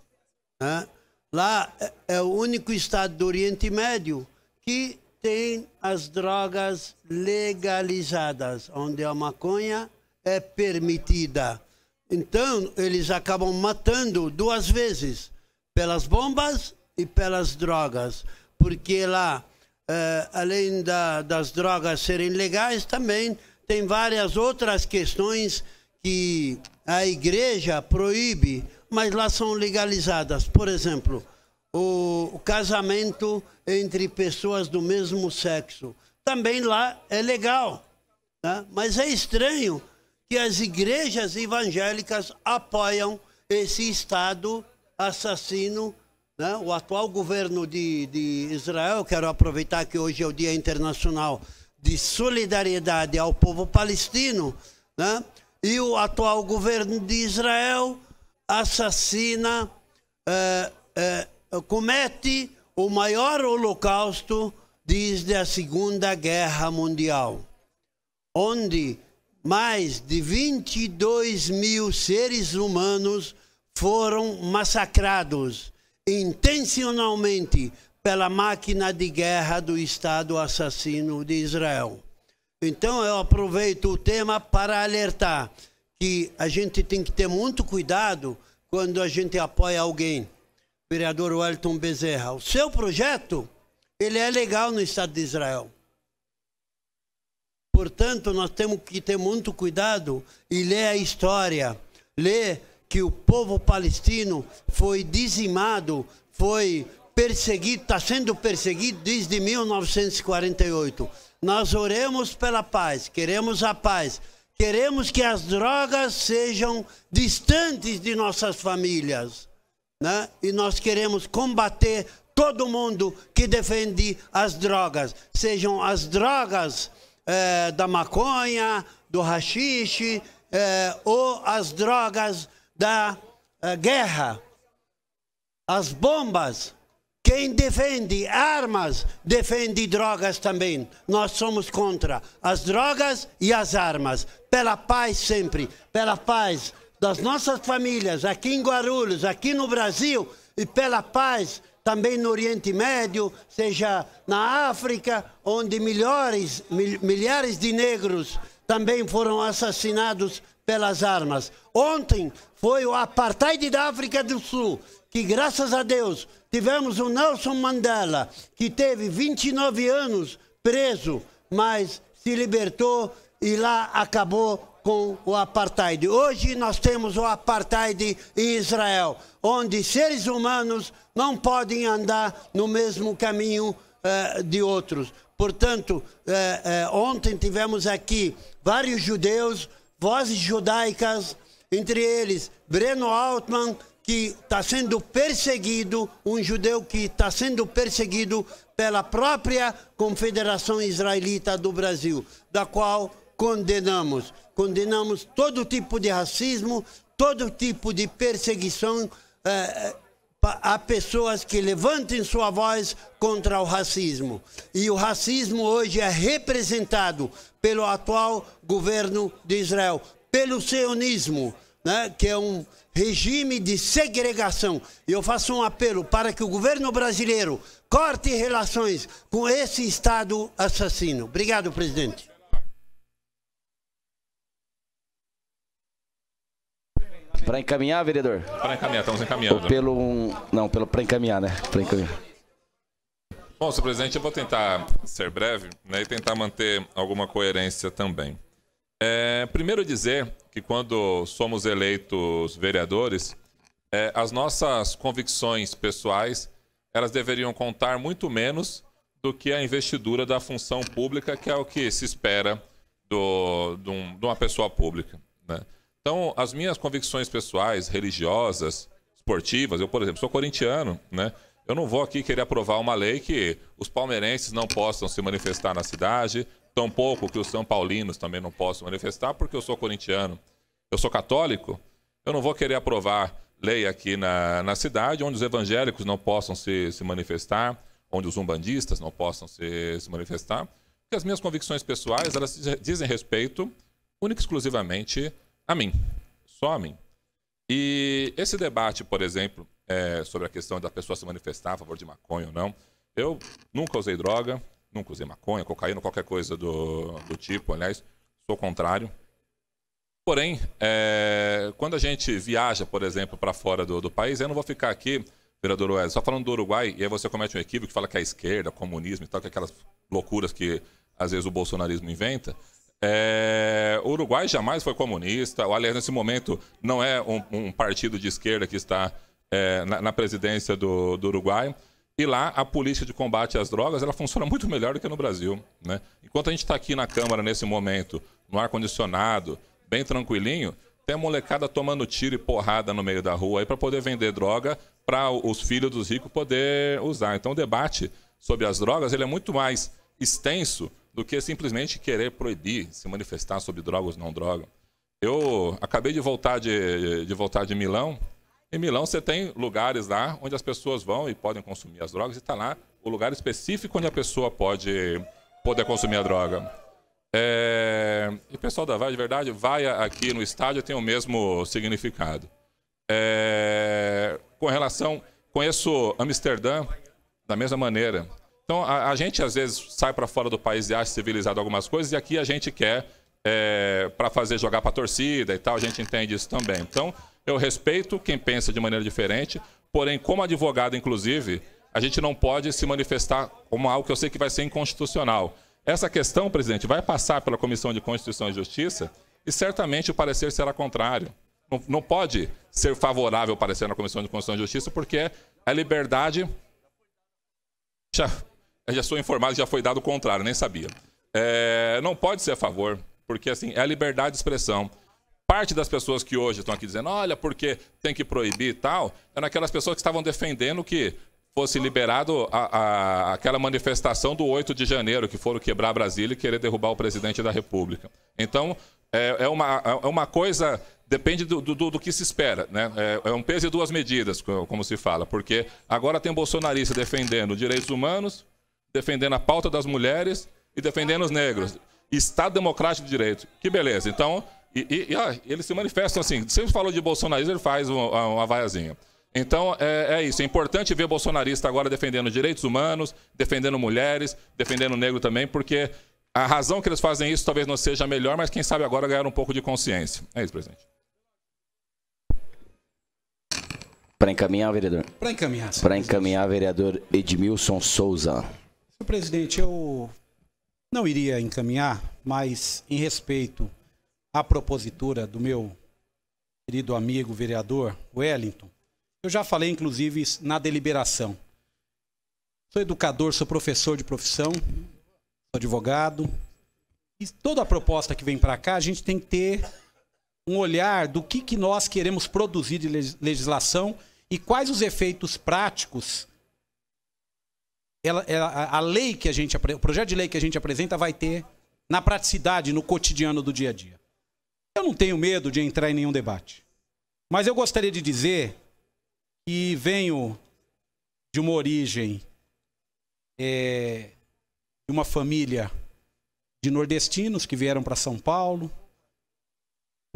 Né? Lá eh, é o único estado do Oriente Médio que tem as drogas legalizadas, onde a maconha é permitida. Então, eles acabam matando duas vezes, pelas bombas e pelas drogas, porque lá, eh, além da, das drogas serem legais, também tem várias outras questões que a igreja proíbe, mas lá são legalizadas. Por exemplo, o casamento entre pessoas do mesmo sexo. Também lá é legal, tá? mas é estranho que as igrejas evangélicas apoiam esse Estado assassino, né? o atual governo de, de Israel. Quero aproveitar que hoje é o Dia Internacional de Solidariedade ao Povo Palestino, né? e o atual governo de Israel assassina, é, é, comete o maior holocausto desde a Segunda Guerra Mundial, onde mais de 22 mil seres humanos foram massacrados intencionalmente pela máquina de guerra do Estado assassino de Israel. Então eu aproveito o tema para alertar que a gente tem que ter muito cuidado quando a gente apoia alguém. Vereador Wellington Bezerra, o seu projeto ele é legal no Estado de Israel. Portanto, nós temos que ter muito cuidado e ler a história, ler que o povo palestino foi dizimado, foi perseguido, está sendo perseguido desde 1948. Nós oremos pela paz, queremos a paz, queremos que as drogas sejam distantes de nossas famílias. Né? E nós queremos combater todo mundo que defende as drogas, sejam as drogas é, da maconha, do rachixe é, ou as drogas da é, guerra, as bombas. Quem defende armas defende drogas também. Nós somos contra as drogas e as armas. Pela paz sempre, pela paz das nossas famílias aqui em Guarulhos, aqui no Brasil e pela paz também no Oriente Médio, seja na África, onde milhares, milhares de negros também foram assassinados pelas armas. Ontem foi o apartheid da África do Sul, que graças a Deus tivemos o Nelson Mandela, que teve 29 anos preso, mas se libertou e lá acabou com o apartheid. Hoje nós temos o apartheid em Israel, onde seres humanos não podem andar no mesmo caminho eh, de outros. Portanto, eh, eh, ontem tivemos aqui vários judeus, vozes judaicas, entre eles Breno Altman, que está sendo perseguido, um judeu que está sendo perseguido pela própria Confederação Israelita do Brasil, da qual condenamos. Condenamos todo tipo de racismo, todo tipo de perseguição eh, eh, a pessoas que levantem sua voz contra o racismo. E o racismo hoje é representado pelo atual governo de Israel, pelo sionismo, né, que é um regime de segregação. E eu faço um apelo para que o governo brasileiro corte relações com esse Estado assassino. Obrigado, presidente. Para encaminhar, vereador? Para encaminhar, estamos encaminhando. Ou pelo um... Não, pelo para encaminhar, né? Para encaminhar. Bom, senhor presidente, eu vou tentar ser breve né, e tentar manter alguma coerência também. É, primeiro dizer que quando somos eleitos vereadores, é, as nossas convicções pessoais, elas deveriam contar muito menos do que a investidura da função pública, que é o que se espera do, de, um, de uma pessoa pública. Né? Então, as minhas convicções pessoais, religiosas, esportivas, eu, por exemplo, sou corintiano, né? Eu não vou aqui querer aprovar uma lei que os palmeirenses não possam se manifestar na cidade, tampouco que os são paulinos também não possam manifestar, porque eu sou corintiano. Eu sou católico, eu não vou querer aprovar lei aqui na, na cidade onde os evangélicos não possam se, se manifestar, onde os umbandistas não possam se, se manifestar, porque as minhas convicções pessoais, elas dizem respeito única e exclusivamente Amém. Só amém. E esse debate, por exemplo, é, sobre a questão da pessoa se manifestar a favor de maconha ou não, eu nunca usei droga, nunca usei maconha, cocaína, qualquer coisa do, do tipo, aliás, sou contrário. Porém, é, quando a gente viaja, por exemplo, para fora do, do país, eu não vou ficar aqui, vereador Wesley, só falando do Uruguai, e aí você comete um equívoco que fala que é a esquerda, comunismo e tal, que é aquelas loucuras que às vezes o bolsonarismo inventa, é, o Uruguai jamais foi comunista. Aliás, nesse momento, não é um, um partido de esquerda que está é, na, na, presidência do, do, Uruguai. E lá, a política de combate às drogas ela funciona muito melhor do que no Brasil. Né? Enquanto a gente está aqui na Câmara nesse momento, no ar-condicionado, bem tranquilinho, tem a molecada tomando tiro e porrada no meio da rua para poder vender droga para os filhos dos ricos poder usar. Então, o debate sobre as drogas ele é muito mais extenso do que simplesmente querer proibir, se manifestar sobre drogas ou não droga. Eu acabei de voltar de, de voltar de Milão. Em Milão você tem lugares lá onde as pessoas vão e podem consumir as drogas e está lá o lugar específico onde a pessoa pode poder consumir a droga. É... E o pessoal da Vai, de verdade, vai aqui no estádio tem o mesmo significado. É... Com relação, conheço Amsterdã da mesma maneira. Então, a, a gente às vezes sai para fora do país e acha civilizado algumas coisas, e aqui a gente quer é, para fazer jogar para a torcida e tal, a gente entende isso também. Então, eu respeito quem pensa de maneira diferente, porém, como advogado, inclusive, a gente não pode se manifestar como algo que eu sei que vai ser inconstitucional. Essa questão, presidente, vai passar pela Comissão de Constituição e Justiça e certamente o parecer será contrário. Não, não pode ser favorável o parecer na Comissão de Constituição e Justiça, porque é a é liberdade já sou informado, já foi dado o contrário, nem sabia. É, não pode ser a favor, porque assim, é a liberdade de expressão. Parte das pessoas que hoje estão aqui dizendo, olha, porque tem que proibir e tal, eram aquelas pessoas que estavam defendendo que fosse liberado a, a, aquela manifestação do 8 de janeiro, que foram quebrar Brasília e querer derrubar o presidente da República. Então, é, é uma, é, é uma coisa depende do, do, do, que se espera, né? É, é um peso e duas medidas, como se fala, porque agora tem bolsonarista defendendo direitos humanos, defendendo a pauta das mulheres e defendendo os negros. Estado democrático de direito. Que beleza. Então, e, e, e ah, eles se manifestam assim. Sempre falou de bolsonarismo, ele faz uma, ah, uma vaiazinha. Então, é, é, isso. É importante ver bolsonarista agora defendendo direitos humanos, defendendo mulheres, defendendo negro também, porque a razão que eles fazem isso talvez não seja a melhor, mas quem sabe agora ganhar um pouco de consciência. É isso, presidente. Para encaminhar, vereador. Para encaminhar. Para encaminhar, vereador Edmilson Souza. Presidente, eu não iria encaminhar, mas em respeito à propositura do meu querido amigo vereador Wellington, eu já falei inclusive na deliberação. Sou educador, sou professor de profissão, sou advogado. E toda a proposta que vem para cá, a gente tem que ter um olhar do que, que nós queremos produzir de legislação e quais os efeitos práticos ela, ela, a lei que a gente o projeto de lei que a gente apresenta vai ter na praticidade, no cotidiano do dia a dia. Eu não tenho medo de entrar em nenhum debate, mas eu gostaria de dizer que venho de uma origem, é, de uma família de nordestinos que vieram para São Paulo.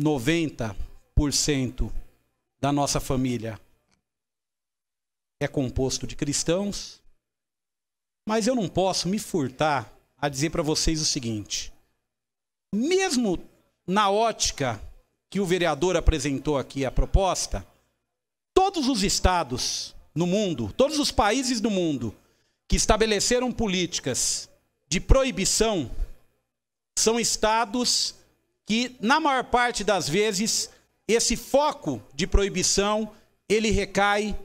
90% da nossa família é composto de cristãos. Mas eu não posso me furtar a dizer para vocês o seguinte: mesmo na ótica que o vereador apresentou aqui a proposta, todos os estados no mundo, todos os países do mundo que estabeleceram políticas de proibição são estados que na maior parte das vezes esse foco de proibição ele recai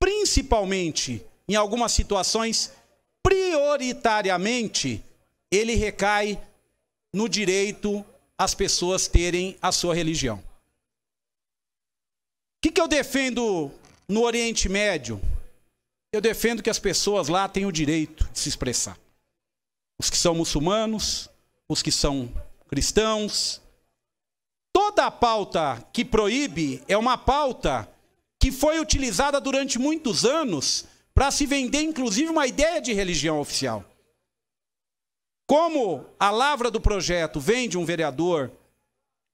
principalmente em algumas situações, prioritariamente, ele recai no direito às pessoas terem a sua religião. O que, que eu defendo no Oriente Médio? Eu defendo que as pessoas lá têm o direito de se expressar. Os que são muçulmanos, os que são cristãos. Toda a pauta que proíbe é uma pauta que foi utilizada durante muitos anos para se vender, inclusive, uma ideia de religião oficial. Como a lavra do projeto vem de um vereador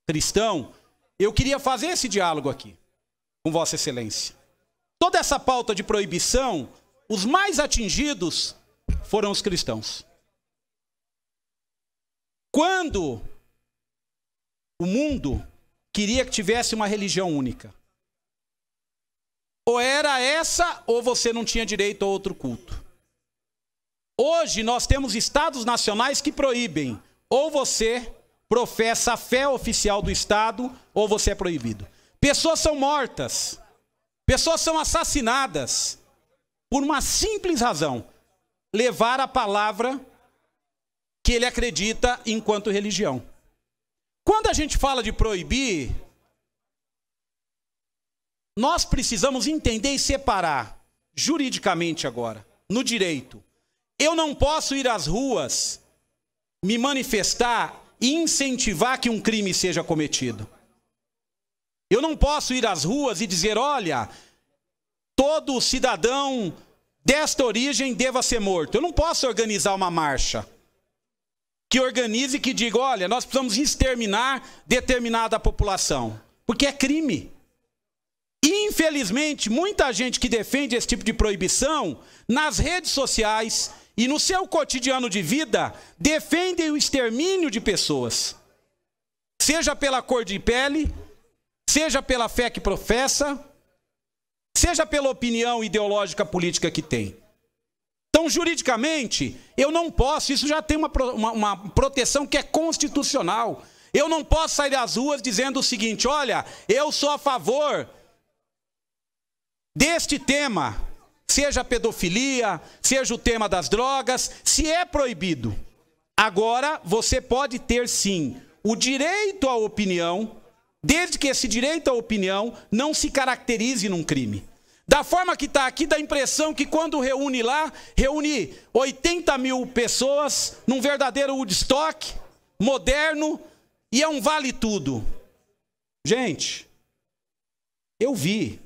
cristão, eu queria fazer esse diálogo aqui com Vossa Excelência. Toda essa pauta de proibição, os mais atingidos foram os cristãos. Quando o mundo queria que tivesse uma religião única, ou era essa, ou você não tinha direito a outro culto. Hoje nós temos estados nacionais que proíbem. Ou você professa a fé oficial do estado, ou você é proibido. Pessoas são mortas. Pessoas são assassinadas por uma simples razão: levar a palavra que ele acredita enquanto religião. Quando a gente fala de proibir, nós precisamos entender e separar, juridicamente agora, no direito. Eu não posso ir às ruas, me manifestar e incentivar que um crime seja cometido. Eu não posso ir às ruas e dizer: olha, todo cidadão desta origem deva ser morto. Eu não posso organizar uma marcha que organize e que diga: olha, nós precisamos exterminar determinada população, porque é crime. Infelizmente, muita gente que defende esse tipo de proibição, nas redes sociais e no seu cotidiano de vida, defendem o extermínio de pessoas. Seja pela cor de pele, seja pela fé que professa, seja pela opinião ideológica política que tem. Então, juridicamente, eu não posso, isso já tem uma, uma, uma proteção que é constitucional. Eu não posso sair às ruas dizendo o seguinte: olha, eu sou a favor deste tema, seja a pedofilia, seja o tema das drogas, se é proibido, agora você pode ter sim o direito à opinião, desde que esse direito à opinião não se caracterize num crime. Da forma que está aqui, dá a impressão que quando reúne lá, reúne 80 mil pessoas num verdadeiro Woodstock, moderno, e é um vale tudo. Gente, eu vi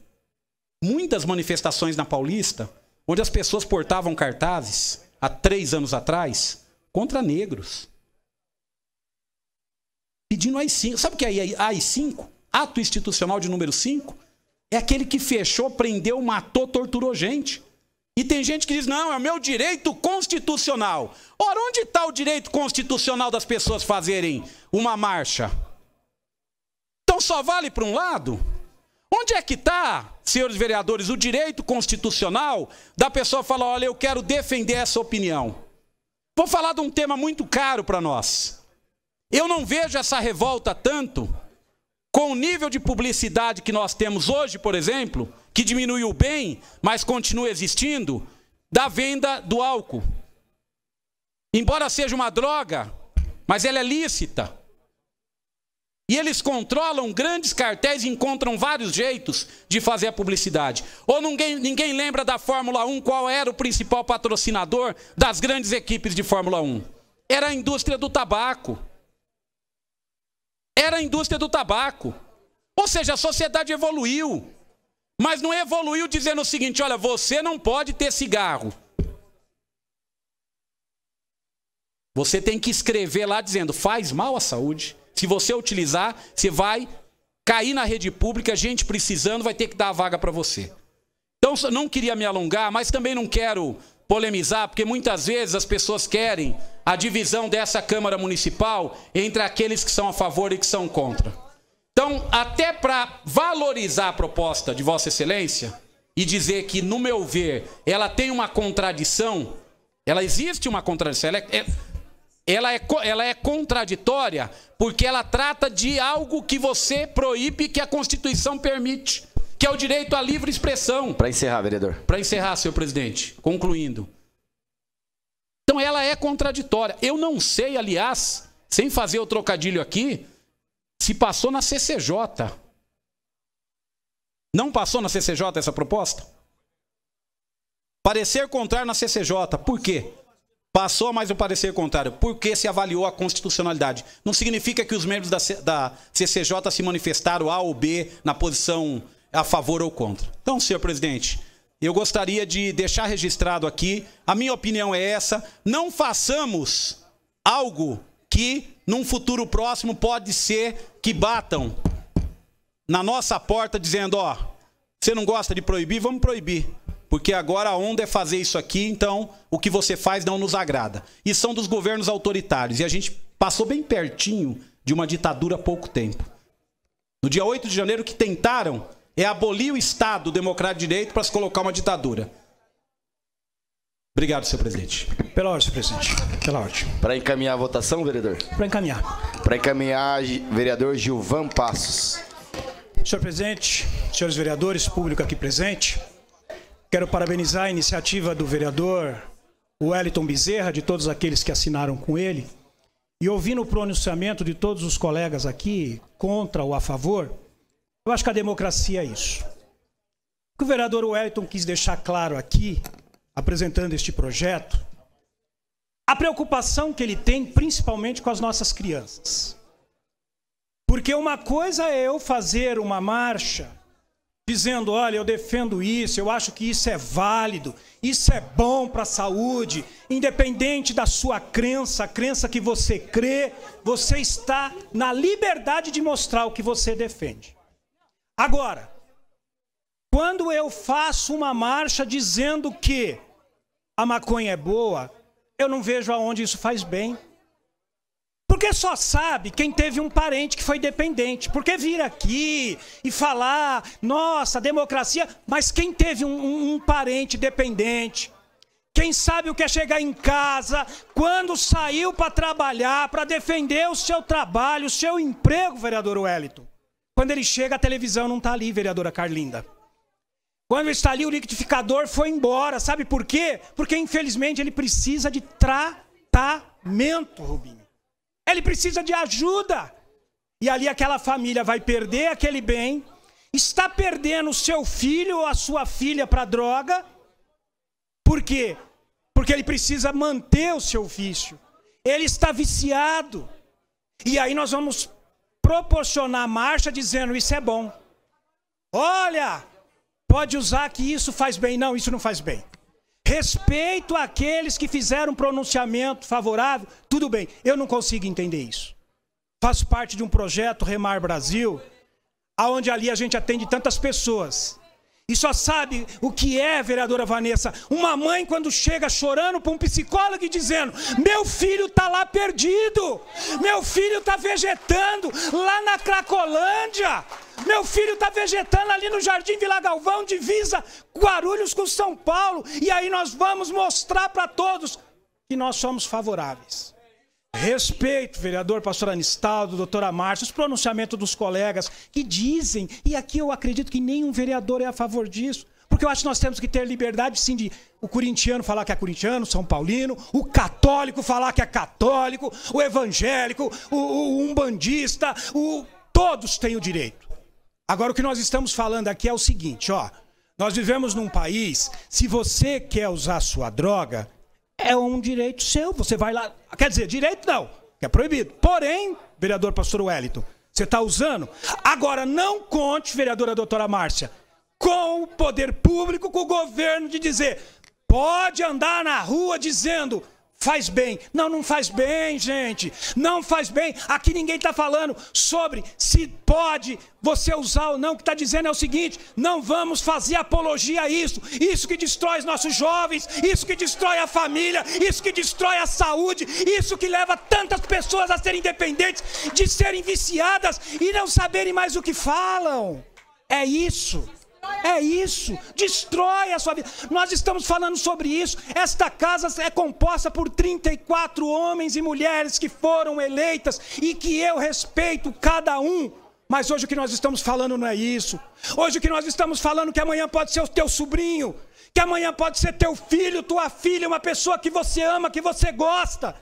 muitas manifestações na Paulista onde as pessoas portavam cartazes, há três anos atrás, contra negros. Pedindo AI-5. Sabe o que é AI-5? Ato institucional de número 5? É aquele que fechou, prendeu, matou, torturou gente. E tem gente que diz: não, é o meu direito constitucional. Ora, onde está o direito constitucional das pessoas fazerem uma marcha? Então só vale para um lado? Onde é que está, senhores vereadores, o direito constitucional da pessoa falar: olha, eu quero defender essa opinião? Vou falar de um tema muito caro para nós. Eu não vejo essa revolta tanto com o nível de publicidade que nós temos hoje, por exemplo, que diminuiu bem, mas continua existindo, da venda do álcool. Embora seja uma droga, mas ela é lícita. E eles controlam grandes cartéis e encontram vários jeitos de fazer a publicidade. Ou ninguém, ninguém lembra da Fórmula 1 qual era o principal patrocinador das grandes equipes de Fórmula 1? Era a indústria do tabaco. Era a indústria do tabaco. Ou seja, a sociedade evoluiu. Mas não evoluiu dizendo o seguinte: olha, você não pode ter cigarro. Você tem que escrever lá dizendo: faz mal à saúde. Se você utilizar, você vai cair na rede pública, gente precisando vai ter que dar a vaga para você. Então, não queria me alongar, mas também não quero polemizar, porque muitas vezes as pessoas querem a divisão dessa Câmara Municipal entre aqueles que são a favor e que são contra. Então, até para valorizar a proposta de Vossa Excelência e dizer que, no meu ver, ela tem uma contradição, ela existe uma contradição, ela é, é ela é, ela é contraditória porque ela trata de algo que você proíbe que a Constituição permite, que é o direito à livre expressão. Para encerrar, vereador. Para encerrar, senhor presidente, concluindo. Então ela é contraditória. Eu não sei, aliás, sem fazer o trocadilho aqui, se passou na CCJ. Não passou na CCJ essa proposta? Parecer contrário na CCJ. Por quê? Passou a mais o parecer contrário, porque se avaliou a constitucionalidade. Não significa que os membros da, C, da CCJ se manifestaram A ou B na posição a favor ou contra. Então, senhor presidente, eu gostaria de deixar registrado aqui, a minha opinião é essa, não façamos algo que num futuro próximo pode ser que batam na nossa porta dizendo, ó, você não gosta de proibir, vamos proibir porque agora a onda é fazer isso aqui, então o que você faz não nos agrada. E são dos governos autoritários. E a gente passou bem pertinho de uma ditadura há pouco tempo. No dia 8 de janeiro, o que tentaram é abolir o Estado democrático de direito para se colocar uma ditadura. Obrigado, senhor presidente. Pela ordem, senhor presidente. Pela ordem. Para encaminhar a votação, vereador? Para encaminhar. Para encaminhar, vereador Gilvan Passos. Senhor presidente, senhores vereadores, público aqui presente. Quero parabenizar a iniciativa do vereador Wellington Bezerra, de todos aqueles que assinaram com ele. E ouvindo o pronunciamento de todos os colegas aqui, contra ou a favor, eu acho que a democracia é isso. O que o vereador Wellington quis deixar claro aqui, apresentando este projeto, a preocupação que ele tem principalmente com as nossas crianças. Porque uma coisa é eu fazer uma marcha dizendo: olha, eu defendo isso, eu acho que isso é válido, isso é bom para a saúde, independente da sua crença, a crença que você crê, você está na liberdade de mostrar o que você defende. Agora, quando eu faço uma marcha dizendo que a maconha é boa, eu não vejo aonde isso faz bem. Porque só sabe quem teve um parente que foi dependente. Porque vir aqui e falar, nossa, democracia, mas quem teve um, um, um parente dependente? Quem sabe o que é chegar em casa, quando saiu para trabalhar, para defender o seu trabalho, o seu emprego, vereador Wellington? Quando ele chega, a televisão não está ali, vereadora Carlinda. Quando ele está ali, o liquidificador foi embora. Sabe por quê? Porque, infelizmente, ele precisa de tratamento, Rubinho. Ele precisa de ajuda. E ali aquela família vai perder aquele bem, está perdendo o seu filho ou a sua filha para droga. Por quê? Porque ele precisa manter o seu vício. Ele está viciado. E aí nós vamos proporcionar marcha dizendo isso é bom. Olha, pode usar que isso faz bem. Não, isso não faz bem. Respeito àqueles que fizeram um pronunciamento favorável, tudo bem. Eu não consigo entender isso. Faço parte de um projeto Remar Brasil, aonde ali a gente atende tantas pessoas. E só sabe o que é, vereadora Vanessa, uma mãe quando chega chorando para um psicólogo e dizendo: Meu filho está lá perdido, meu filho está vegetando lá na Cracolândia, meu filho está vegetando ali no Jardim Vila Galvão, divisa Guarulhos com São Paulo. E aí nós vamos mostrar para todos que nós somos favoráveis. Respeito, vereador pastor Anistaldo, doutora Márcia, os pronunciamentos dos colegas que dizem, e aqui eu acredito que nenhum vereador é a favor disso, porque eu acho que nós temos que ter liberdade, sim, de o corintiano falar que é corintiano, São Paulino, o católico falar que é católico, o evangélico, o, o umbandista, o... todos têm o direito. Agora, o que nós estamos falando aqui é o seguinte, ó. Nós vivemos num país, se você quer usar sua droga, é um direito seu. Você vai lá. Quer dizer, direito não, que é proibido. Porém, vereador pastor Wellington, você está usando. Agora, não conte, vereadora doutora Márcia, com o poder público, com o governo, de dizer pode andar na rua dizendo Faz bem. Não, não faz bem, gente. Não faz bem. Aqui ninguém está falando sobre se pode você usar ou não. O que está dizendo é o seguinte: não vamos fazer apologia a isso. Isso que destrói os nossos jovens, isso que destrói a família, isso que destrói a saúde, isso que leva tantas pessoas a serem dependentes, de serem viciadas e não saberem mais o que falam. É isso. É isso, destrói a sua vida. Nós estamos falando sobre isso. Esta casa é composta por 34 homens e mulheres que foram eleitas e que eu respeito cada um. Mas hoje o que nós estamos falando não é isso. Hoje o que nós estamos falando é que amanhã pode ser o teu sobrinho, que amanhã pode ser teu filho, tua filha, uma pessoa que você ama, que você gosta.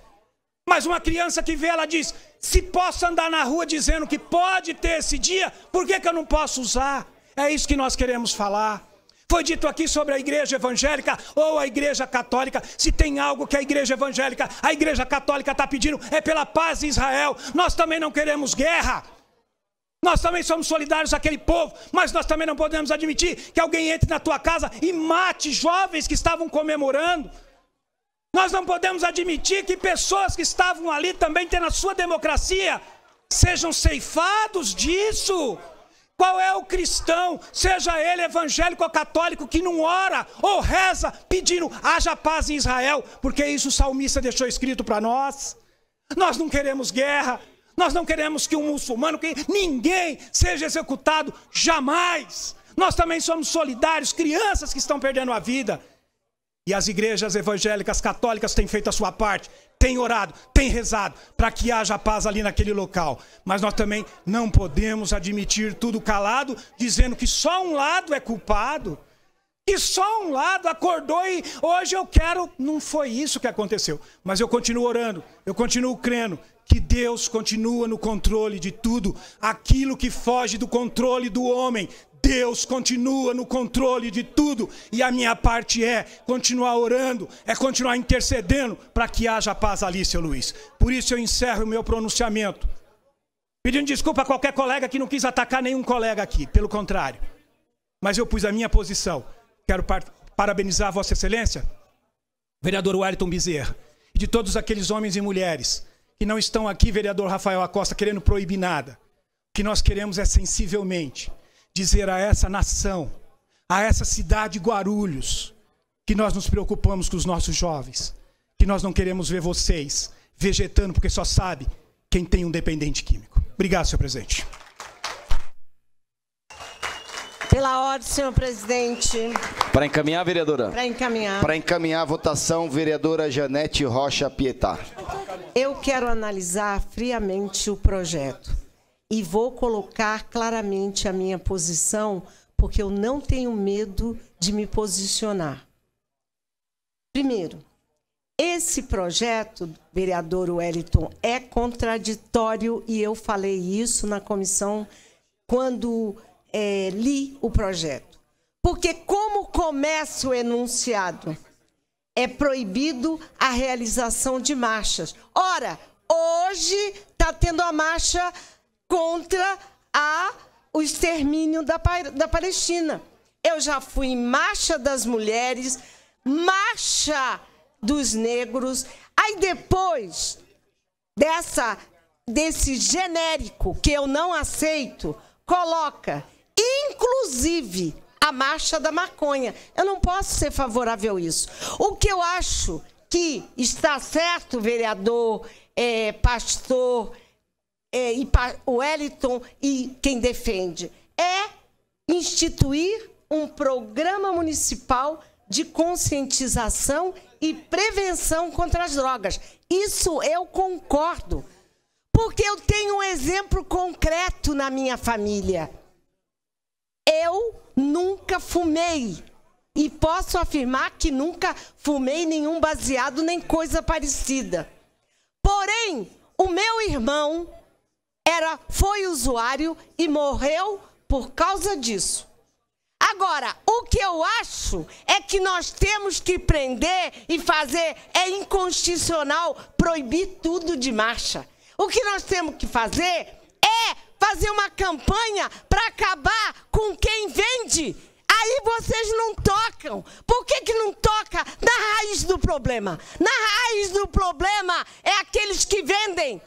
Mas uma criança que vê, ela diz: se posso andar na rua dizendo que pode ter esse dia, por que, que eu não posso usar? É isso que nós queremos falar. Foi dito aqui sobre a igreja evangélica ou a igreja católica. Se tem algo que a igreja evangélica, a igreja católica está pedindo, é pela paz em Israel. Nós também não queremos guerra. Nós também somos solidários àquele povo, mas nós também não podemos admitir que alguém entre na tua casa e mate jovens que estavam comemorando. Nós não podemos admitir que pessoas que estavam ali também tendo a sua democracia sejam ceifados disso. Qual é o cristão, seja ele evangélico ou católico, que não ora ou reza pedindo haja paz em Israel? Porque isso o salmista deixou escrito para nós. Nós não queremos guerra, nós não queremos que um muçulmano, que ninguém seja executado jamais. Nós também somos solidários, crianças que estão perdendo a vida. E as igrejas evangélicas católicas têm feito a sua parte tem orado, tem rezado para que haja paz ali naquele local. Mas nós também não podemos admitir tudo calado, dizendo que só um lado é culpado. que só um lado acordou e hoje eu quero. Não foi isso que aconteceu. Mas eu continuo orando, eu continuo crendo que Deus continua no controle de tudo. Aquilo que foge do controle do homem, Deus continua no controle de tudo e a minha parte é continuar orando, é continuar intercedendo para que haja paz ali, seu Luiz. Por isso eu encerro o meu pronunciamento. Pedindo desculpa a qualquer colega que não quis atacar nenhum colega aqui, pelo contrário. Mas eu pus a minha posição. Quero par parabenizar Vossa Excelência, vereador Wellington Bezerra, e de todos aqueles homens e mulheres que não estão aqui, vereador Rafael Acosta, querendo proibir nada. O que nós queremos é sensivelmente dizer a essa nação, a essa cidade Guarulhos, que nós nos preocupamos com os nossos jovens, que nós não queremos ver vocês vegetando, porque só sabe quem tem um dependente químico. Obrigado, senhor presidente. Pela ordem, senhor presidente. Para encaminhar, vereadora. Para encaminhar. Para encaminhar a votação, vereadora Janete Rocha Pietá. Eu quero analisar friamente o projeto e vou colocar claramente a minha posição, porque eu não tenho medo de me posicionar. Primeiro, esse projeto, vereador Wellington, é contraditório e eu falei isso na comissão quando é, li o projeto. Porque, como começa o enunciado? É proibido a realização de marchas. Ora, hoje está tendo a marcha contra a, o extermínio da, da Palestina. Eu já fui em marcha das mulheres, marcha dos negros. Aí depois dessa desse genérico que eu não aceito, coloca inclusive a marcha da maconha. Eu não posso ser favorável a isso. O que eu acho que está certo, vereador, é, pastor, é, e o Wellington e quem defende, é instituir um programa municipal de conscientização e prevenção contra as drogas. Isso eu concordo, porque eu tenho um exemplo concreto na minha família. Eu nunca fumei e posso afirmar que nunca fumei nenhum baseado nem coisa parecida. Porém, o meu irmão era foi usuário e morreu por causa disso. Agora, o que eu acho é que nós temos que prender e fazer é inconstitucional proibir tudo de marcha. O que nós temos que fazer é fazer uma campanha para acabar com quem vende. Aí vocês não tocam. Por que, que não toca na raiz do problema? Na raiz do problema é aqueles que vendem.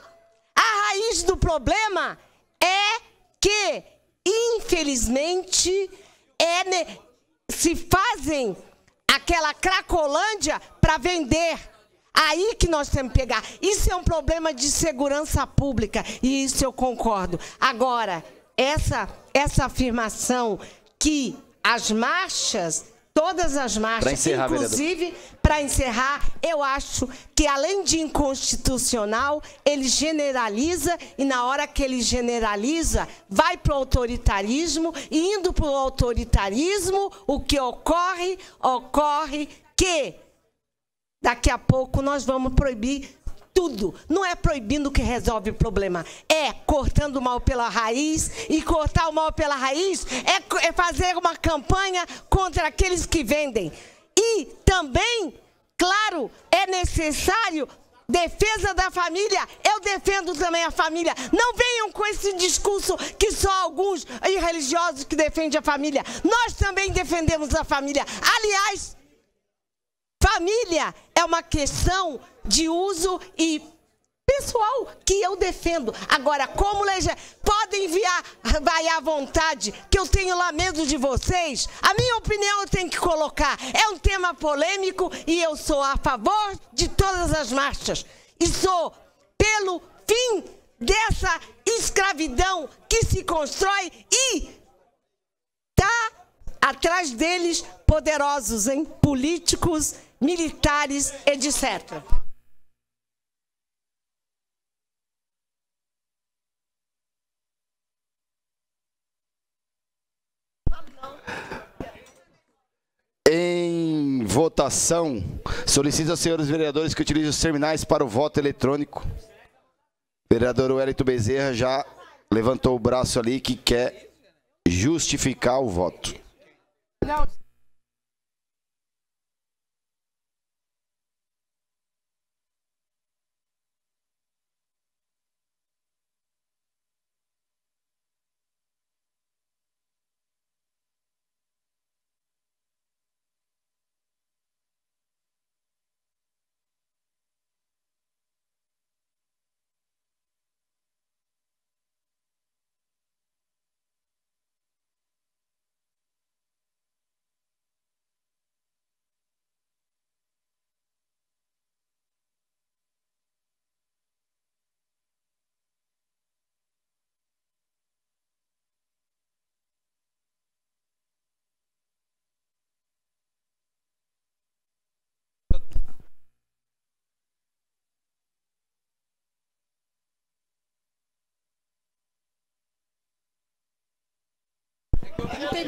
A raiz do problema é que, infelizmente, é ne... se fazem aquela cracolândia para vender. Aí que nós temos que pegar. Isso é um problema de segurança pública e isso eu concordo. Agora, essa essa afirmação que as marchas todas as marchas, inclusive para encerrar, eu acho que além de inconstitucional, ele generaliza e na hora que ele generaliza, vai para o autoritarismo e indo para o autoritarismo, o que ocorre, ocorre que daqui a pouco nós vamos proibir tudo. Não é proibindo que resolve o problema. É cortando o mal pela raiz. E cortar o mal pela raiz é, é fazer uma campanha contra aqueles que vendem. E também, claro, é necessário defesa da família, eu defendo também a família. Não venham com esse discurso que só alguns irreligiosos que defendem a família. Nós também defendemos a família. Aliás, família é uma questão de uso e pessoal que eu defendo. Agora, como legenda, podem enviar, vai à vontade, que eu tenho lá medo de vocês. A minha opinião eu tenho que colocar. É um tema polêmico e eu sou a favor de todas as marchas. E sou pelo fim dessa escravidão que se constrói e tá atrás deles poderosos, em Políticos, militares, certo. em votação. Solicito aos senhores vereadores que utilizem os terminais para o voto eletrônico. Vereador Wellington Bezerra já levantou o braço ali que quer justificar o voto. Não.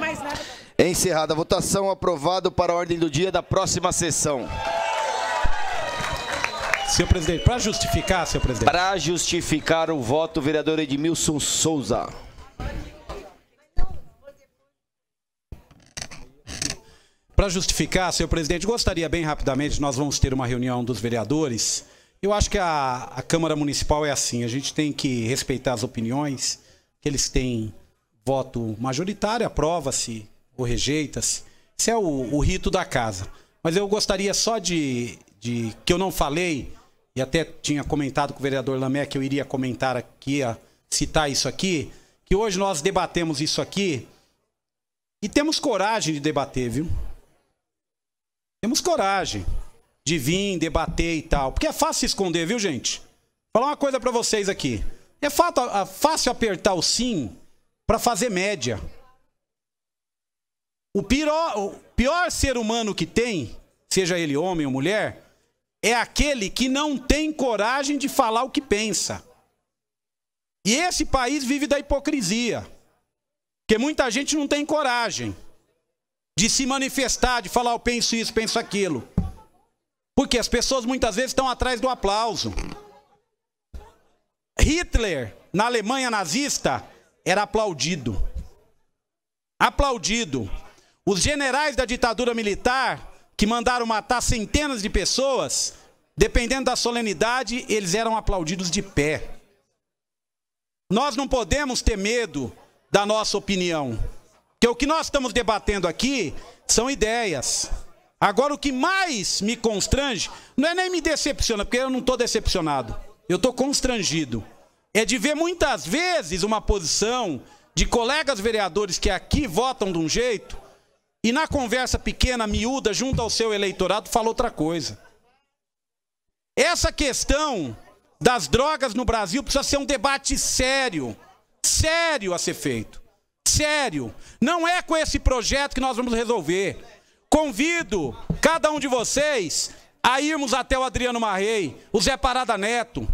mais nada. Encerrada a votação, aprovado para a ordem do dia da próxima sessão. Senhor presidente, para justificar, senhor presidente. Para justificar o voto, vereador Edmilson Souza. Para justificar, senhor presidente, gostaria bem rapidamente, nós vamos ter uma reunião dos vereadores. Eu acho que a, a Câmara Municipal é assim, a gente tem que respeitar as opiniões que eles têm voto majoritário, aprova-se ou rejeita-se. Esse é o, o, rito da casa. Mas eu gostaria só de, de, que eu não falei, e até tinha comentado com o vereador Lamé que eu iria comentar aqui, a, citar isso aqui, que hoje nós debatemos isso aqui e temos coragem de debater, viu? Temos coragem de vir, debater e tal. Porque é fácil esconder, viu, gente? Vou falar uma coisa para vocês aqui. É é fácil apertar o sim para fazer média. O pior, o pior ser humano que tem, seja ele homem ou mulher, é aquele que não tem coragem de falar o que pensa. E esse país vive da hipocrisia. Porque muita gente não tem coragem de se manifestar, de falar, eu penso isso, penso aquilo. Porque as pessoas muitas vezes estão atrás do aplauso. Hitler, na Alemanha nazista, era aplaudido. Aplaudido. Os generais da ditadura militar, que mandaram matar centenas de pessoas, dependendo da solenidade, eles eram aplaudidos de pé. Nós não podemos ter medo da nossa opinião. Porque o que nós estamos debatendo aqui são ideias. Agora, o que mais me constrange, não é nem me decepciona, porque eu não estou decepcionado. Eu estou constrangido é de ver muitas vezes uma posição de colegas vereadores que aqui votam de um jeito e na conversa pequena, miúda, junto ao seu eleitorado, fala outra coisa. Essa questão das drogas no Brasil precisa ser um debate sério, sério a ser feito. Sério. Não é com esse projeto que nós vamos resolver. Convido cada um de vocês a irmos até o Adriano Marrei, o Zé Parada Neto,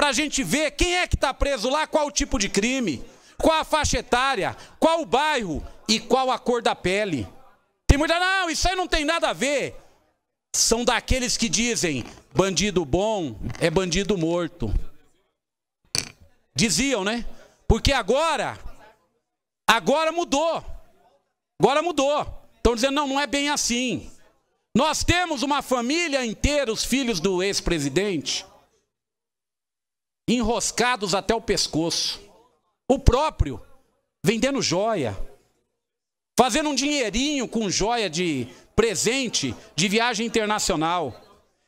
para a gente ver quem é que está preso lá, qual o tipo de crime, qual a faixa etária, qual o bairro e qual a cor da pele. Tem muita, não, isso aí não tem nada a ver. São daqueles que dizem: bandido bom é bandido morto. Diziam, né? Porque agora, agora mudou. Agora mudou. Estão dizendo: não, não é bem assim. Nós temos uma família inteira, os filhos do ex-presidente, enroscados até o pescoço. O próprio vendendo joia, fazendo um dinheirinho com joia de presente de viagem internacional.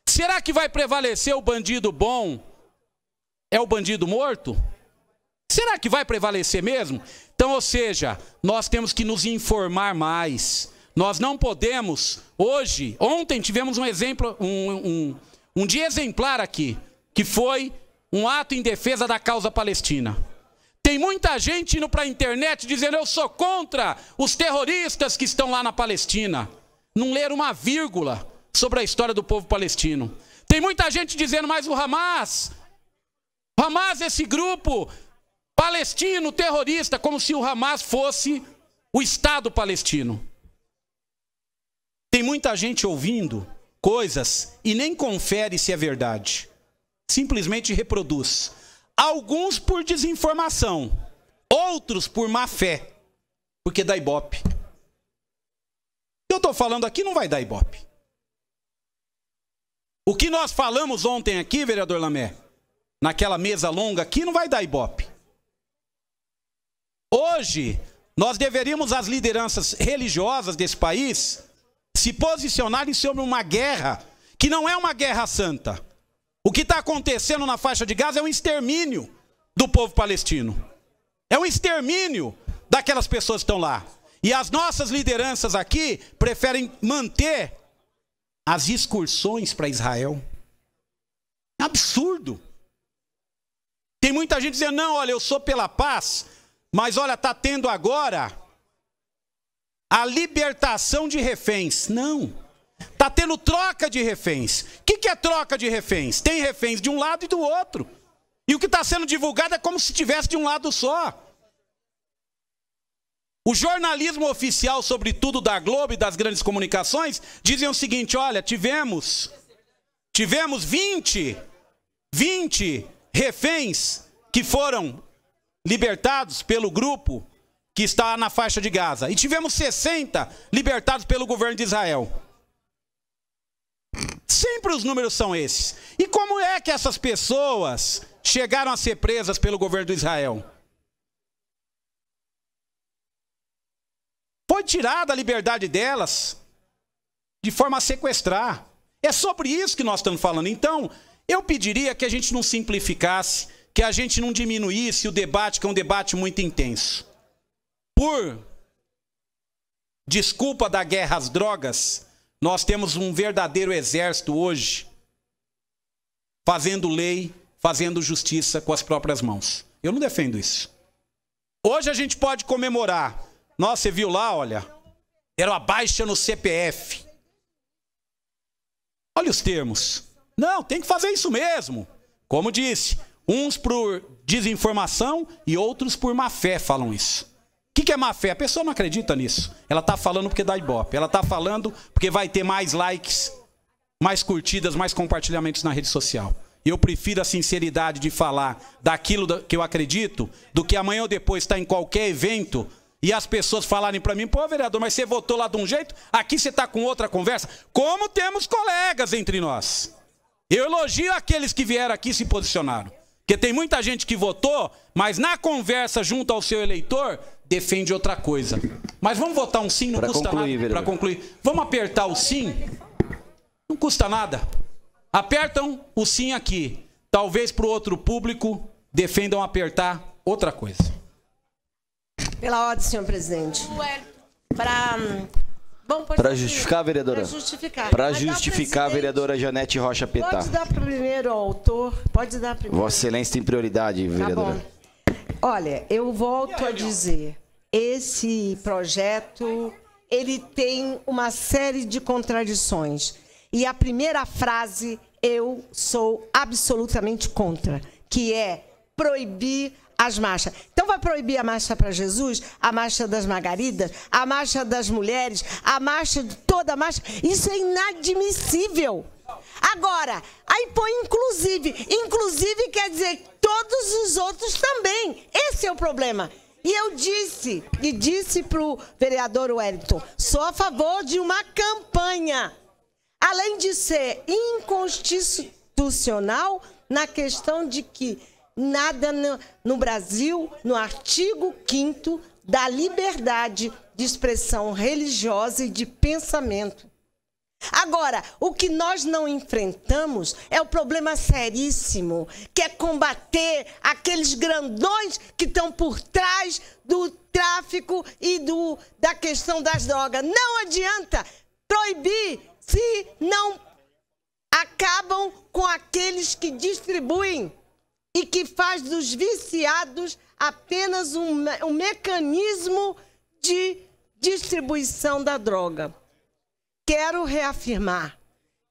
Será que vai prevalecer o bandido bom? É o bandido morto? Será que vai prevalecer mesmo? Então, ou seja, nós temos que nos informar mais. Nós não podemos, hoje, ontem tivemos um exemplo, um, um, um dia exemplar aqui, que foi um ato em defesa da causa palestina. Tem muita gente indo para a internet dizendo eu sou contra os terroristas que estão lá na Palestina. Não ler uma vírgula sobre a história do povo palestino. Tem muita gente dizendo, mas o Hamas, Hamas, esse grupo palestino terrorista, como se o Hamas fosse o Estado palestino. Tem muita gente ouvindo coisas e nem confere se é verdade simplesmente reproduz. Alguns por desinformação, outros por má fé, porque dá ibope. Eu estou falando aqui não vai dar ibope. O que nós falamos ontem aqui, vereador Lamé, naquela mesa longa aqui, não vai dar ibope. Hoje, nós deveríamos, as lideranças religiosas desse país, se posicionarem sobre uma guerra que não é uma guerra santa. O que está acontecendo na faixa de Gaza é um extermínio do povo palestino. É um extermínio daquelas pessoas que estão lá. E as nossas lideranças aqui preferem manter as excursões para Israel. É absurdo. Tem muita gente dizendo: não, olha, eu sou pela paz, mas olha, está tendo agora a libertação de reféns. Não. Está tendo troca de reféns. O que, que é troca de reféns? Tem reféns de um lado e do outro. E o que está sendo divulgado é como se tivesse de um lado só. O jornalismo oficial, sobretudo da Globo e das grandes comunicações, dizem o seguinte: olha, tivemos tivemos 20 20 reféns que foram libertados pelo grupo que está na faixa de Gaza e tivemos 60 libertados pelo governo de Israel. Sempre os números são esses. E como é que essas pessoas chegaram a ser presas pelo governo de Israel? Foi tirada a liberdade delas de forma a sequestrar. É sobre isso que nós estamos falando. Então, eu pediria que a gente não simplificasse, que a gente não diminuísse o debate, que é um debate muito intenso. Por desculpa da guerra às drogas, nós temos um verdadeiro exército hoje fazendo lei, fazendo justiça com as próprias mãos. Eu não defendo isso. Hoje a gente pode comemorar. Nossa, você viu lá, olha, era uma baixa no CPF. Olha os termos. Não, tem que fazer isso mesmo. Como disse, uns por desinformação e outros por má fé falam isso. O que, que, é má fé? A pessoa não acredita nisso. Ela está falando porque dá ibope. Ela está falando porque vai ter mais likes, mais curtidas, mais compartilhamentos na rede social. Eu prefiro a sinceridade de falar daquilo que eu acredito do que amanhã ou depois estar tá em qualquer evento e as pessoas falarem para mim: pô, vereador, mas você votou lá de um jeito, aqui você está com outra conversa. Como temos colegas entre nós. Eu elogio aqueles que vieram aqui e se posicionaram. Porque tem muita gente que votou, mas na conversa junto ao seu eleitor defende outra coisa. Mas vamos votar um sim, não pra custa concluir, nada. Para concluir, vamos apertar o sim? Não custa nada. Apertam o sim aqui. Talvez para o outro público defendam apertar outra coisa. Pela ordem, senhor presidente. Para hum, para justificar, vereadora. Para justificar. justificar, vereadora Janete Rocha Petá. Pode dar primeiro ao autor, pode dar primeiro. Vossa Excelência tem prioridade, vereadora. Tá bom. Olha, eu volto a dizer, esse projeto ele tem uma série de contradições. E a primeira frase eu sou absolutamente contra, que é proibir as marchas. Então vai proibir a marcha para Jesus, a marcha das margaridas, a marcha das mulheres, a marcha de toda a marcha. Isso é inadmissível. Agora, aí põe inclusive. Inclusive quer dizer todos os outros também. Esse é o problema. E eu disse, e disse para o vereador Wellington, sou a favor de uma campanha, além de ser inconstitucional na questão de que nada no, no Brasil, no artigo 5 da liberdade de expressão religiosa e de pensamento. Agora, o que nós não enfrentamos é o problema seríssimo, que é combater aqueles grandões que estão por trás do tráfico e do, da questão das drogas. Não adianta proibir se não acabam com aqueles que distribuem e que faz dos viciados apenas um, um mecanismo de distribuição da droga. Quero reafirmar,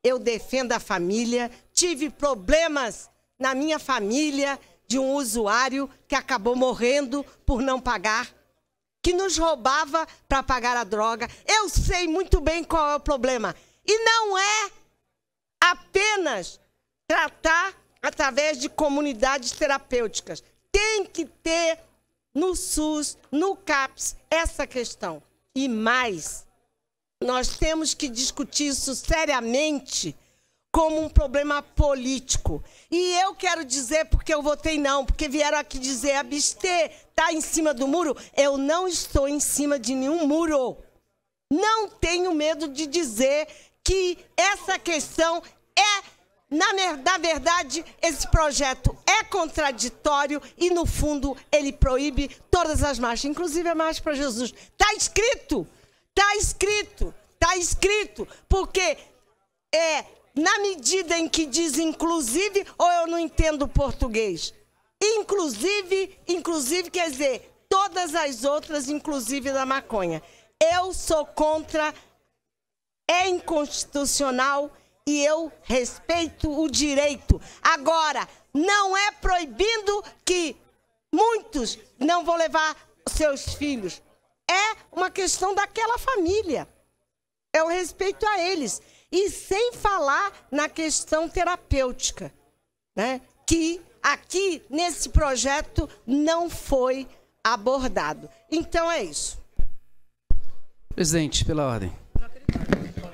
eu defendo a família, tive problemas na minha família de um usuário que acabou morrendo por não pagar, que nos roubava para pagar a droga. Eu sei muito bem qual é o problema. E não é apenas tratar através de comunidades terapêuticas. Tem que ter no SUS, no CAPS, essa questão. E mais, nós temos que discutir isso seriamente como um problema político. E eu quero dizer porque eu votei não, porque vieram aqui dizer abster, tá em cima do muro. Eu não estou em cima de nenhum muro. Não tenho medo de dizer que essa questão é na, verdade, esse projeto é contraditório e, no fundo, ele proíbe todas as marchas, inclusive a Marcha para Jesus. Está escrito! Está escrito, está escrito, porque é na medida em que diz inclusive, ou eu não entendo português. Inclusive, inclusive quer dizer todas as outras, inclusive da maconha. Eu sou contra, é inconstitucional e eu respeito o direito. Agora, não é proibindo que muitos não vão levar seus filhos uma questão daquela família. É o respeito a eles. E sem falar na questão terapêutica, né? que aqui nesse projeto não foi abordado. Então é isso. Presidente, pela ordem.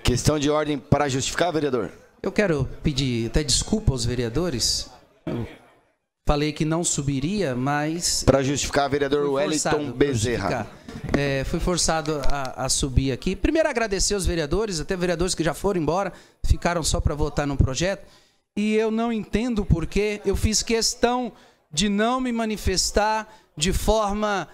Questão de ordem para justificar, vereador? Eu quero pedir até desculpa aos vereadores. Eu falei que não subiria, mas. Para justificar, vereador Wellington Bezerra. É, fui forçado a, a, subir aqui. Primeiro agradecer os vereadores, até vereadores que já foram embora, ficaram só para votar no projeto. E eu não entendo porque eu fiz questão de não me manifestar de forma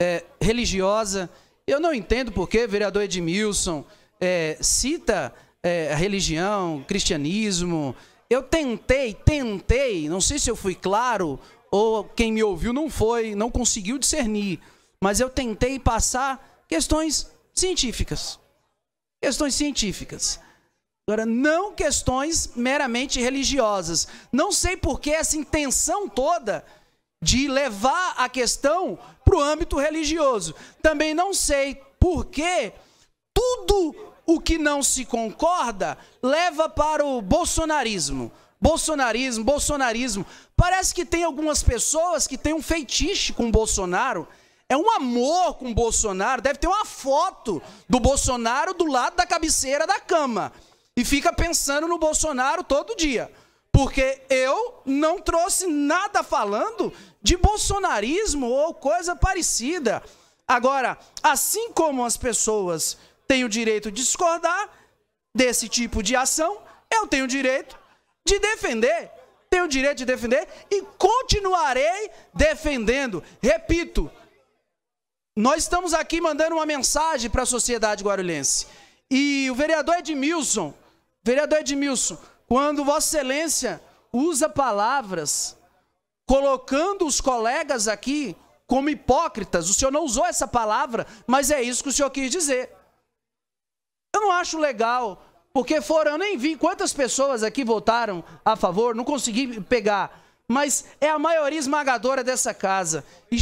é, religiosa. Eu não entendo porque vereador Edmilson é, cita a é, religião, cristianismo. Eu tentei, tentei, não sei se eu fui claro ou quem me ouviu não foi, não conseguiu discernir mas eu tentei passar questões científicas. Questões científicas. Agora, não questões meramente religiosas. Não sei por que essa intenção toda de levar a questão para o âmbito religioso. Também não sei por que tudo o que não se concorda leva para o bolsonarismo. Bolsonarismo, bolsonarismo. Parece que tem algumas pessoas que têm um feitiço com Bolsonaro é um amor com o Bolsonaro. Deve ter uma foto do Bolsonaro do lado da cabeceira da cama. E fica pensando no Bolsonaro todo dia. Porque eu não trouxe nada falando de bolsonarismo ou coisa parecida. Agora, assim como as pessoas têm o direito de discordar desse tipo de ação, eu tenho o direito de defender. Tenho o direito de defender e continuarei defendendo. Repito, nós estamos aqui mandando uma mensagem para a sociedade guarulhense. E o vereador Edmilson, vereador Edmilson, quando Vossa Excelência usa palavras colocando os colegas aqui como hipócritas, o senhor não usou essa palavra, mas é isso que o senhor quis dizer. Eu não acho legal, porque foram, eu nem vi quantas pessoas aqui votaram a favor, não consegui pegar, mas é a maioria esmagadora dessa casa. E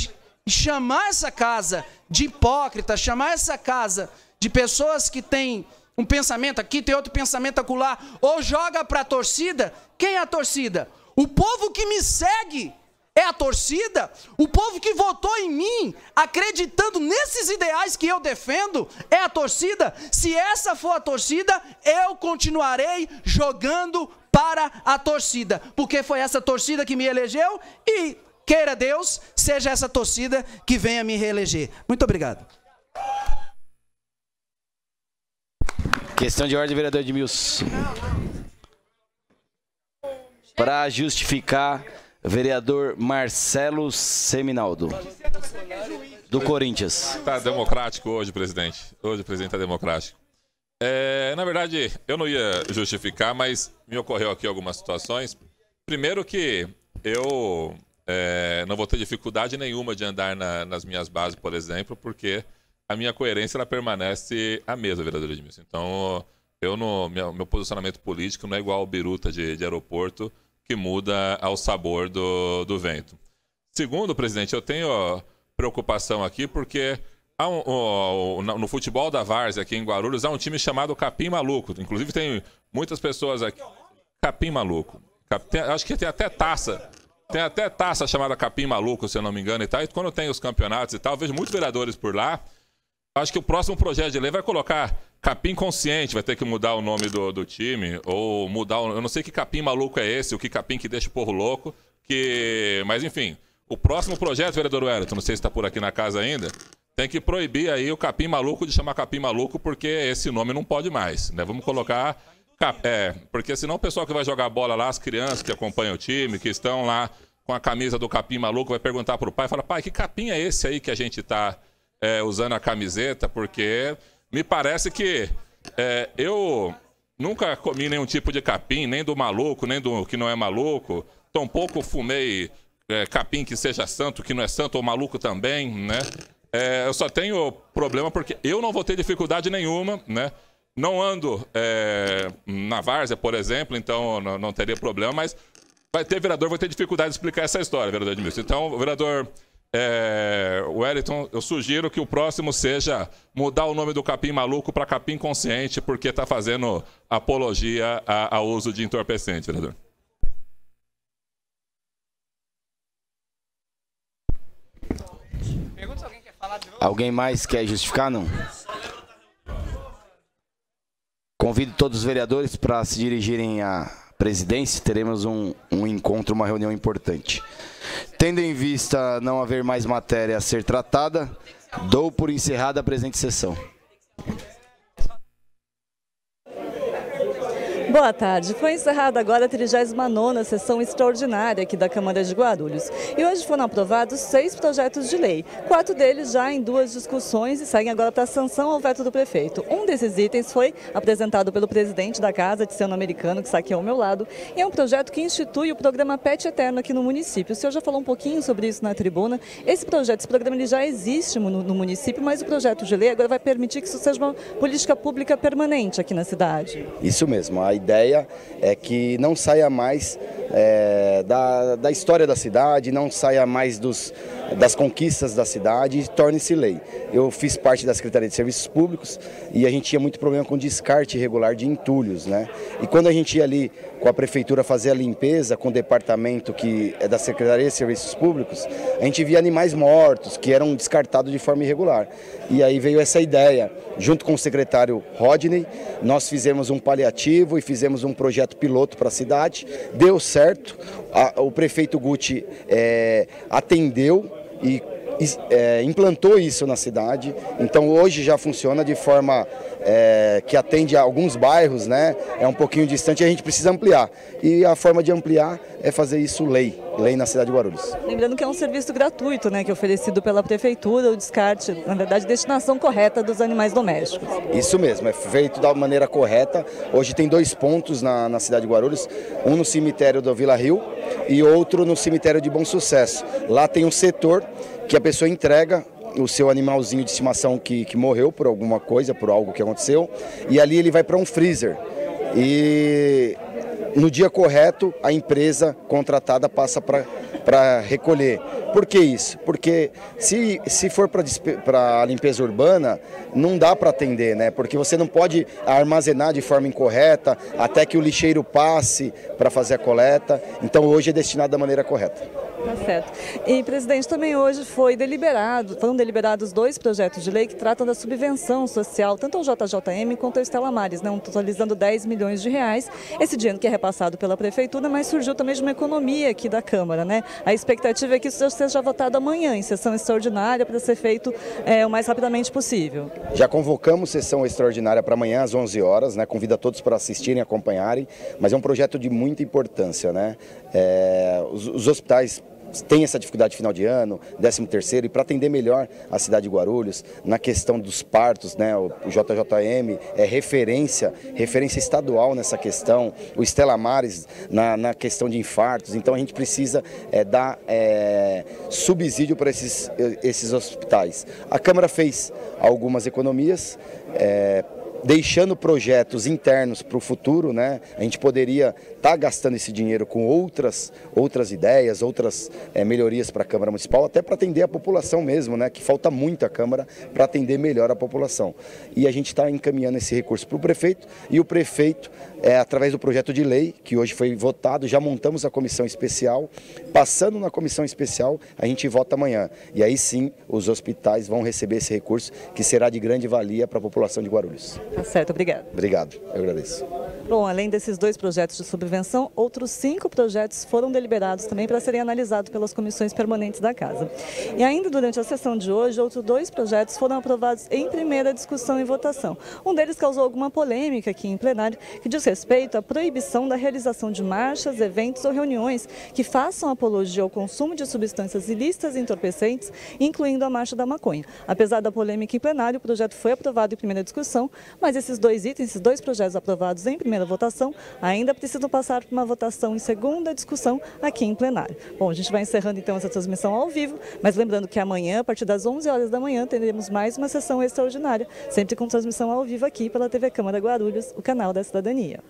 chamar essa casa de hipócrita, chamar essa casa de pessoas que têm um pensamento aqui, tem outro pensamento acolá, ou joga para a torcida. Quem é a torcida? O povo que me segue é a torcida? O povo que votou em mim, acreditando nesses ideais que eu defendo, é a torcida? Se essa for a torcida, eu continuarei jogando para a torcida, porque foi essa torcida que me elegeu e queira Deus, seja essa torcida que venha me reeleger. Muito obrigado. Questão de ordem, vereador Edmilson. Para justificar, vereador Marcelo Seminaldo. Do Corinthians. Está democrático hoje, presidente. Hoje o presidente está democrático. É, na verdade, eu não ia justificar, mas me ocorreu aqui algumas situações. Primeiro que eu é, não vou ter dificuldade nenhuma de andar na, nas minhas bases, por exemplo, porque a minha coerência ela permanece a mesma, vereador Edmilson. Então, eu no, meu, meu, posicionamento político não é igual ao biruta de, de aeroporto, que muda ao sabor do, do vento. Segundo, presidente, eu tenho preocupação aqui porque um, um, no futebol da Várzea, aqui em Guarulhos, há um time chamado Capim Maluco. Inclusive, tem muitas pessoas aqui. Capim Maluco. Capim, acho que tem até taça. Tem até taça chamada Capim Maluco, se eu não me engano, e tal. E quando tem os campeonatos e tal, vejo muitos vereadores por lá. Acho que o próximo projeto de lei vai colocar Capim Consciente, vai ter que mudar o nome do, do time, ou mudar. O, eu não sei que capim maluco é esse, o que capim que deixa o porro louco. Que, mas enfim, o próximo projeto, vereador Wellington, não sei se está por aqui na casa ainda, tem que proibir aí o capim maluco de chamar capim maluco, porque esse nome não pode mais. Né? Vamos colocar é, porque senão o pessoal que vai jogar bola lá, as crianças que acompanham o time, que estão lá com a camisa do capim maluco, vai perguntar pro pai, fala, pai, que capim é esse aí que a gente tá é, usando a camiseta? Porque me parece que é, eu nunca comi nenhum tipo de capim, nem do maluco, nem do que não é maluco, tampouco fumei é, capim que seja santo, que não é santo, ou maluco também, né? É, eu só tenho problema porque eu não vou ter dificuldade nenhuma, né? Não ando é, na várzea, por exemplo, então não, não, teria problema, mas vai ter vereador, vou ter dificuldade de explicar essa história, vereador Edmilson. Então, vereador é, Wellington, eu sugiro que o próximo seja mudar o nome do capim maluco para capim consciente, porque está fazendo apologia ao uso de entorpecente, vereador. Alguém mais quer justificar, não? Convido todos os vereadores para se dirigirem à presidência, teremos um, um encontro, uma reunião importante. Tendo em vista não haver mais matéria a ser tratada, dou por encerrada a presente sessão. Boa tarde. Foi encerrada agora a 39ª sessão extraordinária aqui da Câmara de Guarulhos. E hoje foram aprovados seis projetos de lei. Quatro deles já em duas discussões e saem agora para sanção ao veto do prefeito. Um desses itens foi apresentado pelo presidente da Casa, Seno Americano, que está aqui ao meu lado, e é um projeto que institui o programa PET Eterno aqui no município. O senhor já falou um pouquinho sobre isso na tribuna. Esse projeto, esse programa ele já existe no, no município, mas o projeto de lei agora vai permitir que isso seja uma política pública permanente aqui na cidade. Isso mesmo. A ideia é que não saia mais é, da, da história da cidade, não saia mais dos, das conquistas da cidade torne-se lei. Eu fiz parte da Secretaria de Serviços Públicos e a gente tinha muito problema com descarte irregular de entulhos. Né? E quando a gente ia ali com a prefeitura fazer a limpeza com o departamento que é da Secretaria de Serviços Públicos, a gente via animais mortos que eram descartados de forma irregular. E aí veio essa ideia, junto com o secretário Rodney, nós fizemos um paliativo e fizemos um projeto piloto para a cidade, deu certo, o prefeito Guti é, atendeu e é, implantou isso na cidade, então hoje já funciona de forma é, que atende a alguns bairros, né? É um pouquinho distante e a gente precisa ampliar. E a forma de ampliar é fazer isso lei, lei na cidade de Guarulhos. Lembrando que é um serviço gratuito, né? Que é oferecido pela prefeitura, o descarte, na verdade, destinação correta dos animais domésticos. Isso mesmo, é feito da maneira correta. Hoje tem dois pontos na, na cidade de Guarulhos, um no cemitério do Vila Rio e outro no cemitério de Bom Sucesso. Lá tem um setor que a pessoa entrega o seu animalzinho de estimação que, que morreu por alguma coisa, por algo que aconteceu, e ali ele vai para um freezer. E no dia correto, a empresa contratada passa para recolher. Por que isso? Porque se, se for para a limpeza urbana, não dá para atender, né? Porque você não pode armazenar de forma incorreta até que o lixeiro passe para fazer a coleta. Então hoje é destinado da maneira correta. Tá certo. E, presidente, também hoje foi deliberado, foram deliberados dois projetos de lei que tratam da subvenção social, tanto ao JJM quanto ao Estela Mares, né, totalizando 10 milhões de reais. Esse dinheiro que é repassado pela Prefeitura, mas surgiu também de uma economia aqui da Câmara. Né? A expectativa é que isso seja votado amanhã, em sessão extraordinária, para ser feito é, o mais rapidamente possível. Já convocamos sessão extraordinária para amanhã às 11 horas, né? convido a todos para assistirem, acompanharem, mas é um projeto de muita importância. Né? É, os, os hospitais tem essa dificuldade de final de ano, 13 terceiro, e para atender melhor a cidade de Guarulhos, na questão dos partos, né, o JJM é referência, referência estadual nessa questão, o Estela Mares na, na questão de infartos, então a gente precisa é, dar é, subsídio para esses, eh, esses hospitais. A Câmara fez algumas economias, é, deixando projetos internos para o futuro, né? A gente poderia estar tá gastando esse dinheiro com outras, outras ideias, outras é, melhorias para a Câmara Municipal, até para atender a população mesmo, né? Que falta muito a Câmara para atender melhor a população. E a gente está encaminhando esse recurso para o prefeito e o prefeito é, através do projeto de lei, que hoje foi votado, já montamos a comissão especial. Passando na comissão especial, a gente vota amanhã. E aí sim, os hospitais vão receber esse recurso, que será de grande valia para a população de Guarulhos. Tá certo, obrigado. Obrigado, eu agradeço. Bom, além desses dois projetos de subvenção, outros cinco projetos foram deliberados também para serem analisados pelas comissões permanentes da Casa. E ainda durante a sessão de hoje, outros dois projetos foram aprovados em primeira discussão e votação. Um deles causou alguma polêmica aqui em plenário, que diz respeito respeito à proibição da realização de marchas, eventos ou reuniões que façam apologia ao consumo de substâncias ilícitas e entorpecentes, incluindo a marcha da maconha. Apesar da polêmica em plenário, o projeto foi aprovado em primeira discussão, mas esses dois itens, esses dois projetos aprovados em primeira votação, ainda precisam passar por uma votação em segunda discussão aqui em plenário. Bom, a gente vai encerrando então essa transmissão ao vivo, mas lembrando que amanhã, a partir das 11 horas da manhã, teremos mais uma sessão extraordinária, sempre com transmissão ao vivo aqui pela TV Câmara Guarulhos, o canal da Cidadania.